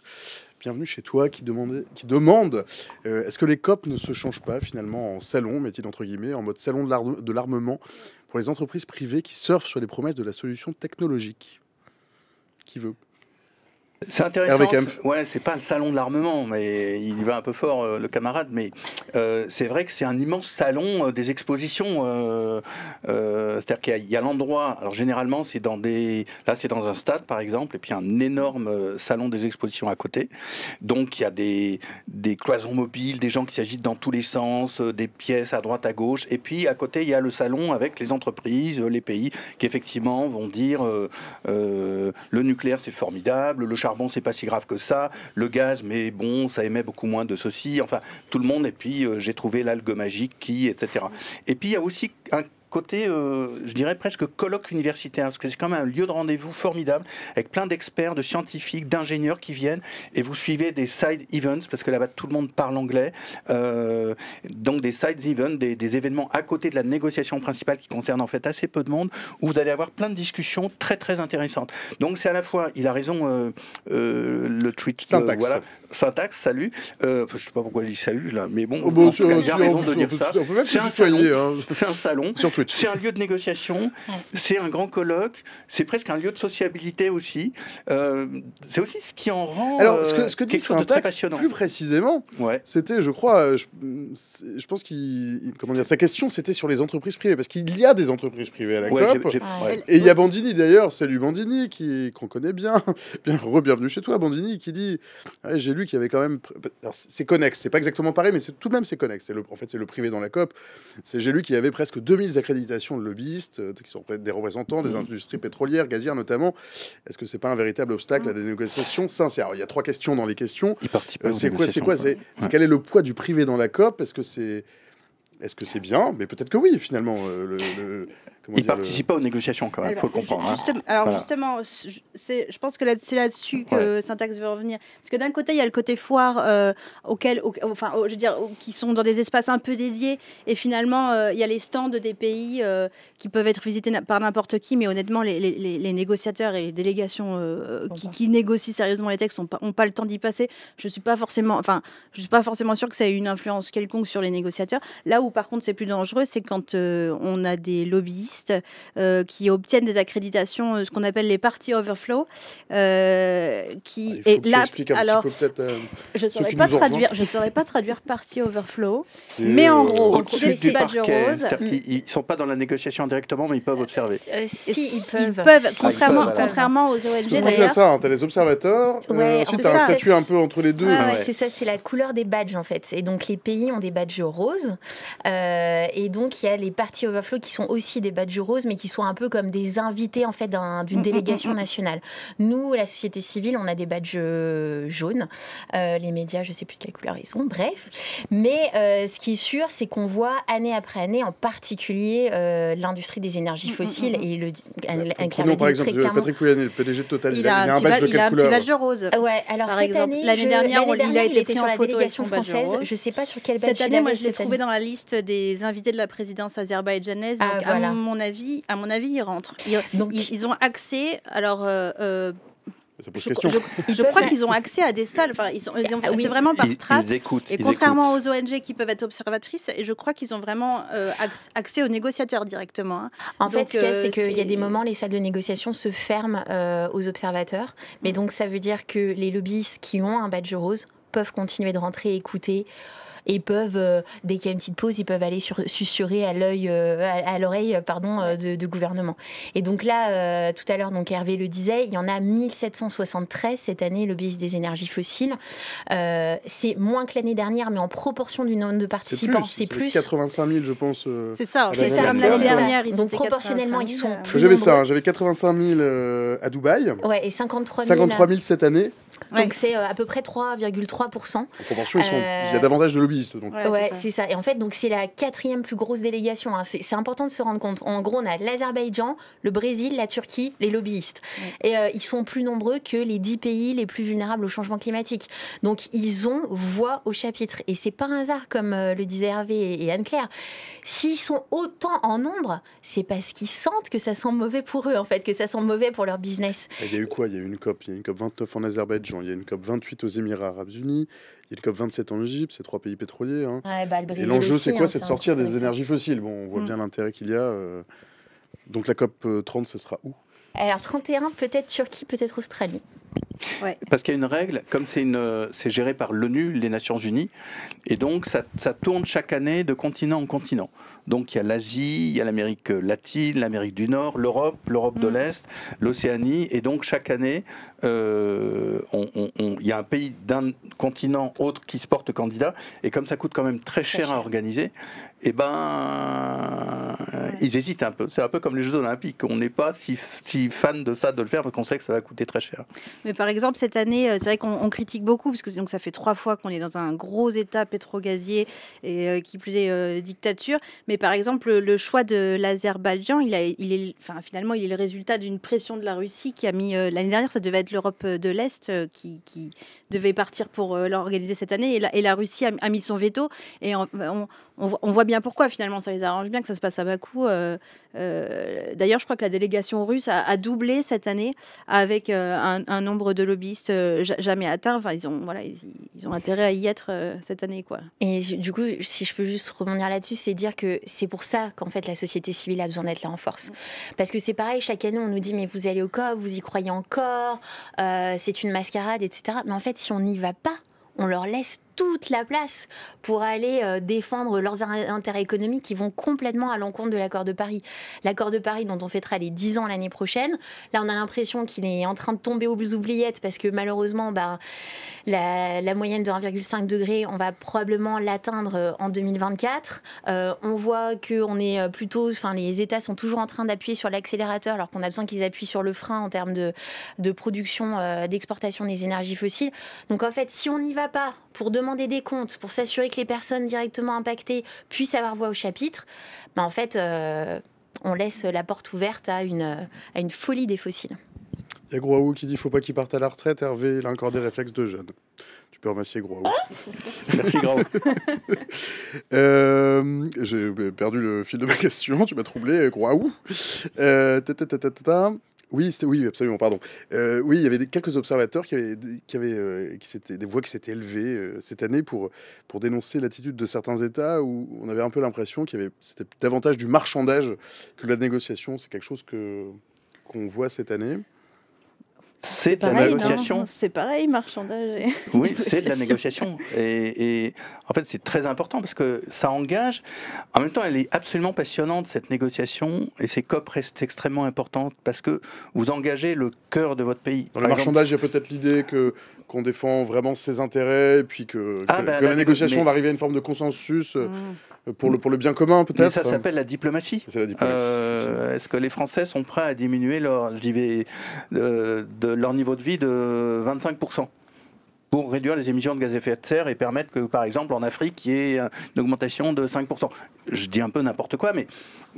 Bienvenue chez toi qui, demandait, qui demande euh, est-ce que les COP ne se changent pas finalement en salon, métier entre guillemets, en mode salon de l'armement pour les entreprises privées qui surfent sur les promesses de la solution technologique Qui veut c'est intéressant. Ouais, c'est pas le salon de l'armement, mais il y va un peu fort euh, le camarade. Mais euh, c'est vrai que c'est un immense salon euh, des expositions. C'est-à-dire qu'il y a, l'endroit. Alors généralement, c'est dans des. Là, c'est dans un stade, par exemple, et puis un énorme salon des expositions à côté. Donc il y a des des cloisons mobiles, des gens qui s'agitent dans tous les sens, des pièces à droite, à gauche. Et puis à côté, il y a le salon avec les entreprises, les pays qui effectivement vont dire le nucléaire c'est formidable, le charbon bon c'est pas si grave que ça. Le gaz, mais bon, ça émet beaucoup moins de ceci. Enfin, tout le monde. Et puis, euh, j'ai trouvé l'algue magique qui, etc. Et puis, il y a aussi un côté, euh, je dirais presque colloque universitaire, parce que c'est quand même un lieu de rendez-vous formidable, avec plein d'experts, de scientifiques, d'ingénieurs qui viennent, et vous suivez des side events, parce que là-bas tout le monde parle anglais, euh, donc des side events, des, événements à côté de la négociation principale qui concerne en fait assez peu de monde, où vous allez avoir plein de discussions très très intéressantes. Donc c'est à la fois, il a raison, euh, le tweet, syntaxe. voilà, salut, je sais pas pourquoi il dit salut là, mais bon, oh, bah, il a raison de dire ça. C'est un, hein. un salon. Surtout c'est un lieu de négociation, c'est un grand colloque, c'est presque un lieu de sociabilité aussi. Euh, c'est aussi ce qui en rend Alors, ce que, euh, ce que dit quelque Plus précisément, ouais. c'était, je crois, euh, je, pense qu'il, comment dire, sa question, c'était sur les entreprises privées, parce qu'il y a des entreprises privées à la COP. Et il y a Bandini d'ailleurs, salut Bandini, qui qu'on connaît bien, bien re bienvenue chez toi, Bandini, qui dit, j'ai lu qu'il y avait quand même, c'est connexe, c'est pas exactement pareil, mais c'est tout de même c'est connexe. en fait, c'est le privé dans la COP. j'ai lu qu'il y avait presque 2000 de lobbyistes, euh, qui sont des représentants des mmh. industries pétrolières, gazières notamment. Est-ce que c'est pas un véritable obstacle à mmh. des négociations sincères Il y a trois questions dans les questions. Euh, c'est quoi C'est quoi C'est quel est le poids du privé dans la COP Est-ce que c'est est-ce que c'est bien Mais peut-être que oui, finalement. Euh, le il participe pas aux négociations quand même, il faut le comprendre. Hein. Alors justement, euh, je pense que là, c'est là-dessus que Syntax veut revenir. Parce que d'un côté, il y a le côté foire euh, auquel, enfin, je veux dire, qui sont dans des espaces un peu dédiés. Et finalement, euh, il y a les stands des pays qui peuvent être visités par n'importe qui. Mais honnêtement, les, négociateurs et les délégations qui, négocient sérieusement les textes n'ont pas, ont pas le temps d'y passer. Je suis pas forcément, enfin, je suis pas forcément sûr que ça ait une influence quelconque sur les négociateurs. Là où par contre c'est plus dangereux, c'est quand on a des lobbyistes euh, qui obtiennent des accréditations, euh, ce qu'on appelle les parties overflow. Euh, qui ah, est là, alors, je ne saurais pas traduire, je saurais pas traduire partie overflow, mais en gros, des badges roses. Mm. Ils ne sont pas dans la négociation directement, mais ils peuvent observer. si, ils peuvent, contrairement, ils peuvent, contrairement, aux ONG. d'ailleurs. ça, hein, tu as les observateurs, ensuite tu as un statut un peu entre les deux. C'est ça, c'est la couleur des badges en fait. Et donc les pays ont des badges roses, et donc il y a les parties overflow qui sont aussi des badges Rose, mais qui soient un peu comme des invités en fait d'une mm, mm, mm, délégation nationale. Nous, la société civile, on a des badges euh, jaunes. Euh, les médias, je ne sais plus de quelle couleur ils sont. Bref, mais euh, ce qui est sûr, c'est qu'on voit année après année, en particulier l'industrie des énergies fossiles et le. Bah, prenons par exemple Patrick Pouyanné, le PDG de Total. Il, a, il a un, badge, il a un badge rose. Ouais. Alors cette année, l'année dernière, il, il était sur la délégation française. Je ne sais pas sur quel badge. Cette année, moi, je l'ai trouvé dans la liste des invités de la présidence azerbaïdjanaise. Ah, donc, à avis, à mon avis, ils rentrent. Ils, Donc, ils, ont accès, alors. Euh, euh, je, crois qu'ils ont accès à des salles. Enfin, ils, ont. Ah c'est vraiment par strat. et contrairement aux ONG qui peuvent être observatrices, et je crois qu'ils ont vraiment euh, accès aux négociateurs directement. Hein. En fait, ce qu'il y a, c'est qu'il y a des moments, les salles de négociation se ferment aux observateurs. Mais mm. donc, ça veut dire que les lobbyistes qui ont un badge rose peuvent continuer de rentrer, écouter, et peuvent, euh, dès qu'il y a une petite pause, ils peuvent aller sur, susurrer à l'œil, euh, à, l'oreille, euh, pardon, de, gouvernement. Et donc là, tout à l'heure, donc Hervé le disait, il y en a 1773 cette année, le biais des énergies fossiles. c'est moins que l'année dernière, mais en proportion du nombre de participants, c'est plus. 85 000, je pense. c'est ça, c'est ça. l'année dernière, donc proportionnellement, ils sont. J'avais ça, j'avais 85 000 à Dubaï. Ouais, et 53 000. 53 000 cette année. Donc c'est euh, à peu près 3,3%. En proportion il y a euh, davantage de lobbyistes. Donc. Ouais, c'est ça. Et en fait, donc c'est la quatrième plus grosse délégation. Hein. C'est important de se rendre compte. En gros, on a l'Azerbaïdjan, le Brésil, la Turquie, les lobbyistes. Et euh, ils sont plus nombreux que les 10 pays les plus vulnérables au changement climatique. Donc ils ont voix au chapitre. Et c'est pas un hasard, comme le disaient Hervé et Anne-Claire. S'ils sont autant en nombre, c'est parce qu'ils sentent que ça sent mauvais pour eux, en fait, que ça sent mauvais pour leur business. Il y a eu quoi Il y a eu une COP, il y a eu une COP 29 en Azerbaïdjan il y a une COP 28 aux Émirats arabes unis, il y a une COP 27 en Égypte, c'est trois pays pétroliers. Hein. Bah, et l'enjeu, c'est quoi hein, C'est de sortir des énergies fossiles. Bon, on voit mm. bien l'intérêt qu'il y a. Euh. Donc la COP 30, euh, ce sera où Alors 31, peut-être Turquie, peut-être Australie. Parce qu'il y a une règle, comme c'est géré par l'ONU, les Nations Unies, et donc ça, tourne chaque année de continent en continent. Donc il y a l'Asie, il y a l'Amérique latine, l'Amérique du Nord, l'Europe, l'Europe de mm. l'Est, l'Océanie, et donc chaque année, euh, il y a un pays d'un continent autre qui se porte candidat, et comme ça coûte quand même très, cher, à organiser, eh ben, euh, ils hésitent un peu. C'est un peu comme les Jeux Olympiques. On n'est pas si, fan de ça, de le faire, parce qu'on sait que ça va coûter très cher. Mais par exemple, cette année, euh, c'est vrai qu'on critique beaucoup, parce que donc, ça fait trois fois qu'on est dans un gros état pétrogazier et euh, qui plus est dictature. Mais par exemple, le choix de l'Azerbaïdjan, il, est, finalement, il est le résultat d'une pression de la Russie qui a mis. L'année dernière, ça devait être l'Europe de l'Est qui, devait partir pour euh, l'organiser cette année. Et la, Russie a, mis son veto. Et on, voit bien pourquoi, finalement. Ça les arrange bien que ça se passe à Bakou. Euh, euh, d'ailleurs, je crois que la délégation russe a, doublé cette année avec euh, un, nombre de lobbyistes euh, jamais atteint. Enfin, ils ont, voilà, ils, ont intérêt à y être cette année. Quoi. Et du coup, si je peux juste rebondir là-dessus, c'est dire que c'est pour ça qu'en fait la société civile a besoin d'être là en force. Parce que c'est pareil, chaque année, on nous dit mais vous allez au COP, vous y croyez encore, c'est une mascarade, etc. Mais en fait, si on n'y va pas, on leur laisse toute la place pour aller euh, défendre leurs intérêts économiques qui vont complètement à l'encontre de l'accord de Paris. L'accord de Paris dont on fêtera les 10 ans l'année prochaine, là on a l'impression qu'il est en train de tomber aux oubliettes parce que malheureusement bah, la, moyenne de 1,5 degré, on va probablement l'atteindre euh, en 2024. Euh, on voit on est plutôt, enfin les États sont toujours en train d'appuyer sur l'accélérateur alors qu'on a besoin qu'ils appuient sur le frein en termes de, production, d'exportation des énergies fossiles. Donc en fait, si on n'y va pas pour demander demander des comptes, pour s'assurer que les personnes directement impactées puissent avoir voix au chapitre, bah en fait, euh, on laisse la porte ouverte à une, à une folie des fossiles. Il y a Grouaou qui dit faut pas qu'il parte à la retraite. Hervé, il a encore des réflexes de jeune. Tu peux remercier Grouaou. Ah Merci euh, J'ai perdu le fil de ma question. Tu m'as troublé, Grouaou. Euh, oui, oui, absolument, pardon. Euh, oui, il y avait quelques observateurs qui avaient, qui avaient euh, des voix qui s'étaient élevées euh, cette année pour, pour dénoncer l'attitude de certains États où on avait un peu l'impression qu'il y avait c'était davantage du marchandage que de la négociation. C'est quelque chose que qu'on voit cette année. C'est de la négociation. C'est pareil, marchandage. oui, c'est de la négociation. Et, et en fait, c'est très important parce que ça engage. En même temps, elle est absolument passionnante, cette négociation. Et ces COP restent extrêmement importantes parce que vous engagez le cœur de votre pays. Dans le marchandage, il y a peut-être l'idée que qu'on défend vraiment ses intérêts et puis que, ah, la, bah, négociation va arriver à une forme de consensus euh, mm. pour, le, pour le bien commun peut-être. ça euh. s'appelle la diplomatie. Euh, est-ce que les Français sont prêts à diminuer leur, de, leur niveau de vie de 25% pour réduire les émissions de gaz à effet de serre et permettre que, par exemple, en Afrique, il y ait une augmentation de 5%. Je dis un peu n'importe quoi, mais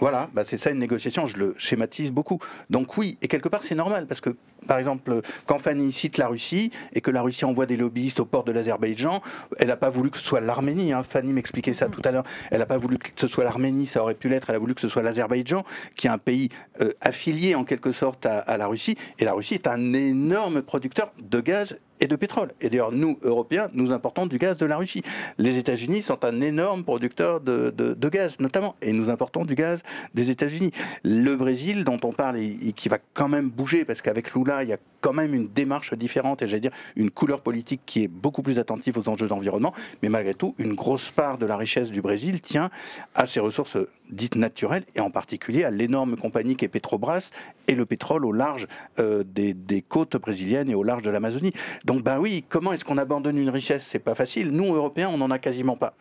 voilà, bah, c'est ça une négociation, je le schématise beaucoup. Donc oui, et quelque part c'est normal, parce que par exemple, quand Fanny cite la Russie et que la Russie envoie des lobbyistes au port de l'Azerbaïdjan, elle n'a pas voulu que ce soit l'Arménie, hein, Fanny m'expliquait ça tout à l'heure, elle n'a pas voulu que ce soit l'Arménie, ça aurait pu l'être, elle a voulu que ce soit l'Azerbaïdjan, qui est un pays euh, affilié en quelque sorte à, la Russie, et la Russie est un énorme producteur de gaz et de pétrole. Et d'ailleurs, nous, Européens, nous importons du gaz de la Russie. Les États-Unis sont un énorme producteur de, gaz, notamment, et nous importons du gaz des États-Unis. Le Brésil, dont on parle et, qui va quand même bouger, parce qu'avec Lula, il y a quand même une démarche différente et j'allais dire une couleur politique qui est beaucoup plus attentive aux enjeux d'environnement. Mais malgré tout, une grosse part de la richesse du Brésil tient à ses ressources dites naturelles et en particulier à l'énorme compagnie qui est Petrobras et le pétrole au large euh, des, côtes brésiliennes et au large de l'Amazonie. Donc, ben oui, comment est-ce qu'on abandonne une richesse C'est pas facile. Nous, Européens, on n'en a quasiment pas.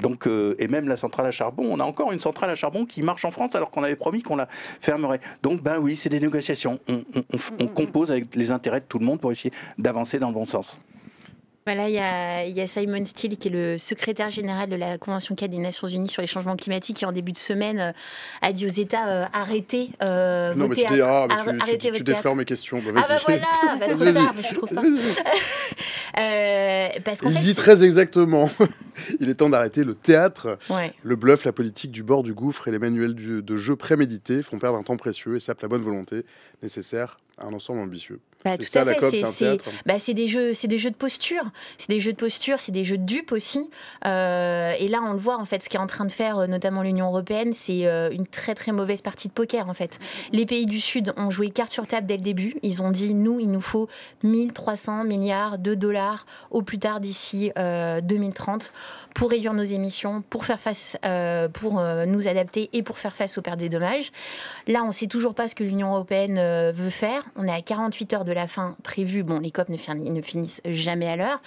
Donc, euh, et même la centrale à charbon, on a encore une centrale à charbon qui marche en France alors qu'on avait promis qu'on la fermerait. Donc, ben oui, c'est des négociations. on, mm, mm, mm. compose avec les intérêts de tout le monde pour essayer d'avancer dans le bon sens. Voilà, il y, a, Simon Steele, qui est le secrétaire général de la Convention cadre des Nations Unies sur les changements climatiques, qui en début de semaine euh, a dit aux États euh, arrêter. Euh, non, mais tu, dis, ah, mais arrêtez mes questions. Bah, ah bah voilà, bah, mais je trouve euh, pas. Il dit très exactement il est temps d'arrêter le théâtre. Le bluff, la politique du bord du gouffre et les manuels de jeu prémédités font perdre un temps précieux et sapent la bonne volonté nécessaire à un ensemble ambitieux. Bah, tout à bah, c'est des jeux, c'est des jeux de posture, c'est des jeux de posture, c'est des jeux de dupes aussi. Euh, et là, on le voit en fait, ce qu'est en train de faire euh, notamment l'Union européenne, c'est euh, une très très mauvaise partie de poker en fait. Les pays du Sud ont joué carte sur table dès le début. Ils ont dit nous, il nous faut 1300 milliards de dollars au plus tard d'ici 2030 pour réduire nos émissions, pour faire face, pour nous adapter et pour faire face aux pertes et dommages. Là, on sait toujours pas ce que l'Union européenne veut faire. On est à 48 heures de la fin prévue. Bon, les COP ne, finissent jamais à l'heure.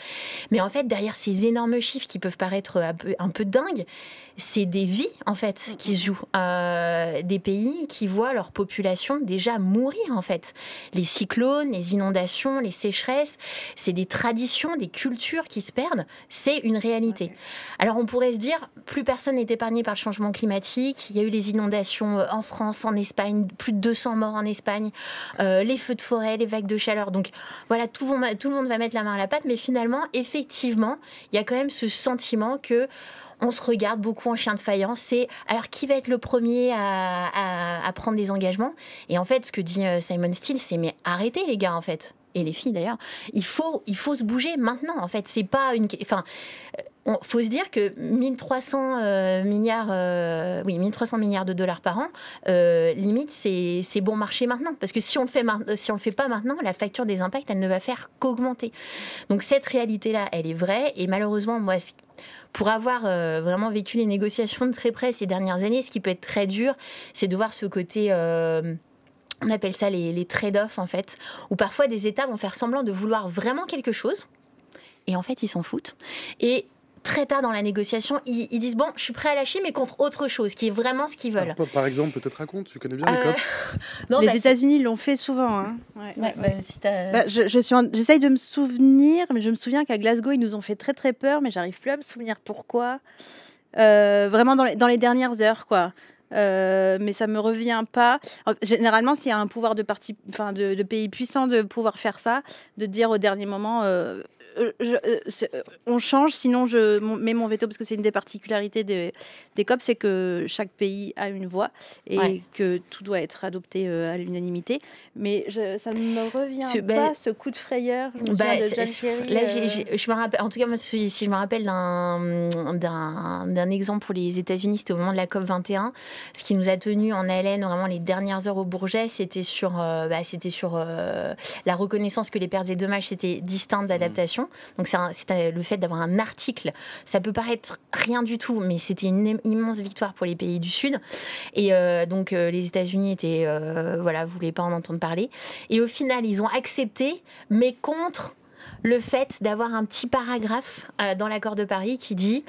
Mais en fait, derrière ces énormes chiffres qui peuvent paraître un peu, un peu dingues, c'est des vies, en fait, qui se jouent. Euh, des pays qui voient leur population déjà mourir, en fait. Les cyclones, les inondations, les sécheresses, c'est des traditions, des cultures qui se perdent. C'est une réalité. Alors, on pourrait se dire, plus personne n'est épargné par le changement climatique. Il y a eu les inondations euh, en France, en Espagne, plus de 200 morts en Espagne, euh, les feux de forêt, les vagues de chaleur. Donc voilà, tout, tout le monde va mettre la main à la pâte, mais finalement, effectivement, il y a quand même ce sentiment que on se regarde beaucoup en chien de faïence. C'est alors qui va être le premier à, prendre des engagements Et en fait, ce que dit euh, Simon Steele, c'est mais arrêtez les gars en fait et les filles d'ailleurs. Il faut, il faut se bouger maintenant en fait. C'est pas une, enfin, il faut se dire que 1300 300 euh, milliards, euh, oui, 1300 milliards de dollars par an, euh, limite, c'est bon marché maintenant. Parce que si on ne si on le fait pas maintenant, la facture des impacts, elle ne va faire qu'augmenter. Donc cette réalité-là, elle est vraie. Et malheureusement, moi, pour avoir vraiment vécu les négociations de très près ces dernières années, ce qui peut être très dur, c'est de voir ce côté... on appelle ça les, les trade-offs en fait, où parfois des États vont faire semblant de vouloir vraiment quelque chose, et en fait ils s'en foutent. Et très tard dans la négociation, ils, disent bon, je suis prêt à lâcher, mais contre autre chose, qui est vraiment ce qu'ils veulent. par exemple, peut-être raconte, tu connais bien euh... non, Les bah, États-Unis l'ont fait souvent. Hein. Bah, je, suis, j'essaye de me souvenir, mais je me souviens qu'à Glasgow ils nous ont fait très très peur, mais j'arrive plus à me souvenir pourquoi. Euh, vraiment dans les, dernières heures, quoi. Euh, mais ça me revient pas. généralement, s'il y a un pouvoir de, parti, enfin, de, pays puissant de pouvoir faire ça, de dire au dernier moment, euh, euh, je, euh, euh, on change, sinon je mets mon veto parce que c'est une des particularités des, des COP, c'est que chaque pays a une voix et que tout doit être adopté à l'unanimité. Mais ça ne me revient ce, pas bah, ce coup de frayeur. Je me bah, là, je me rappelle, en tout cas, si, je me rappelle d'un exemple pour les États-Unis, c'était au moment de la COP 21, ce qui nous a tenu en haleine vraiment les dernières heures au Bourget, c'était sur, bah, sur la reconnaissance que les pertes et dommages c'était distinctes d'adaptation. Donc c'est le fait d'avoir un article. Ça peut paraître rien du tout, mais c'était une immense victoire pour les pays du Sud. Et euh, donc euh, les États-Unis étaient, euh, voilà, voulaient pas en entendre parler. Et au final, ils ont accepté, mais contre le fait d'avoir un petit paragraphe euh, dans l'accord de Paris qui dit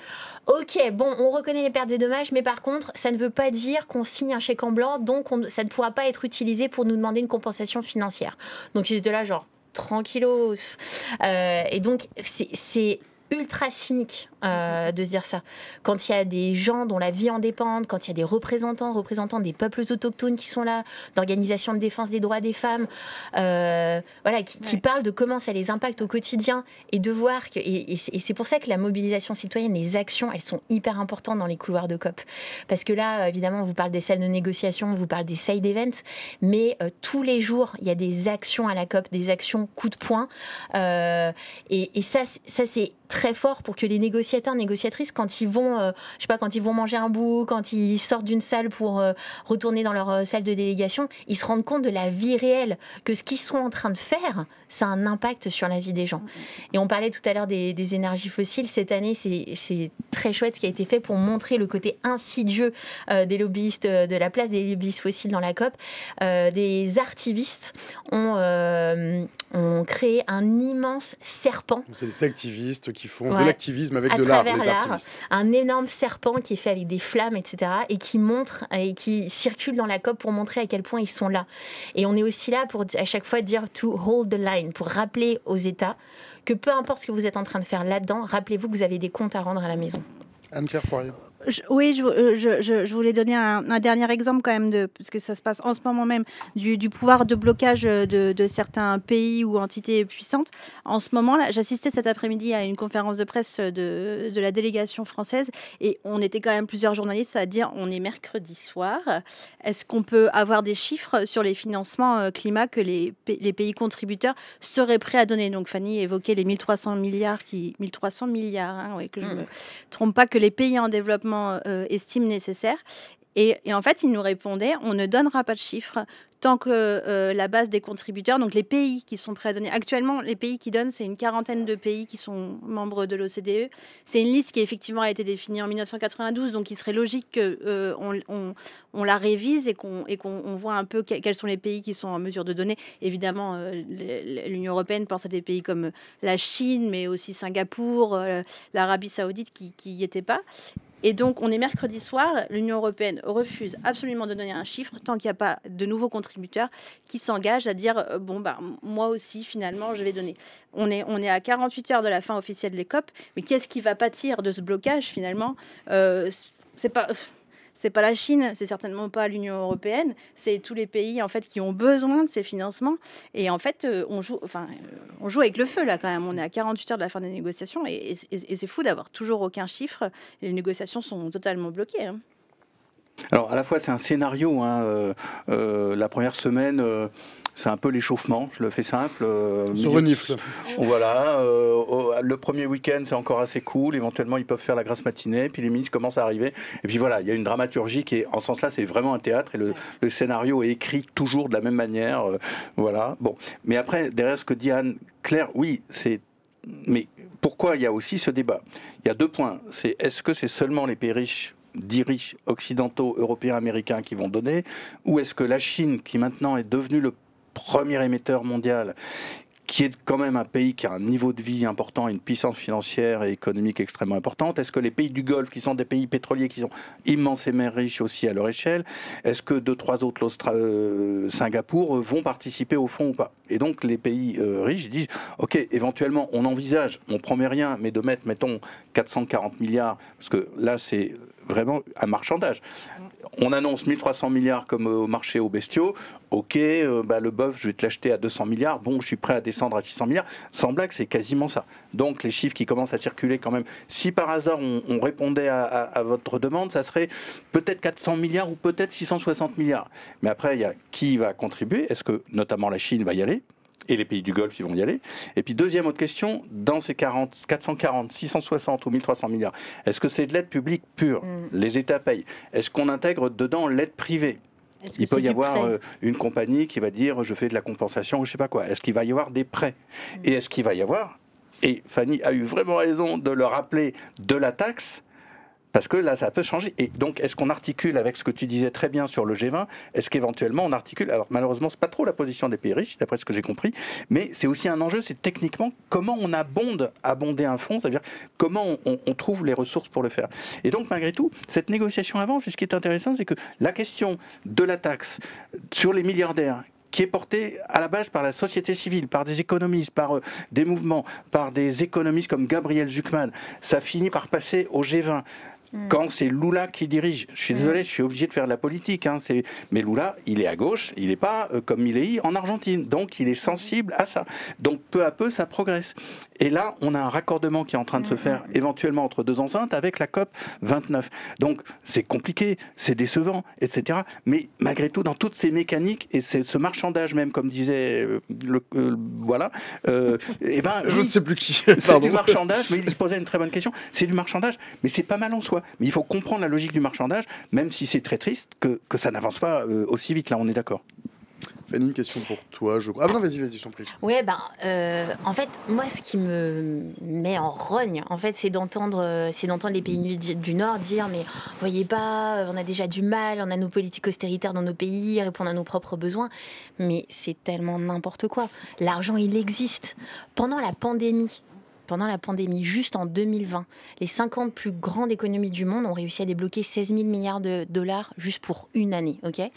Ok, bon, on reconnaît les pertes et dommages, mais par contre, ça ne veut pas dire qu'on signe un chèque en blanc, donc ça ne pourra pas être utilisé pour nous demander une compensation financière. Donc ils étaient là, genre, tranquillos. Euh, et donc, c'est ultra cynique euh, de se dire ça. Quand il y a des gens dont la vie en dépend, quand il y a des représentants, représentants des peuples autochtones qui sont là, d'organisations de défense des droits des femmes, euh, voilà, qui, parlent de comment ça les impacte au quotidien et de voir que. Et, c'est pour ça que la mobilisation citoyenne, les actions, elles sont hyper importantes dans les couloirs de COP. Parce que là, évidemment, on vous parle des salles de négociation, on vous parle des side events, mais euh, tous les jours, il y a des actions à la COP, des actions coup de poing. et, et ça, ça c'est très très fort pour que les négociateurs, négociatrices, quand ils vont, euh, je sais pas, quand ils vont manger un bout, quand ils sortent d'une salle pour euh, retourner dans leur euh, salle de délégation, ils se rendent compte de la vie réelle, que ce qu'ils sont en train de faire, ça a un impact sur la vie des gens. Et on parlait tout à l'heure des, énergies fossiles. Cette année, c'est très chouette ce qui a été fait pour montrer le côté insidieux des lobbyistes, de la place des lobbyistes fossiles dans la COP. des activistes ont, ont créé un immense serpent. C'est des activistes qui font de l'activisme avec de l'art. Un énorme serpent qui est fait avec des flammes, etc. et qui montre et qui circule dans la COP pour montrer à quel point ils sont là. Et on est aussi là pour à chaque fois dire to hold the line, pour rappeler aux États que peu importe ce que vous êtes en train de faire là-dedans, rappelez-vous que vous avez des comptes à rendre à la maison. anne Poirier oui, euh, je, voulais donner un, dernier exemple quand même, de, parce que ça se passe en ce moment même, du, pouvoir de blocage euh, de, certains pays ou entités puissantes. En ce moment, là, j'assistais cet après-midi à une conférence de presse de, la délégation française et on était quand même plusieurs journalistes à dire on est mercredi soir, est-ce qu'on peut avoir des chiffres sur les financements euh, climat que les, pays contributeurs seraient prêts à donner Donc Fanny évoquait les 1300 milliards, qui, 1300 milliards, hein, que je ne mmh. me trompe pas, que les pays en développement euh, estime nécessaire. Et, en fait, il nous répondait, on ne donnera pas de chiffres tant que euh, la base des contributeurs, donc les pays qui sont prêts à donner. Actuellement, les pays qui donnent, c'est une quarantaine de pays qui sont membres de l'OCDE. C'est une liste qui effectivement a été définie en 1992, donc il serait logique qu'on euh, on, on, la révise et qu'on voit un peu quels sont les pays qui sont en mesure de donner. Évidemment, l'Union européenne pense à des pays comme la Chine, mais aussi Singapour, l'Arabie saoudite qui n'y étaient pas. Et donc, on est mercredi soir, l'Union européenne refuse absolument de donner un chiffre tant qu'il n'y a pas de nouveaux contributeurs qui s'engagent à dire euh, bon, bah, moi aussi, finalement, je vais donner. On est, on est à 48 heures de la fin officielle des COP, mais qu'est-ce qui va pâtir de ce blocage, finalement euh, C'est pas c'est pas la Chine, c'est certainement pas l'Union européenne, c'est tous les pays en fait qui ont besoin de ces financements. Et en fait, euh, euh, on joue, avec le feu là quand même. On est à 48 heures de la fin des négociations et, c'est fou d'avoir toujours aucun chiffre. Les négociations sont totalement bloquées. Hein. Alors à la fois c'est un scénario. Hein, euh, euh, la première semaine euh, c'est un peu l'échauffement, je le fais simple. Voilà. le premier week-end, c'est encore assez cool. Éventuellement, ils peuvent faire la grasse matinée, puis les ministres commencent à arriver. Et puis voilà, il y a une dramaturgie qui est, en ce sens-là, c'est vraiment un théâtre. Et le, scénario est écrit toujours de la même manière. voilà. Bon. Mais après, derrière ce que dit Anne, Claire, oui, c'est. Mais pourquoi il y a aussi ce débat Il y a deux points. C'est est-ce que c'est seulement les pays riches riches occidentaux, européens, américains qui vont donner, ou est-ce que la Chine, qui maintenant est devenue le premier émetteur mondial, qui est quand même un pays qui a un niveau de vie important, une puissance financière et économique extrêmement importante Est-ce que les pays du Golfe, qui sont des pays pétroliers, qui sont immensément riches aussi à leur échelle, est-ce que deux, trois autres, euh, Singapour, euh, vont participer au fond ou pas Et donc les pays euh, riches disent, OK, éventuellement, on envisage, on promet rien, mais de mettre, mettons, 440 milliards, parce que là, c'est vraiment un marchandage. On annonce 1300 milliards comme euh, au marché aux bestiaux. Ok, euh, bah, le bœuf, je vais te l'acheter à 200 milliards. Bon, je suis prêt à descendre à 600 milliards. Sans blague, c'est quasiment ça. Donc les chiffres qui commencent à circuler quand même. Si par hasard on, répondait à, votre demande, ça serait peut-être 400 milliards ou peut-être 660 milliards. Mais après, il y a qui va contribuer Est-ce que notamment la Chine va y aller et les pays du Golfe, ils vont y aller. Et puis, deuxième autre question, dans ces 40, 440, 660 ou 1300 milliards, est-ce que c'est de l'aide publique pure mm. Les États payent. Est-ce qu'on intègre dedans l'aide privée il peut y avoir euh, une compagnie qui va dire je fais de la compensation ou je sais pas quoi. Est-ce qu'il va y avoir des prêts mm. Et est-ce qu'il va y avoir, et Fanny a eu vraiment raison de le rappeler, de la taxe parce que là, ça peut changer. Et donc, est-ce qu'on articule avec ce que tu disais très bien sur le G20 Est-ce qu'éventuellement on articule Alors, malheureusement, c'est pas trop la position des pays riches, d'après ce que j'ai compris. Mais c'est aussi un enjeu, c'est techniquement comment on abonde, abonder un fonds, c'est-à-dire comment on, trouve les ressources pour le faire. Et donc, malgré tout, cette négociation avance. Et ce qui est intéressant, c'est que la question de la taxe sur les milliardaires qui est portée à la base par la société civile, par des économistes, par euh, des mouvements, par des économistes comme Gabriel Zucman. Ça finit par passer au G20. Mm. quand c'est Lula qui dirige. Je suis mm. désolé, je suis obligé de faire de la politique. Hein. mais Lula, il est à gauche, il n'est pas euh, comme Milei en Argentine. Donc il est mm. sensible à ça. Donc peu à peu, ça progresse. Et là, on a un raccordement qui est en train de se faire éventuellement entre deux enceintes avec la COP 29. Donc c'est compliqué, c'est décevant, etc. Mais malgré tout, dans toutes ces mécaniques et ce marchandage même, comme disait euh, le, euh, voilà, et eh ben, je ne sais plus qui. C'est du marchandage, mais il posait une très bonne question. C'est du marchandage, mais c'est pas mal en soi. Mais il faut comprendre la logique du marchandage, même si c'est très triste que, que ça n'avance pas euh, aussi vite. Là, on est d'accord. Fanny, une question pour toi, je crois. Ah non, vas-y, vas-y, je t'en prie. Oui, ben, euh, en fait, moi, ce qui me met en rogne, en fait, c'est d'entendre, euh, c'est d'entendre les pays du Nord dire, mais voyez pas, on a déjà du mal, on a nos politiques austéritaires dans nos pays, répondre à nos propres besoins, mais c'est tellement n'importe quoi. L'argent, il existe. Pendant la pandémie, pendant la pandémie, juste en 2020, les 50 plus grandes économies du monde ont réussi à débloquer 16 000 milliards de dollars juste pour une année. Ok Là,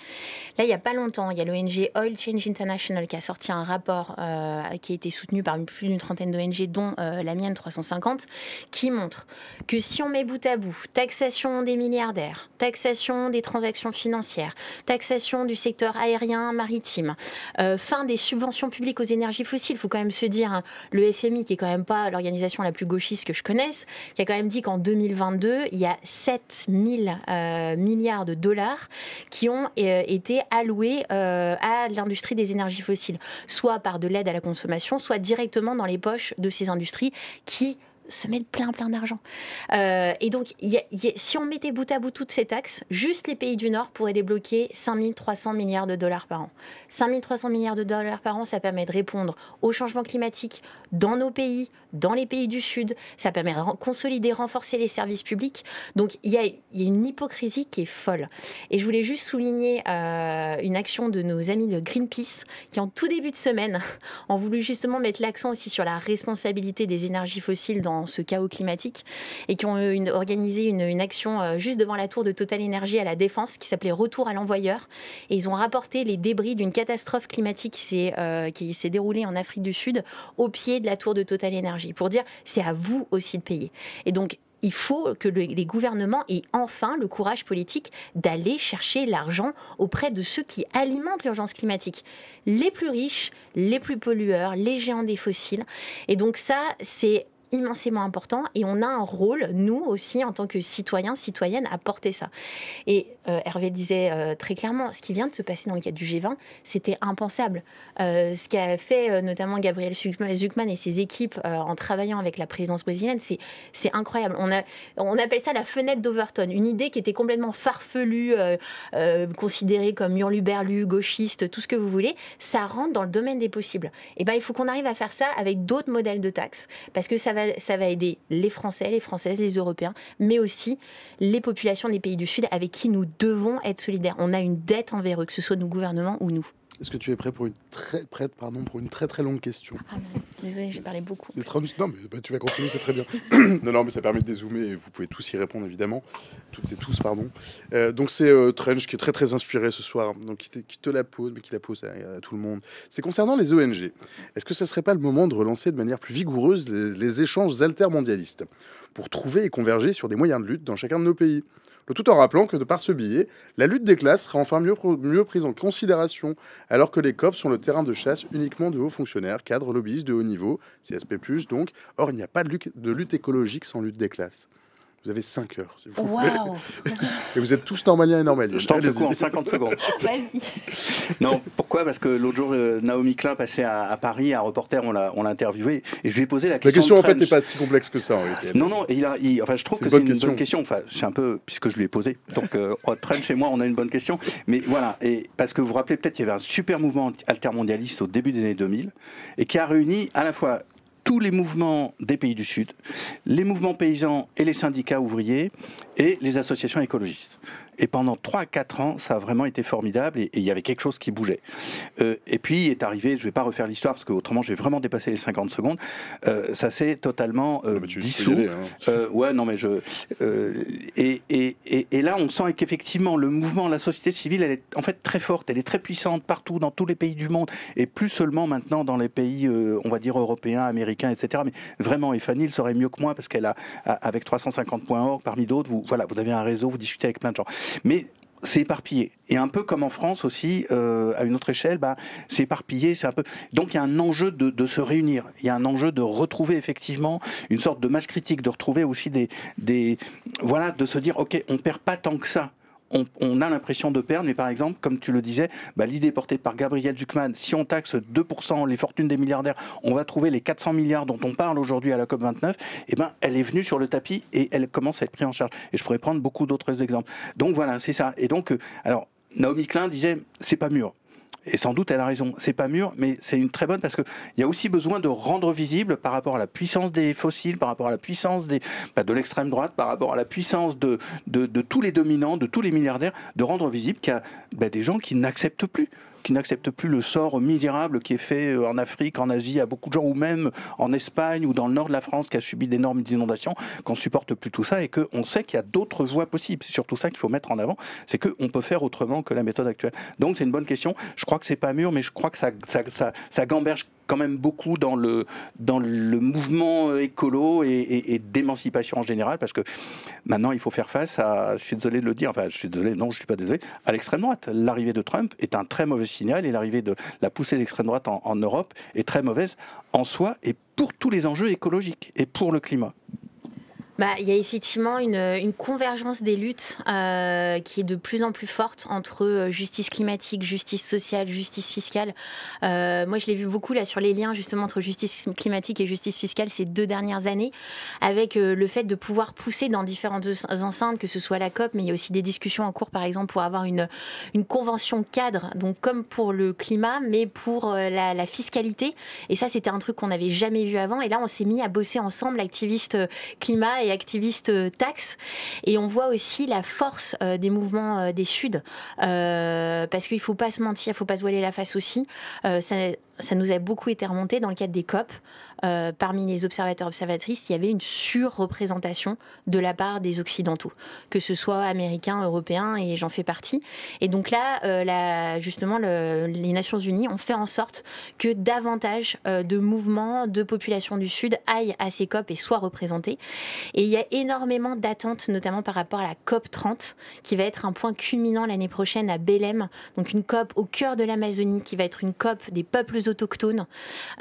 il n'y a pas longtemps, il y a l'ONG Oil Change International qui a sorti un rapport euh, qui a été soutenu par plus d'une trentaine d'ONG, dont euh, la mienne 350, qui montre que si on met bout à bout taxation des milliardaires, taxation des transactions financières, taxation du secteur aérien, maritime, euh, fin des subventions publiques aux énergies fossiles, il faut quand même se dire, hein, le FMI qui est quand même pas l'organisation la plus gauchiste que je connaisse, qui a quand même dit qu'en 2022, il y a 7 000 euh, milliards de dollars qui ont euh, été alloués euh, à l'industrie des énergies fossiles, soit par de l'aide à la consommation, soit directement dans les poches de ces industries qui se mettre plein plein d'argent. Euh, et donc, si on mettait bout à bout toutes ces taxes, juste les pays du Nord pourraient débloquer 5300 milliards de dollars par an. 5300 milliards de dollars par an, ça permet de répondre au changement climatique dans nos pays, dans les pays du Sud, ça permet de consolider, renforcer les services publics. Donc, il y a, une hypocrisie qui est folle. Et je voulais juste souligner euh, une action de nos amis de Greenpeace qui, en tout début de semaine, ont voulu justement mettre l'accent aussi sur la responsabilité des énergies fossiles dans ce chaos climatique et qui ont euh, organisé une, action euh, juste devant la tour de Total Energy à la Défense qui s'appelait Retour à l'envoyeur. Et ils ont rapporté les débris d'une catastrophe climatique euh, qui s'est déroulée en Afrique du Sud au pied de la tour de Total Energy pour dire c'est à vous aussi de payer. Et donc, il faut que les gouvernements aient enfin le courage politique d'aller chercher l'argent auprès de ceux qui alimentent l'urgence climatique. Les plus riches, les plus pollueurs, les géants des fossiles. Et donc ça, c'est immensément important et on a un rôle, nous aussi, en tant que citoyens, citoyennes, à porter ça. Et euh, Hervé disait euh, très clairement, ce qui vient de se passer dans le cadre du G20, c'était impensable. Euh, ce qu'a fait notamment Gabriel Zuckman et ses équipes en travaillant avec la présidence brésilienne, c'est incroyable. On, appelle ça la fenêtre d'Overton, une idée qui était complètement farfelue, considérée comme hurluberlu, gauchiste, tout ce que vous voulez. Ça rentre dans le domaine des possibles. Et eh ben, il faut qu'on arrive à faire ça avec d'autres modèles de taxes, parce que ça va, ça va aider les Français, les Françaises, les Européens, mais aussi les populations des pays du Sud avec qui nous devons être solidaires. On a une dette envers eux, que ce soit nos gouvernements ou nous. Est-ce que tu es prêt pour une très, prête pardon, pour une très très longue question ah, Désolée, j'ai parlé beaucoup. C'est Non, mais bah, tu vas continuer, c'est très bien. non, non, mais ça permet de dézoomer et vous pouvez tous y répondre, évidemment. Toutes et tous, pardon. Euh, donc, c'est euh, Trench qui est très très inspiré ce soir, donc qui te, la pose, mais qui la pose à, tout le monde. C'est concernant les ONG. Est-ce que ça serait pas le moment de relancer de manière plus vigoureuse les, les échanges altermondialistes pour trouver et converger sur des moyens de lutte dans chacun de nos pays. Le tout en rappelant que de par ce billet, la lutte des classes sera enfin mieux, prise en considération, alors que les COP sont le terrain de chasse uniquement de hauts fonctionnaires, cadres, lobbyistes de haut niveau, CSP+, donc. Or, il n'y a pas de lutte, de lutte écologique sans lutte des classes. Vous avez 5 heures, Et vous êtes tous normaliens et normaliens. Je tente le en 50 secondes. Non, pourquoi Parce que l'autre jour, euh, Naomi Klein passait à, Paris, un reporter, on l'a, interviewé, et je lui ai posé la question. La question, en fait, n'est pas si complexe que ça, en Non, non, il a, enfin, je trouve que c'est une bonne question. Enfin, c'est un peu, puisque je lui ai posé. Donc, euh, traîne chez moi, on a une bonne question. Mais voilà, et parce que vous vous rappelez peut-être, il y avait un super mouvement altermondialiste au début des années 2000, et qui a réuni à la fois tous les mouvements des pays du Sud, les mouvements paysans et les syndicats ouvriers et les associations écologistes. Et pendant 3 à 4 ans, ça a vraiment été formidable et il y avait quelque chose qui bougeait. Euh, et puis est arrivé, je ne vais pas refaire l'histoire parce que autrement j'ai vraiment dépassé les 50 secondes, euh, ça s'est totalement euh, ah, dissous. Hein. Euh, ouais, non mais je... Et, et, et, là on sent qu'effectivement le mouvement, la société civile, elle est en fait très forte, elle est très puissante partout, dans tous les pays du monde, et plus seulement maintenant dans les pays, on va dire, européens, américains, etc. Mais vraiment, et Fanny le saurait mieux que moi parce qu'elle a, avec 350 points or, parmi d'autres, vous, voilà, vous avez un réseau, vous discutez avec plein de gens. Mais c'est éparpillé. Et un peu comme en France aussi, euh, à une autre échelle, bah, c'est éparpillé, c'est un peu. Donc il y a un enjeu de, se réunir, il y a un enjeu de retrouver effectivement une sorte de masse critique, de retrouver aussi des, des, voilà, de se dire ok, on perd pas tant que ça on, a l'impression de perdre, mais par exemple, comme tu le disais, bah, l'idée portée par Gabriel Zucman, si on taxe 2% les fortunes des milliardaires, on va trouver les 400 milliards dont on parle aujourd'hui à la COP29, eh ben, elle est venue sur le tapis et elle commence à être prise en charge. Et je pourrais prendre beaucoup d'autres exemples. Donc voilà, c'est ça. Et donc, euh, alors, Naomi Klein disait, c'est pas mûr et sans doute elle a raison. C'est pas mûr, mais c'est une très bonne parce qu'il y a aussi besoin de rendre visible par rapport à la puissance des fossiles, par rapport à la puissance bah, de l'extrême droite, par rapport à la puissance de, tous les dominants, de tous les milliardaires, de rendre visible qu'il y a bah, des gens qui n'acceptent plus qui n'accepte plus le sort misérable qui est fait euh, en Afrique, en Asie, à beaucoup de gens, ou même en Espagne ou dans le nord de la France qui a subi d'énormes inondations, qu'on supporte plus tout ça et qu'on sait qu'il y a d'autres voies possibles. C'est surtout ça qu'il faut mettre en avant, c'est qu'on peut faire autrement que la méthode actuelle. Donc c'est une bonne question. Je crois que c'est pas mûr, mais je crois que ça gamberge quand même beaucoup dans le, dans le mouvement euh, écolo et, d'émancipation en général, parce que maintenant, il faut faire face à, je suis désolé de le dire, enfin, je suis désolé, non, je suis pas désolé, à l'extrême droite. L'arrivée de Trump est un très mauvais signal et l'arrivée de la poussée d'extrême droite en Europe est très mauvaise en soi et pour tous les enjeux écologiques et pour le climat bah, Il y a effectivement une, convergence des luttes euh, qui est de plus en plus forte entre euh, justice climatique, justice sociale, justice fiscale. Euh, moi, je l'ai vu beaucoup là sur les liens justement entre justice climatique et justice fiscale ces deux dernières années, avec le fait de pouvoir pousser dans différentes enceintes, que ce soit la COP, mais il y a aussi des discussions en cours, par exemple, pour avoir une, une convention cadre, donc comme pour le climat, mais pour la, la fiscalité. Et ça, c'était un truc qu'on n'avait jamais vu avant. Et là, on s'est mis à bosser ensemble, activistes climat et activistes euh, taxe, Et on voit aussi la force euh, des mouvements euh, des Suds, parce qu'il faut pas se mentir, il faut pas se voiler la face aussi ça nous a beaucoup été remonté dans le cadre des COP. Euh, parmi les observateurs observatrices, il y avait une surreprésentation de la part des Occidentaux, que ce soit américains, européens, et j'en fais partie. Et donc là, euh, justement, les Nations Unies ont fait en sorte que davantage euh, de mouvements de populations du Sud aillent à ces COP et soient représentés. Et il y a énormément d'attentes, notamment par rapport à la COP 30, qui va être un point culminant l'année prochaine à Belém, donc une COP au cœur de l'Amazonie, qui va être une COP des peuples autochtones.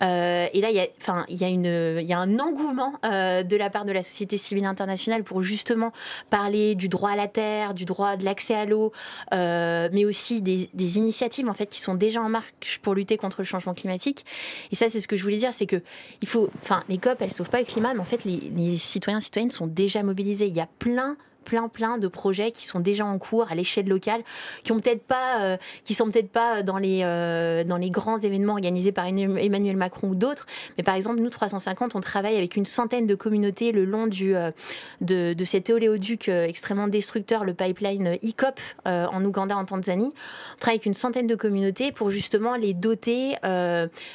Euh, et là, il y a, enfin, un engouement euh, de la part de la société civile internationale pour justement parler du droit à la terre, du droit de l'accès à l'eau, euh, mais aussi des, initiatives en fait qui sont déjà en marche pour lutter contre le changement climatique. Et ça, c'est ce que je voulais dire, c'est que il faut, enfin, les COP, elles sauvent pas le climat, mais en fait, les, les citoyens citoyennes sont déjà mobilisés. Il y a plein plein plein de projets qui sont déjà en cours à l'échelle locale, qui ont peut-être pas, euh, qui sont peut-être pas dans les euh, dans les grands événements organisés par Emmanuel Macron ou d'autres, mais par exemple nous 350, on travaille avec une centaine de communautés le long du euh, de, de, cet oléoduc extrêmement destructeur, le pipeline ICOP e en Ouganda, en Tanzanie. On travaille avec une centaine de communautés pour justement les doter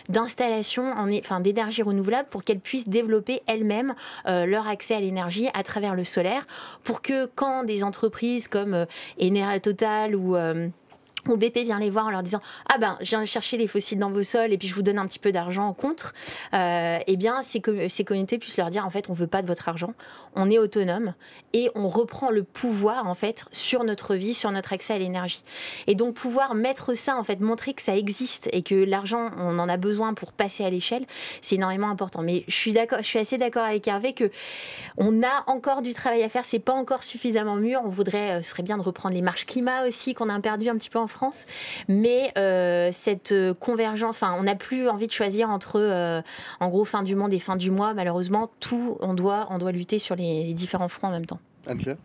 d'installations, en, enfin d'énergie renouvelable, pour qu'elles puissent développer elles-mêmes leur accès à l'énergie à travers le solaire, pour que quand des entreprises comme euh, Enera Total ou euh, BP viennent les voir en leur disant ah ben je viens chercher les fossiles dans vos sols et puis je vous donne un petit peu d'argent en contre, euh, eh bien ces, ces communautés puissent leur dire en fait on veut pas de votre argent, on est autonome et on reprend le pouvoir en fait sur notre vie, sur notre accès à l'énergie. Et donc pouvoir mettre ça en fait, montrer que ça existe et que l'argent on en a besoin pour passer à l'échelle, c'est énormément important. Mais je suis d'accord, je suis assez d'accord avec Hervé que on a encore du travail à faire, c'est pas encore suffisamment mûr. On voudrait, euh, ce serait bien de reprendre les marches climat aussi qu'on a perdu un petit peu en France, mais euh, cette euh, convergence, enfin on n'a plus envie de choisir entre en gros fin du monde et fin du mois. Malheureusement, tout on doit on doit lutter sur les différents fronts en même temps. Anne-Claire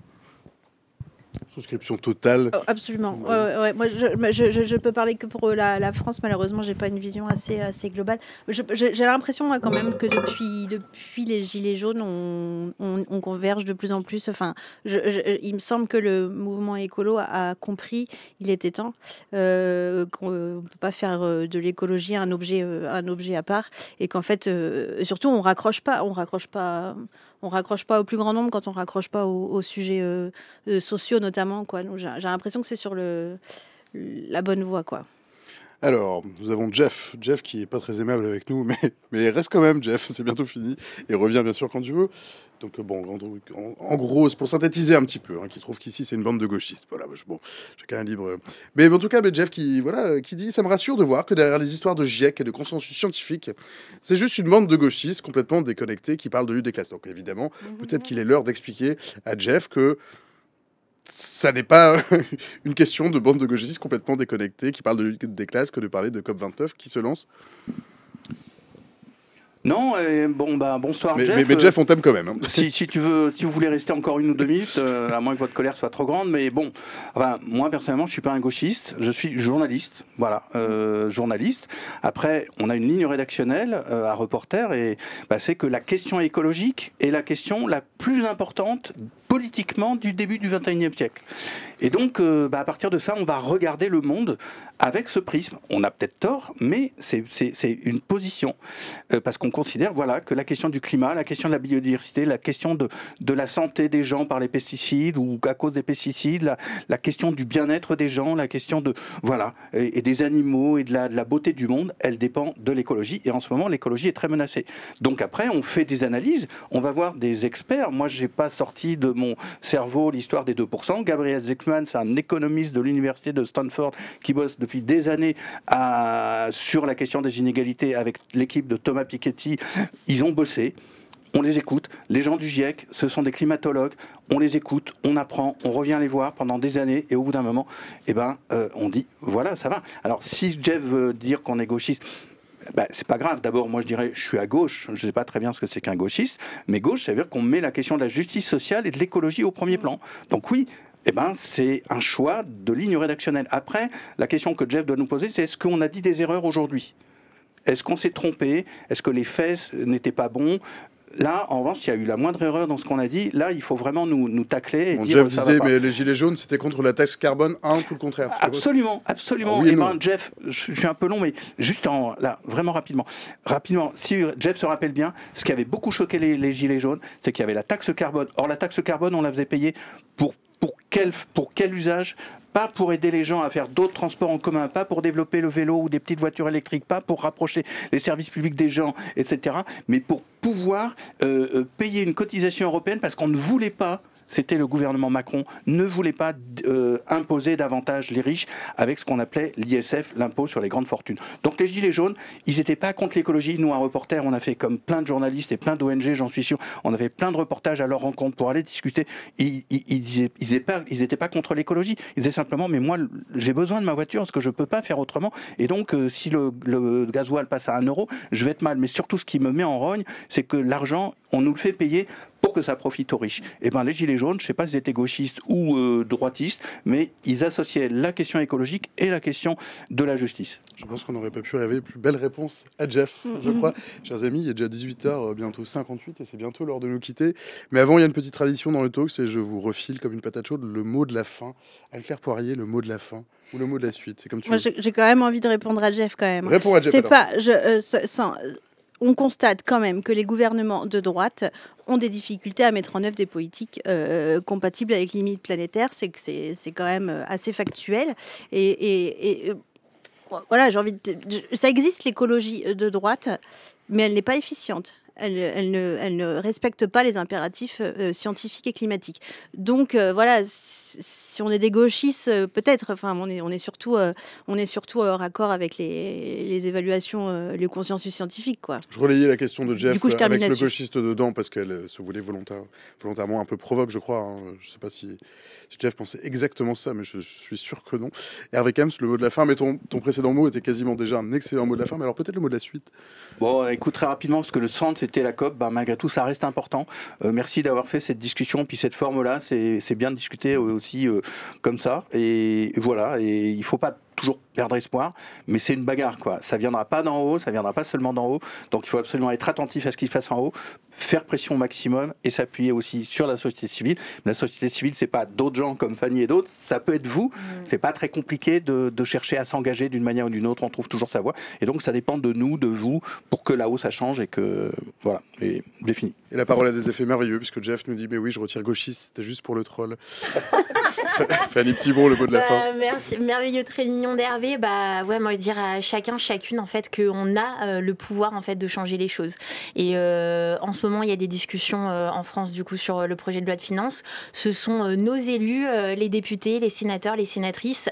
Souscription totale. Oh, absolument. moi, je, ne peux parler que pour la, France. Malheureusement, j'ai pas une vision assez, assez globale. J'ai l'impression, moi, quand même, que depuis, depuis les Gilets jaunes, on, converge de plus en plus. Enfin, il me semble que le mouvement écolo a, compris, il était temps, euh, qu'on ne peut pas faire euh, de l'écologie un objet, euh, un objet à part. Et qu'en fait, surtout, on raccroche pas. On raccroche pas on raccroche pas au plus grand nombre quand on raccroche pas aux, sujets euh, euh, sociaux notamment quoi. j'ai l'impression que c'est sur le la bonne voie quoi. Alors, nous avons Jeff. Jeff qui n'est pas très aimable avec nous, mais, mais reste quand même, Jeff. C'est bientôt fini. Et reviens bien sûr quand tu veux. Donc, bon, en, gros, pour synthétiser un petit peu, hein, qui trouve qu'ici c'est une bande de gauchistes. Voilà, bon, chacun est libre. Mais en tout cas, mais Jeff qui, voilà, qui dit Ça me rassure de voir que derrière les histoires de GIEC et de consensus scientifique, c'est juste une bande de gauchistes complètement déconnectés qui parlent de lutte des classes. Donc, évidemment, peut-être qu'il est l'heure d'expliquer à Jeff que ça n'est pas euh, une question de bande de gauchistes complètement déconnectés qui parlent de des classes que de parler de COP29 qui se lance non, bon, bah, bonsoir mais, Jeff. Mais, Jeff, on t'aime quand même. Hein. Euh, si, tu veux, si vous voulez rester encore une ou deux minutes, euh, à moins que votre colère soit trop grande, mais bon, moi personnellement, je suis pas un gauchiste, je suis journaliste, voilà, journaliste. Après, on a une ligne rédactionnelle à Reporter, et bah, c'est que la question écologique est la question la plus importante politiquement du début du XXIe siècle. Et donc, euh, bah, à partir de ça, on va regarder le monde avec ce prisme. On a peut-être tort, mais c'est une position. Euh, parce qu'on considère voilà, que la question du climat, la question de la biodiversité, la question de, la santé des gens par les pesticides ou à cause des pesticides, la, question du bien-être des gens, la question de. Voilà, et, des animaux et de la, de la, beauté du monde, elle dépend de l'écologie. Et en ce moment, l'écologie est très menacée. Donc après, on fait des analyses, on va voir des experts. Moi, j'ai pas sorti de mon cerveau l'histoire des 2%. Gabriel Zickman c'est un économiste de l'université de Stanford qui bosse depuis des années à, euh, sur la question des inégalités avec l'équipe de Thomas Piketty. Ils ont bossé. On les écoute. Les gens du GIEC, ce sont des climatologues. On les écoute, on apprend, on revient les voir pendant des années. Et au bout d'un moment, eh ben, euh, on dit voilà, ça va. Alors, si Jeff veut dire qu'on est gauchiste, ben, c'est pas grave. D'abord, moi je dirais, je suis à gauche, je ne sais pas très bien ce que c'est qu'un gauchiste, mais gauche, ça veut dire qu'on met la question de la justice sociale et de l'écologie au premier mm. plan. Donc oui, eh ben, c'est un choix de ligne rédactionnelle. Après, la question que Jeff doit nous poser, c'est est-ce qu'on a dit des erreurs aujourd'hui est-ce qu'on s'est trompé Est-ce que les faits n'étaient pas bons Là, en revanche, il y a eu la moindre erreur dans ce qu'on a dit. Là, il faut vraiment nous, tacler. Et dire, Jeff disait, mais les Gilets jaunes, c'était contre la taxe carbone un tout le contraire. Absolument, absolument. Ah et eh ben, Jeff, je, suis un peu long, mais juste en, là, vraiment rapidement. Rapidement, si Jeff se rappelle bien, ce qui avait beaucoup choqué les, Gilets jaunes, c'est qu'il y avait la taxe carbone. Or, la taxe carbone, on la faisait payer pour pour pour quel usage pas pour aider les gens à faire d'autres transports en commun, pas pour développer le vélo ou des petites voitures électriques, pas pour rapprocher les services publics des gens, etc., mais pour pouvoir euh, euh, payer une cotisation européenne parce qu'on ne voulait pas c'était le gouvernement Macron, ne voulait pas euh, imposer davantage les riches avec ce qu'on appelait l'ISF, l'impôt sur les grandes fortunes. Donc les Gilets jaunes, ils n'étaient pas contre l'écologie. Nous, un Reporter, on a fait comme plein de journalistes et plein d'ONG, j'en suis sûr, on avait plein de reportages à leur rencontre pour aller discuter. Ils n'étaient pas, pas contre l'écologie. Ils disaient simplement, mais moi, j'ai besoin de ma voiture parce que je ne peux pas faire autrement. Et donc, euh, si le, le gasoil passe à 1 euro, je vais être mal. Mais surtout, ce qui me met en rogne, c'est que l'argent, on nous le fait payer pour que ça profite aux riches. Et eh ben les gilets jaunes, je sais pas s'ils étaient gauchistes ou droitiste euh, droitistes, mais ils associaient la question écologique et la question de la justice. Je pense qu'on n'aurait pas pu rêver plus belle réponse à Jeff, je mhm. crois. Chers amis, il est déjà 18h, euh, bientôt 58 et c'est bientôt l'heure de nous quitter. Mais avant, il y a une petite tradition dans le talk, c'est je vous refile comme une patate chaude le mot de la fin. anne Poirier, le mot de la fin ou le mot de la suite, c'est comme tu Moi, j'ai quand même envie de répondre à Jeff quand même. Réponds à Jeff. C'est pas je euh, on constate quand même que les gouvernements de droite ont des difficultés à mettre en œuvre des politiques euh, compatibles avec les limites planétaires. C'est que c'est quand même euh, assez factuel. et euh, voilà, j'ai envie de... Ça existe l'écologie de droite, mais elle n'est pas efficiente elle, ne, elle, ne, respecte pas les impératifs euh, euh, scientifiques et climatiques. Donc euh, voilà, si on est des gauchistes, peut-être, enfin, on est, on est surtout, on est surtout raccord avec les, évaluations, les consensus scientifiques. Quoi. Je relayais la question de Jeff avec le gauchiste dedans, parce qu'elle se voulait volontairement un peu provoque, je crois. Hein. Je ne sais pas si, Jeff pensait exactement ça, mais je, suis sûr que non. Hervé Kams, le mot de la fin, mais ton, ton précédent mot était quasiment déjà un excellent mot de la fin, alors peut-être le mot de la suite. Bon, écoute très rapidement, parce que le centre c'était la COP, ben, malgré tout, ça reste important. Euh, merci d'avoir fait cette discussion, puis cette forme-là, c'est bien de discuter aussi euh, comme ça. Et voilà, et il ne faut pas toujours perdre espoir, mais c'est une bagarre quoi. Ça viendra pas d'en haut, ça viendra pas seulement d'en haut. Donc il faut absolument être attentif à ce qui se passe en haut, faire pression au maximum et s'appuyer aussi sur la société civile. La société civile, c'est pas d'autres gens comme Fanny et d'autres, ça peut être vous. ce C'est pas très compliqué de, chercher à s'engager d'une manière ou d'une autre. On trouve toujours sa voie. Et donc ça dépend de nous, de vous, pour que là-haut ça change et que voilà. Et j'ai fini. Et la parole a des effets merveilleux puisque Jeff nous dit mais oui, je retire gauchiste, c'était juste pour le troll. Fanny Petitbon, le mot de la bah, fin. Merci, merveilleux training d'Hervé, bah ouais, moi dire à chacun, chacune en fait qu'on a euh, le pouvoir en fait de changer les choses. Et euh, en ce moment, il y a des discussions euh, en France du coup sur le projet de loi de finances. Ce sont nos élus, les députés, les sénateurs, les sénatrices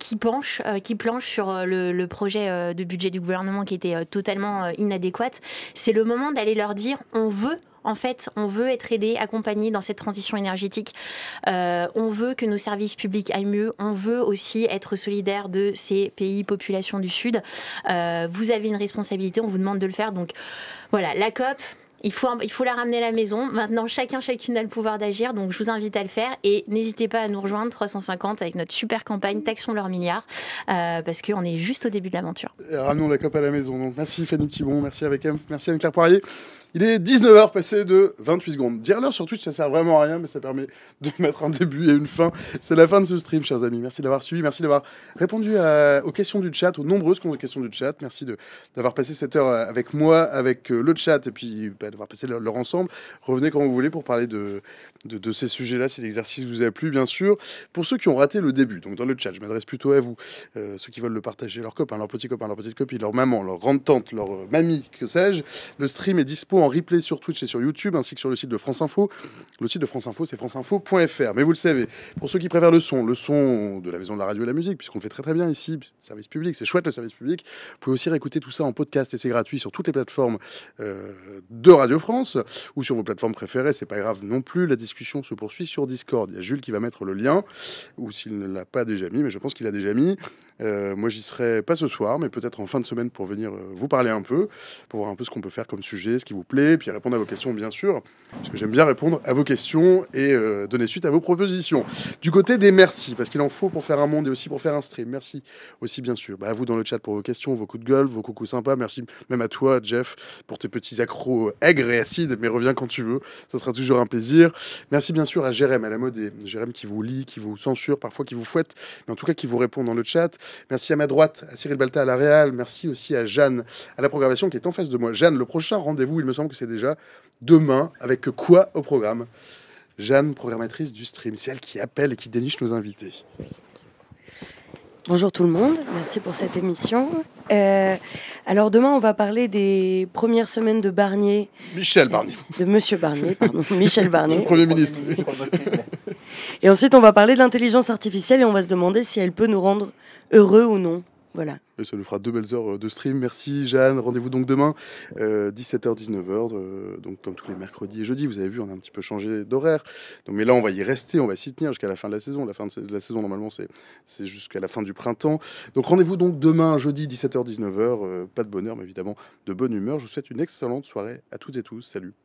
qui penchent, qui planchent sur le, le projet de budget du gouvernement qui était totalement inadéquat. C'est le moment d'aller leur dire on veut en fait, on veut être aidé, accompagné dans cette transition énergétique. Euh, on veut que nos services publics aillent mieux. On veut aussi être solidaire de ces pays, populations du Sud. Euh, vous avez une responsabilité, on vous demande de le faire. Donc voilà, la COP, il faut, il faut, la ramener à la maison. Maintenant, chacun, chacune a le pouvoir d'agir. Donc, je vous invite à le faire. Et n'hésitez pas à nous rejoindre 350 avec notre super campagne Taxons leurs milliards. Euh, parce qu'on est juste au début de l'aventure. Ramenons la COP à la maison. Donc, merci Fanny Thibon, merci avec merci Anne-Claire Poirier. Il est 19h passé de 28 secondes. Dire l'heure sur Twitch, ça sert vraiment à rien, mais ça permet de mettre un début et une fin. C'est la fin de ce stream, chers amis. Merci d'avoir suivi, merci d'avoir répondu aux questions du chat, aux nombreuses questions du chat. Merci d'avoir passé cette heure euh, avec moi, avec euh, le chat, et puis bah, d'avoir passé l'heure ensemble. Revenez quand vous voulez pour parler de, de, ces sujets-là si l'exercice vous a plu, bien sûr. Pour ceux qui ont raté le début, donc dans le chat, je m'adresse plutôt à vous, euh, ceux qui veulent le partager, leurs copains, leur petits copains, leur petites copines, leur maman, leur grande tante, leur euh, mamie, que sais-je. Le stream est dispo en replay sur Twitch et sur YouTube, ainsi que sur le site de France Info. Le site de France Info, c'est franceinfo.fr. Mais vous le savez, pour ceux qui préfèrent le son, le son de la maison de la radio et de la musique, puisqu'on fait très très bien ici, service public, c'est chouette le service public. Vous pouvez aussi réécouter tout ça en podcast et c'est gratuit sur toutes les plateformes euh, de Radio France ou sur vos plateformes préférées, c'est pas grave non plus. La discussion se poursuit sur Discord. Il y a Jules qui va mettre le lien, ou s'il ne l'a pas déjà mis, mais je pense qu'il l'a déjà mis. Euh, moi, j'y serai pas ce soir, mais peut-être en fin de semaine pour venir euh, vous parler un peu, pour voir un peu ce qu'on peut faire comme sujet, ce qui vous plaît, puis répondre à vos questions, bien sûr, parce que j'aime bien répondre à vos questions et euh, donner suite à vos propositions. Du côté des merci, parce qu'il en faut pour faire un monde et aussi pour faire un stream. Merci aussi, bien sûr, bah, à vous dans le chat pour vos questions, vos coups de gueule, vos coucous sympas. Merci même à toi, Jeff, pour tes petits accros aigres et acides, mais reviens quand tu veux, ça sera toujours un plaisir. Merci bien sûr à Jérém, à la mode, et Jérém qui vous lit, qui vous censure, parfois qui vous fouette, mais en tout cas qui vous répond dans le chat. Merci à ma droite, à Cyril Balta, à la Réal. Merci aussi à Jeanne, à la programmation qui est en face de moi. Jeanne, le prochain rendez-vous, il me semble que c'est déjà demain, avec quoi au programme Jeanne, programmatrice du stream, c'est elle qui appelle et qui déniche nos invités. Bonjour tout le monde, merci pour cette émission. Euh, alors demain, on va parler des premières semaines de Barnier. Michel Barnier. De Monsieur Barnier, pardon. Michel Barnier. Premier ministre. Et ensuite, on va parler de l'intelligence artificielle et on va se demander si elle peut nous rendre heureux ou non. Voilà. Et ça nous fera deux belles heures euh, de stream. Merci Jeanne. Rendez-vous donc demain, 17h-19h. Euh, euh, donc comme tous les mercredis et jeudis, vous avez vu, on a un petit peu changé d'horaire. Donc, mais là, on va y rester, on va s'y tenir jusqu'à la fin de la saison. La fin de la saison, normalement, c'est jusqu'à la fin du printemps. Donc rendez-vous donc demain, jeudi, 17h-19h. pas de bonheur, mais évidemment de bonne humeur. Je vous souhaite une excellente soirée à toutes et tous. Salut.